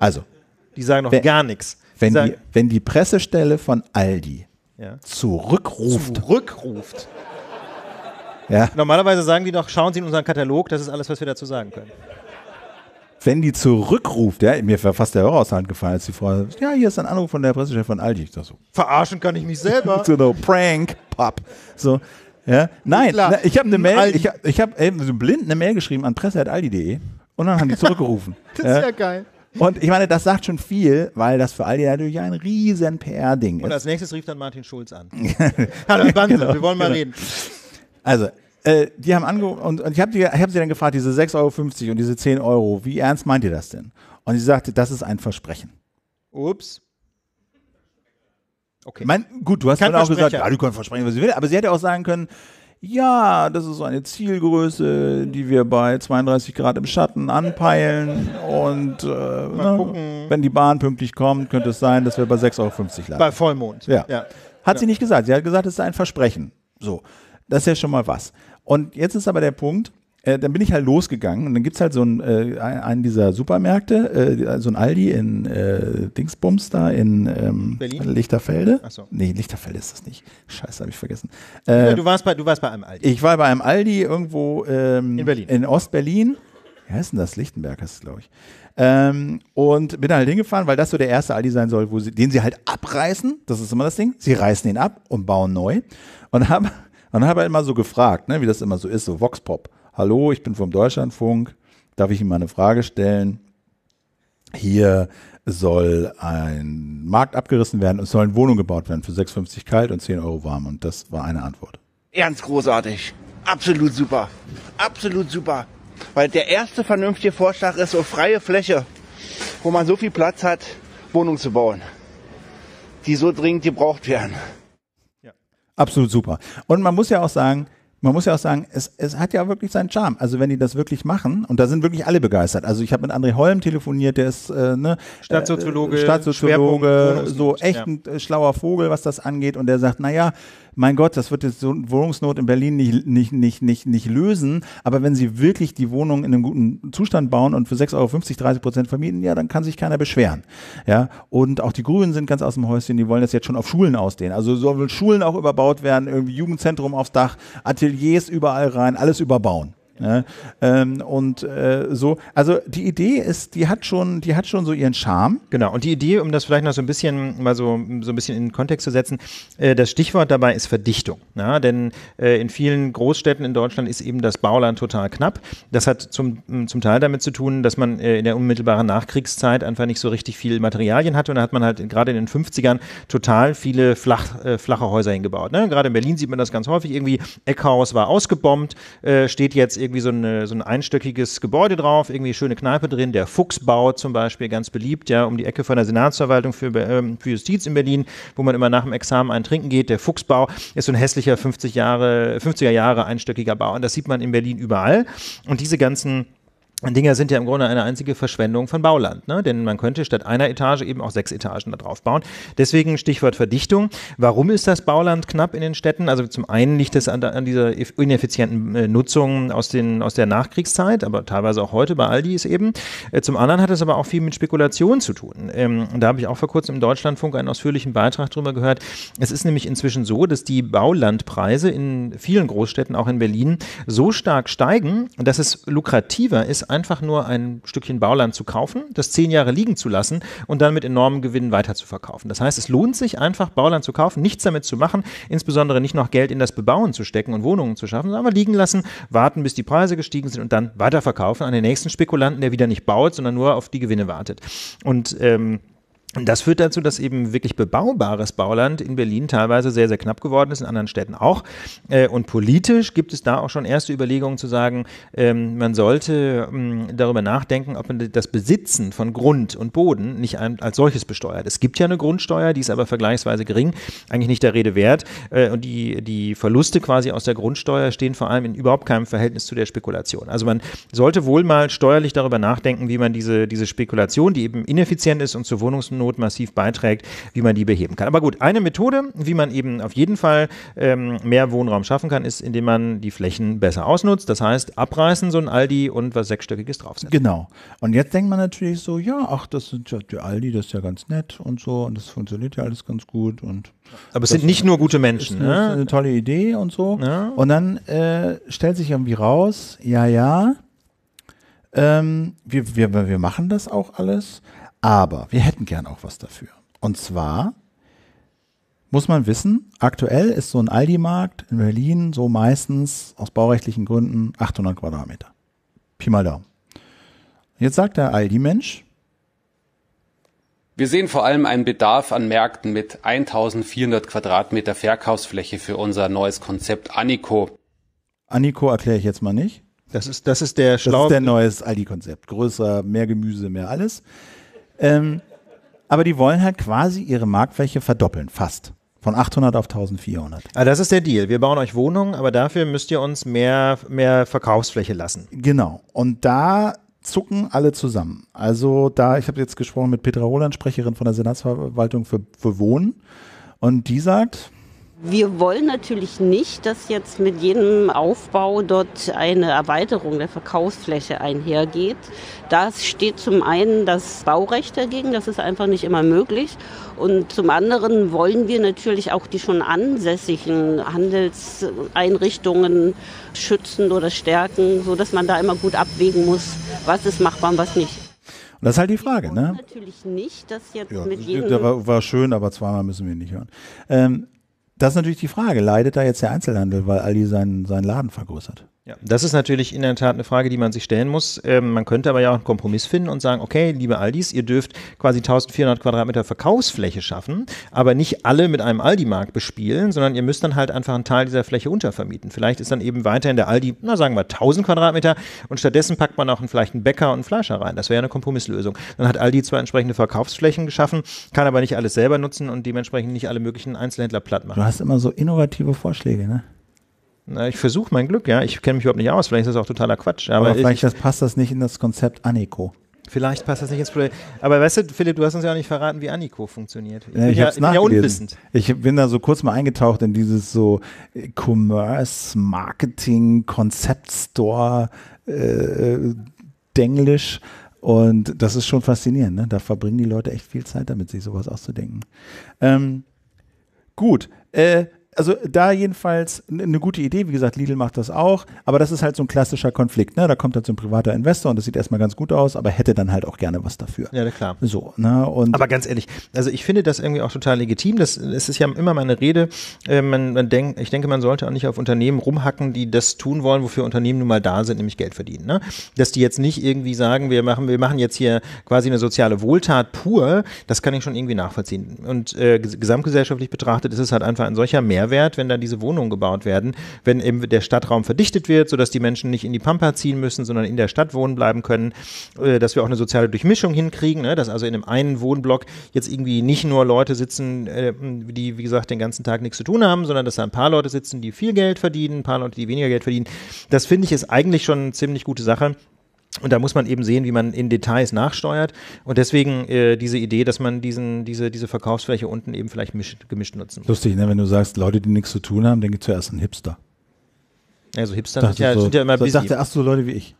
Also. Die sagen noch gar nichts. Wenn die, wenn die Pressestelle von Aldi ja. zurückruft. Zurückruft. Ja. Normalerweise sagen die doch, schauen Sie in unseren Katalog, das ist alles, was wir dazu sagen können. Wenn die zurückruft, ja, mir war fast der Hörer aus der Hand gefallen, als die Frau, ja, hier ist ein Anruf von der Pressechef von Aldi. Ich dachte so, verarschen kann ich mich selber. so, no, genau, Prank, pop. So, ja. Nein, na, ich habe eine Mail, Aldi. ich habe hab, so blind eine Mail geschrieben an presse.aldi.de und dann haben die zurückgerufen. das ja. ist ja geil. Und ich meine, das sagt schon viel, weil das für Aldi natürlich ein riesen PR-Ding ist. Und als nächstes rief dann Martin Schulz an. Hallo, Banzer, genau, wir wollen mal genau. reden. Also, äh, die haben angerufen und, und ich habe hab sie dann gefragt, diese 6,50 Euro und diese 10 Euro, wie ernst meint ihr das denn? Und sie sagte, das ist ein Versprechen. Ups. Okay. Mein, gut, du hast dann auch gesagt, ja, du kannst versprechen, was sie will, aber sie hätte auch sagen können, ja, das ist so eine Zielgröße, die wir bei 32 Grad im Schatten anpeilen. Und äh, ne, wenn die Bahn pünktlich kommt, könnte es sein, dass wir bei 6,50 Euro landen. Bei Vollmond. Ja. ja. Hat ja. sie nicht gesagt. Sie hat gesagt, es ist ein Versprechen. So. Das ist ja schon mal was. Und jetzt ist aber der Punkt, äh, dann bin ich halt losgegangen und dann gibt es halt so einen, äh, einen dieser Supermärkte, äh, so ein Aldi in äh, Dingsbums da in ähm, Lichterfelde. Ach so. Nee, Lichterfelde ist das nicht. Scheiße, habe ich vergessen. Ja, äh, du, warst bei, du warst bei einem Aldi. Ich war bei einem Aldi irgendwo ähm, in, Berlin. in Ostberlin. Wie heißt denn das? Lichtenberg heißt es, glaube ich. Ähm, und bin halt hingefahren, weil das so der erste Aldi sein soll, wo sie, den sie halt abreißen. Das ist immer das Ding. Sie reißen ihn ab und bauen neu. Und haben dann habe ich immer halt so gefragt, ne, wie das immer so ist, so Vox Pop. Hallo, ich bin vom Deutschlandfunk. Darf ich Ihnen mal eine Frage stellen? Hier soll ein Markt abgerissen werden und sollen Wohnungen gebaut werden für 6,50 kalt und 10 Euro warm. Und das war eine Antwort. Ernst großartig. Absolut super. Absolut super. Weil der erste vernünftige Vorschlag ist so freie Fläche, wo man so viel Platz hat, Wohnungen zu bauen, die so dringend gebraucht werden. Absolut super. Und man muss ja auch sagen, man muss ja auch sagen, es, es hat ja wirklich seinen Charme. Also wenn die das wirklich machen, und da sind wirklich alle begeistert. Also ich habe mit André Holm telefoniert, der ist äh, ne, äh, Stadtsoziologe, Stadtsoziologe so echt ja. ein schlauer Vogel, was das angeht. Und der sagt, naja, mein Gott, das wird jetzt so Wohnungsnot in Berlin nicht, nicht, nicht, nicht, nicht lösen. Aber wenn sie wirklich die Wohnung in einem guten Zustand bauen und für 6,50 Euro 30 Prozent vermieten, ja, dann kann sich keiner beschweren. Ja, und auch die Grünen sind ganz aus dem Häuschen, die wollen das jetzt schon auf Schulen ausdehnen. Also sollen Schulen auch überbaut werden, irgendwie Jugendzentrum aufs Dach, Ateliers überall rein, alles überbauen. Ne? Ähm, und äh, so, also die Idee ist, die hat schon, die hat schon so ihren Charme. Genau, und die Idee, um das vielleicht noch so ein bisschen mal so, so ein bisschen in den Kontext zu setzen, äh, das Stichwort dabei ist Verdichtung. Ja? Ne? Denn äh, in vielen Großstädten in Deutschland ist eben das Bauland total knapp. Das hat zum, zum Teil damit zu tun, dass man äh, in der unmittelbaren Nachkriegszeit einfach nicht so richtig viel Materialien hatte und da hat man halt gerade in den 50ern total viele flach, äh, flache Häuser hingebaut. Ne? Gerade in Berlin sieht man das ganz häufig, irgendwie Eckhaus war ausgebombt, äh, steht jetzt irgendwie so, eine, so ein einstöckiges Gebäude drauf, irgendwie schöne Kneipe drin, der Fuchsbau zum Beispiel, ganz beliebt, ja, um die Ecke von der Senatsverwaltung für, ähm, für Justiz in Berlin, wo man immer nach dem Examen einen Trinken geht. Der Fuchsbau ist so ein hässlicher 50 Jahre, 50er Jahre einstöckiger Bau und das sieht man in Berlin überall. Und diese ganzen Dinger sind ja im Grunde eine einzige Verschwendung von Bauland, ne? denn man könnte statt einer Etage eben auch sechs Etagen da drauf bauen. Deswegen Stichwort Verdichtung. Warum ist das Bauland knapp in den Städten? Also zum einen liegt es an, an, dieser ineffizienten äh, Nutzung aus, den, aus der Nachkriegszeit, aber teilweise auch heute bei Aldi Aldis eben. Äh, zum anderen hat es aber auch viel mit Spekulation zu tun. Ähm, da habe ich auch vor kurzem im Deutschlandfunk einen ausführlichen Beitrag darüber gehört. Es ist nämlich inzwischen so, dass die Baulandpreise in vielen Großstädten, auch in Berlin, so stark steigen, dass es lukrativer ist, einfach nur ein Stückchen Bauland zu kaufen, das zehn Jahre liegen zu lassen und dann mit enormen Gewinnen weiterzuverkaufen. Das heißt, es lohnt sich einfach, Bauland zu kaufen, nichts damit zu machen, insbesondere nicht noch Geld in das Bebauen zu stecken und Wohnungen zu schaffen, sondern liegen lassen, warten, bis die Preise gestiegen sind und dann weiterverkaufen an den nächsten Spekulanten, der wieder nicht baut, sondern nur auf die Gewinne wartet. Und ähm, das führt dazu, dass eben wirklich bebaubares Bauland in Berlin teilweise sehr, sehr knapp geworden ist, in anderen Städten auch. Äh, und politisch gibt es da auch schon erste Überlegungen zu sagen, ähm, man sollte ähm, darüber nachdenken, ob man das Besitzen von Grund und Boden nicht als solches besteuert. Es gibt ja eine Grundsteuer, die ist aber vergleichsweise gering, eigentlich nicht der Rede wert. Äh, und die, die Verluste quasi aus der Grundsteuer stehen vor allem in überhaupt keinem Verhältnis zu der Spekulation. Also man sollte wohl mal steuerlich darüber nachdenken, wie man diese, diese Spekulation, die eben ineffizient ist und zur Wohnungsnot Hungersnot massiv beiträgt, wie man die beheben kann. Aber gut, eine Methode, wie man eben auf jeden Fall ähm, mehr Wohnraum schaffen kann, ist, indem man die Flächen besser ausnutzt. Das heißt, abreißen so ein Aldi und was Sechsstöckiges draufsetzen. Genau. Und jetzt denkt man natürlich so, ja, ach, das sind ja die Aldi, das ist ja ganz nett und so und das funktioniert ja alles ganz gut. Und Aber es sind nicht nur gute Menschen. Das Ist ne? eine, ne? eine tolle Idee und so. Ja. Und dann äh, stellt sich irgendwie raus, ja, ja, ähm, wir, wir, wir machen das auch alles, aber wir hätten gern auch was dafür. Und zwar muss man wissen, aktuell ist so ein Aldi-Markt in Berlin so meistens aus baurechtlichen Gründen 800 Quadratmeter. Pi mal Daumen. Jetzt sagt der Aldi-Mensch, wir sehen vor allem einen Bedarf an Märkten mit 1400 Quadratmeter Verkaufsfläche für unser neues Konzept Anico. Anico erkläre ich jetzt mal nicht. Das ist, das ist der schlau. Das ist der neues Aldi-Konzept. Größer, mehr Gemüse, mehr alles. Ähm, aber die wollen halt quasi ihre Marktfläche verdoppeln, fast. Von 800 auf 1400. Ah, das ist der Deal. Wir bauen euch Wohnungen, aber dafür müsst ihr uns mehr, mehr Verkaufsfläche lassen. Genau. Und da zucken alle zusammen. Also da, ich habe jetzt gesprochen mit Petra Roland, Sprecherin von der Senatsverwaltung für, für Wohnen. Und die sagt, wir wollen natürlich nicht, dass jetzt mit jedem Aufbau dort eine Erweiterung der Verkaufsfläche einhergeht. Das steht zum einen das Baurecht dagegen, das ist einfach nicht immer möglich. Und zum anderen wollen wir natürlich auch die schon ansässigen Handelseinrichtungen schützen oder stärken, sodass man da immer gut abwägen muss, was ist machbar und was nicht. Und das ist halt die Frage, ne? Natürlich nicht, dass jetzt ja, mit jedem. War, war schön, aber zweimal müssen wir nicht hören. Ähm, das ist natürlich die Frage. Leidet da jetzt der Einzelhandel, weil Aldi seinen, seinen Laden vergrößert? Ja, das ist natürlich in der Tat eine Frage, die man sich stellen muss. Ähm, man könnte aber ja auch einen Kompromiss finden und sagen, okay, liebe Aldis, ihr dürft quasi 1400 Quadratmeter Verkaufsfläche schaffen, aber nicht alle mit einem Aldi-Markt bespielen, sondern ihr müsst dann halt einfach einen Teil dieser Fläche untervermieten. Vielleicht ist dann eben weiterhin der Aldi, na sagen wir 1000 Quadratmeter und stattdessen packt man auch einen, vielleicht einen Bäcker und einen Fleischer rein. Das wäre ja eine Kompromisslösung. Dann hat Aldi zwar entsprechende Verkaufsflächen geschaffen, kann aber nicht alles selber nutzen und dementsprechend nicht alle möglichen Einzelhändler platt machen. Du hast immer so innovative Vorschläge, ne? Na, ich versuche mein Glück, ja. Ich kenne mich überhaupt nicht aus, vielleicht ist das auch totaler Quatsch. Aber, aber vielleicht das passt das nicht in das Konzept Aniko. Vielleicht passt das nicht ins Projekt. Aber weißt du, Philipp, du hast uns ja auch nicht verraten, wie Aniko funktioniert. Ich, ja, bin, ich ja, ich bin ja unwissend. Ich bin da so kurz mal eingetaucht in dieses so äh, Commerce, Marketing, Konzeptstore, äh, Denglisch. Und das ist schon faszinierend. Ne? Da verbringen die Leute echt viel Zeit damit, sich sowas auszudenken. Ähm, gut. Äh, also da jedenfalls eine gute Idee. Wie gesagt, Lidl macht das auch, aber das ist halt so ein klassischer Konflikt. Ne? Da kommt dann so ein privater Investor und das sieht erstmal ganz gut aus, aber hätte dann halt auch gerne was dafür. Ja, klar. So, ne? und aber ganz ehrlich, also ich finde das irgendwie auch total legitim. Das, das ist ja immer meine Rede. Äh, man, man denk, ich denke, man sollte auch nicht auf Unternehmen rumhacken, die das tun wollen, wofür Unternehmen nun mal da sind, nämlich Geld verdienen. Ne? Dass die jetzt nicht irgendwie sagen, wir machen, wir machen jetzt hier quasi eine soziale Wohltat pur, das kann ich schon irgendwie nachvollziehen. Und äh, gesamtgesellschaftlich betrachtet ist es halt einfach ein solcher Mehrwert Mehrwert, wenn da diese Wohnungen gebaut werden, wenn eben der Stadtraum verdichtet wird, sodass die Menschen nicht in die Pampa ziehen müssen, sondern in der Stadt wohnen bleiben können, äh, dass wir auch eine soziale Durchmischung hinkriegen, ne? dass also in einem einen Wohnblock jetzt irgendwie nicht nur Leute sitzen, äh, die, wie gesagt, den ganzen Tag nichts zu tun haben, sondern dass da ein paar Leute sitzen, die viel Geld verdienen, ein paar Leute, die weniger Geld verdienen. Das finde ich ist eigentlich schon eine ziemlich gute Sache. Und da muss man eben sehen, wie man in Details nachsteuert. Und deswegen äh, diese Idee, dass man diesen, diese, diese Verkaufsfläche unten eben vielleicht misch, gemischt nutzen muss. Lustig, ne? wenn du sagst, Leute, die nichts zu tun haben, denke ich zuerst an Hipster. Also Hipster sind ja, so, sind ja immer so busy. dachte, ach so Leute wie ich,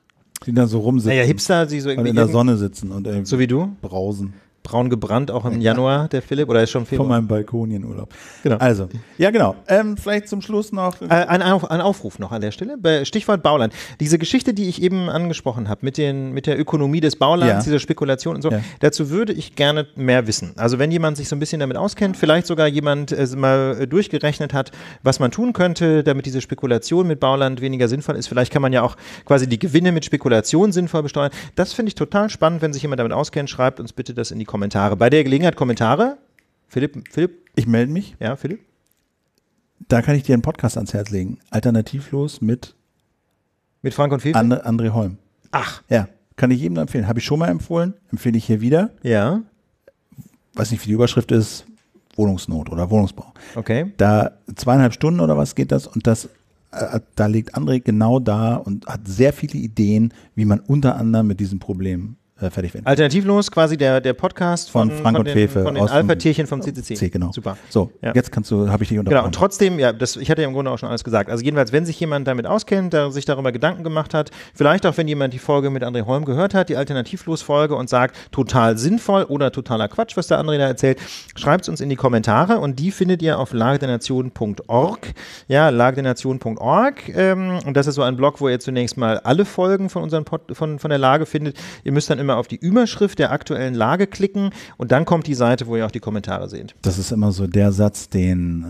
die dann so rumsitzen. Naja, Hipster, die so irgendwie Und in der Sonne sitzen und irgendwie so wie du? brausen braun gebrannt, auch im Januar, der Philipp, oder ist schon Februar? Von meinem Balkonienurlaub. Genau. Also, ja, genau. Ähm, vielleicht zum Schluss noch. Äh, ein, Auf, ein, Aufruf noch an der Stelle. Stichwort Bauland. Diese Geschichte, die ich eben angesprochen habe, mit, mit der Ökonomie des Baulands, ja. dieser Spekulation und so, ja. dazu würde ich gerne mehr wissen. Also, wenn jemand sich so ein bisschen damit auskennt, vielleicht sogar jemand äh, mal durchgerechnet hat, was man tun könnte, damit diese Spekulation mit Bauland weniger sinnvoll ist. Vielleicht kann man ja auch quasi die Gewinne mit Spekulation sinnvoll besteuern. Das finde ich total spannend, wenn sich jemand damit auskennt. Schreibt uns bitte das in die Kommentare. Bei der Gelegenheit Kommentare. Philipp, Philipp? Ich melde mich. Ja, Philipp. Da kann ich dir einen Podcast ans Herz legen. Alternativlos mit mit Frank und Fifi? And, André Holm. Ach. Ja, kann ich jedem empfehlen. Habe ich schon mal empfohlen, empfehle ich hier wieder. Ja. Weiß nicht, wie die Überschrift ist, Wohnungsnot oder Wohnungsbau. Okay. Da zweieinhalb Stunden oder was geht das und das äh, da liegt André genau da und hat sehr viele Ideen, wie man unter anderem mit diesem Problem äh, fertig werden. Alternativlos quasi der, der Podcast von, von Frank von und den, Fefe. Von den Alpha-Tierchen vom CCC. C, genau. Super. So, ja. jetzt kannst du, habe ich dich unterbrochen. Genau, und trotzdem, ja, das, ich hatte ja im Grunde auch schon alles gesagt. Also jedenfalls, wenn sich jemand damit auskennt, der sich darüber Gedanken gemacht hat, vielleicht auch, wenn jemand die Folge mit André Holm gehört hat, die Alternativlos-Folge und sagt, total sinnvoll oder totaler Quatsch, was der André da erzählt, schreibt es uns in die Kommentare und die findet ihr auf lagedernation.org. Ja, lagedernation.org ähm, und das ist so ein Blog, wo ihr zunächst mal alle Folgen von, unseren Pod, von, von der Lage findet. Ihr müsst dann immer auf die Überschrift der aktuellen Lage klicken und dann kommt die Seite, wo ihr auch die Kommentare seht. Das ist immer so der Satz, den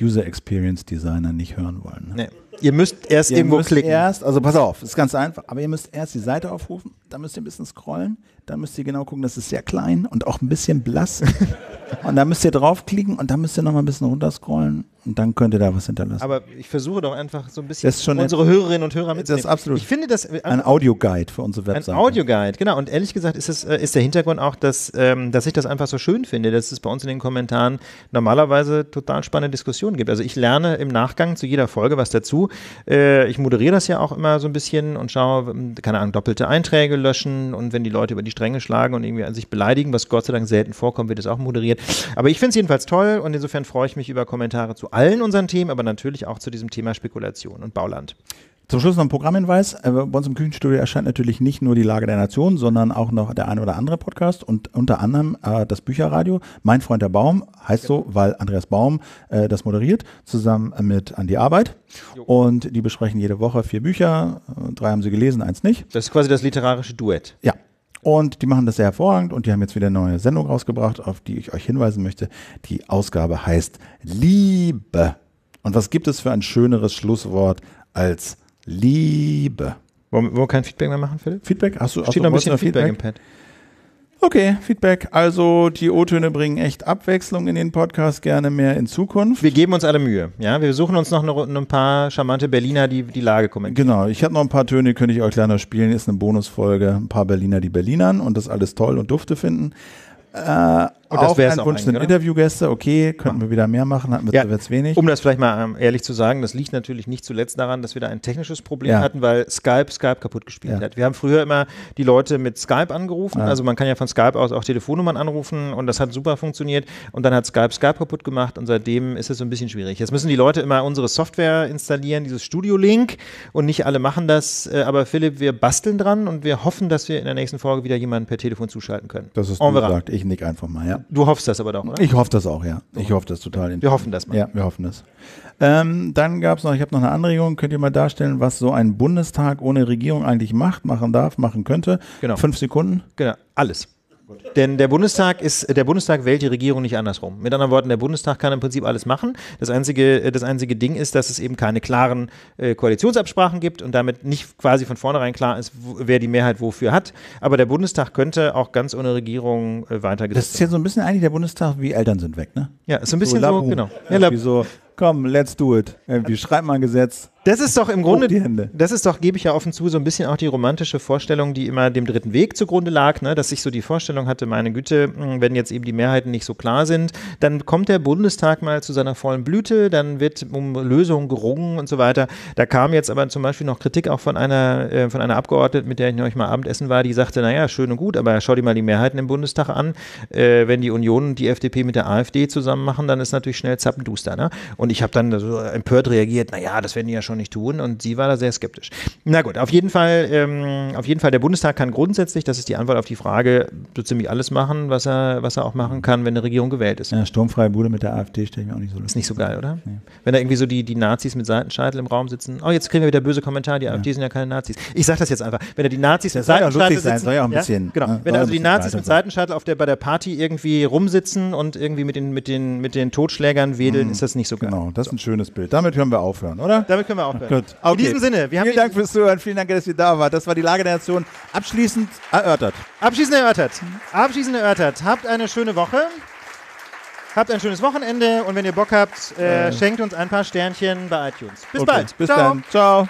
äh, User Experience Designer nicht hören wollen. Ne? Nee. Ihr müsst erst ihr irgendwo müsst klicken. Erst, also pass auf, ist ganz einfach. Aber ihr müsst erst die Seite aufrufen, dann müsst ihr ein bisschen scrollen, dann müsst ihr genau gucken, das ist sehr klein und auch ein bisschen blass. und da müsst ihr draufklicken und dann müsst ihr nochmal ein bisschen runterscrollen und dann könnt ihr da was hinterlassen. Aber ich versuche doch einfach so ein bisschen unsere ein, Hörerinnen und Hörer mitzunehmen. Das ist absolut. Ich finde das äh, ein Audioguide für unsere Webseite. Ein Audioguide, genau. Und ehrlich gesagt ist, es, äh, ist der Hintergrund auch, dass, ähm, dass ich das einfach so schön finde, dass es bei uns in den Kommentaren normalerweise total spannende Diskussionen gibt. Also ich lerne im Nachgang zu jeder Folge was dazu. Äh, ich moderiere das ja auch immer so ein bisschen und schaue, ähm, keine Ahnung, doppelte Einträge löschen und wenn die Leute über die Stränge schlagen und irgendwie an sich beleidigen, was Gott sei Dank selten vorkommt, wird es auch moderiert. Aber ich finde es jedenfalls toll und insofern freue ich mich über Kommentare zu allen unseren Themen, aber natürlich auch zu diesem Thema Spekulation und Bauland. Zum Schluss noch ein Programmhinweis. Äh, bei uns im Küchenstudio erscheint natürlich nicht nur die Lage der Nation, sondern auch noch der ein oder andere Podcast und unter anderem äh, das Bücherradio. Mein Freund der Baum heißt so, genau. weil Andreas Baum äh, das moderiert, zusammen mit Andi Arbeit. Jo. Und die besprechen jede Woche vier Bücher. Äh, drei haben sie gelesen, eins nicht. Das ist quasi das literarische Duett. Ja, und die machen das sehr hervorragend und die haben jetzt wieder eine neue Sendung rausgebracht, auf die ich euch hinweisen möchte. Die Ausgabe heißt Liebe. Und was gibt es für ein schöneres Schlusswort als Liebe? Wollen, wir kein Feedback mehr machen, Philipp? Feedback? Hast du, Steht noch ein bisschen Feedback, Feedback im Pad. Okay, Feedback. Also die O-Töne bringen echt Abwechslung in den Podcast, gerne mehr in Zukunft. Wir geben uns alle Mühe. Ja, wir suchen uns noch eine, ein paar charmante Berliner, die die Lage kommentieren. Genau, ich habe noch ein paar Töne, könnte ich euch leider spielen. Ist eine Bonusfolge. Ein paar Berliner, die Berlinern und das alles toll und dufte finden. Äh, und das wäre es Wunsch sind Interviewgäste, okay, könnten wir wieder mehr machen, hatten wir ja, zuletzt wenig. Um das vielleicht mal ähm, ehrlich zu sagen, das liegt natürlich nicht zuletzt daran, dass wir da ein technisches Problem ja. hatten, weil Skype Skype kaputt gespielt ja. hat. Wir haben früher immer die Leute mit Skype angerufen, also man kann ja von Skype aus auch Telefonnummern anrufen und das hat super funktioniert und dann hat Skype Skype kaputt gemacht und seitdem ist es so ein bisschen schwierig. Jetzt müssen die Leute immer unsere Software installieren, dieses Studio Link und nicht alle machen das, äh, aber Philipp, wir basteln dran und wir hoffen, dass wir in der nächsten Folge wieder jemanden per Telefon zuschalten können. Das ist gut gesagt, ich nick einfach mal, ja. Du hoffst das aber doch, oder? Ich hoffe das auch, ja. Ich hoffe das total. Wir hoffen das mal. Ja, wir hoffen das. Ähm, dann gab es noch, ich habe noch eine Anregung, könnt ihr mal darstellen, was so ein Bundestag ohne Regierung eigentlich macht, machen darf, machen könnte. Genau. Fünf Sekunden. Genau, alles. Denn der Bundestag ist, der Bundestag wählt die Regierung nicht andersrum. Mit anderen Worten, der Bundestag kann im Prinzip alles machen. Das einzige, äh, das einzige Ding ist, dass es eben keine klaren äh, Koalitionsabsprachen gibt und damit nicht quasi von vornherein klar ist, wer die Mehrheit wofür hat. Aber der Bundestag könnte auch ganz ohne Regierung äh, weitergesetzt werden. Das ist ja so ein bisschen eigentlich der Bundestag, wie Eltern sind weg, ne? Ja, ist so ein bisschen so, so genau. Ja, so Komm, let's do it. Äh, Irgendwie schreib mal ein Gesetz. Das ist doch im Grunde, die Hände. das ist doch, gebe ich ja offen zu, so ein bisschen auch die romantische Vorstellung, die immer dem dritten Weg zugrunde lag, ne? dass ich so die Vorstellung hatte, meine Güte, hm, wenn jetzt eben die Mehrheiten nicht so klar sind, dann kommt der Bundestag mal zu seiner vollen Blüte, dann wird um Lösungen gerungen und so weiter. Da kam jetzt aber zum Beispiel noch Kritik auch von einer, äh, von einer Abgeordneten, mit der ich neulich mal Abendessen war, die sagte, naja, schön und gut, aber schau dir mal die Mehrheiten im Bundestag an. Äh, wenn die Union und die FDP mit der AfD zusammen machen, dann ist natürlich schnell zappenduster. Ne? Und und ich habe dann so empört reagiert, naja, das werden die ja schon nicht tun. Und sie war da sehr skeptisch. Na gut, auf jeden Fall, ähm, auf jeden Fall, der Bundestag kann grundsätzlich, das ist die Antwort auf die Frage, so ziemlich alles machen, was er, was er auch machen kann, wenn eine Regierung gewählt ist. Ja, sturmfreie Bude mit der AfD stelle ich mir auch nicht so lustig. Ist nicht so geil, oder? Nee. Wenn da irgendwie so die, die Nazis mit Seitenscheitel im Raum sitzen, oh, jetzt kriegen wir wieder böse Kommentare, die AfD ja. sind ja keine Nazis. Ich sage das jetzt einfach. Wenn da die Nazis das mit Seitenscheitel sitzen. Sein, soll ja auch ein bisschen. Genau. Ne? Ja? Genau. Ja, wenn also die Nazis mit Seitenscheitel auf der, bei der Party irgendwie rumsitzen und irgendwie mit den, mit den, mit den Totschlägern wedeln, mhm. ist das nicht so geil. Genau. Genau, das ist ein schönes Bild. Damit können wir aufhören, oder? Damit können wir aufhören. Gut. Okay. In diesem Sinne, wir haben. Vielen Dank fürs Zuhören, vielen Dank, dass ihr da wart. Das war die Lage der Nation abschließend erörtert. Abschließend erörtert. Abschließend erörtert. Habt eine schöne Woche. Habt ein schönes Wochenende und wenn ihr Bock habt, äh, äh. schenkt uns ein paar Sternchen bei iTunes. Bis okay. bald. Bis Ciao. dann. Ciao.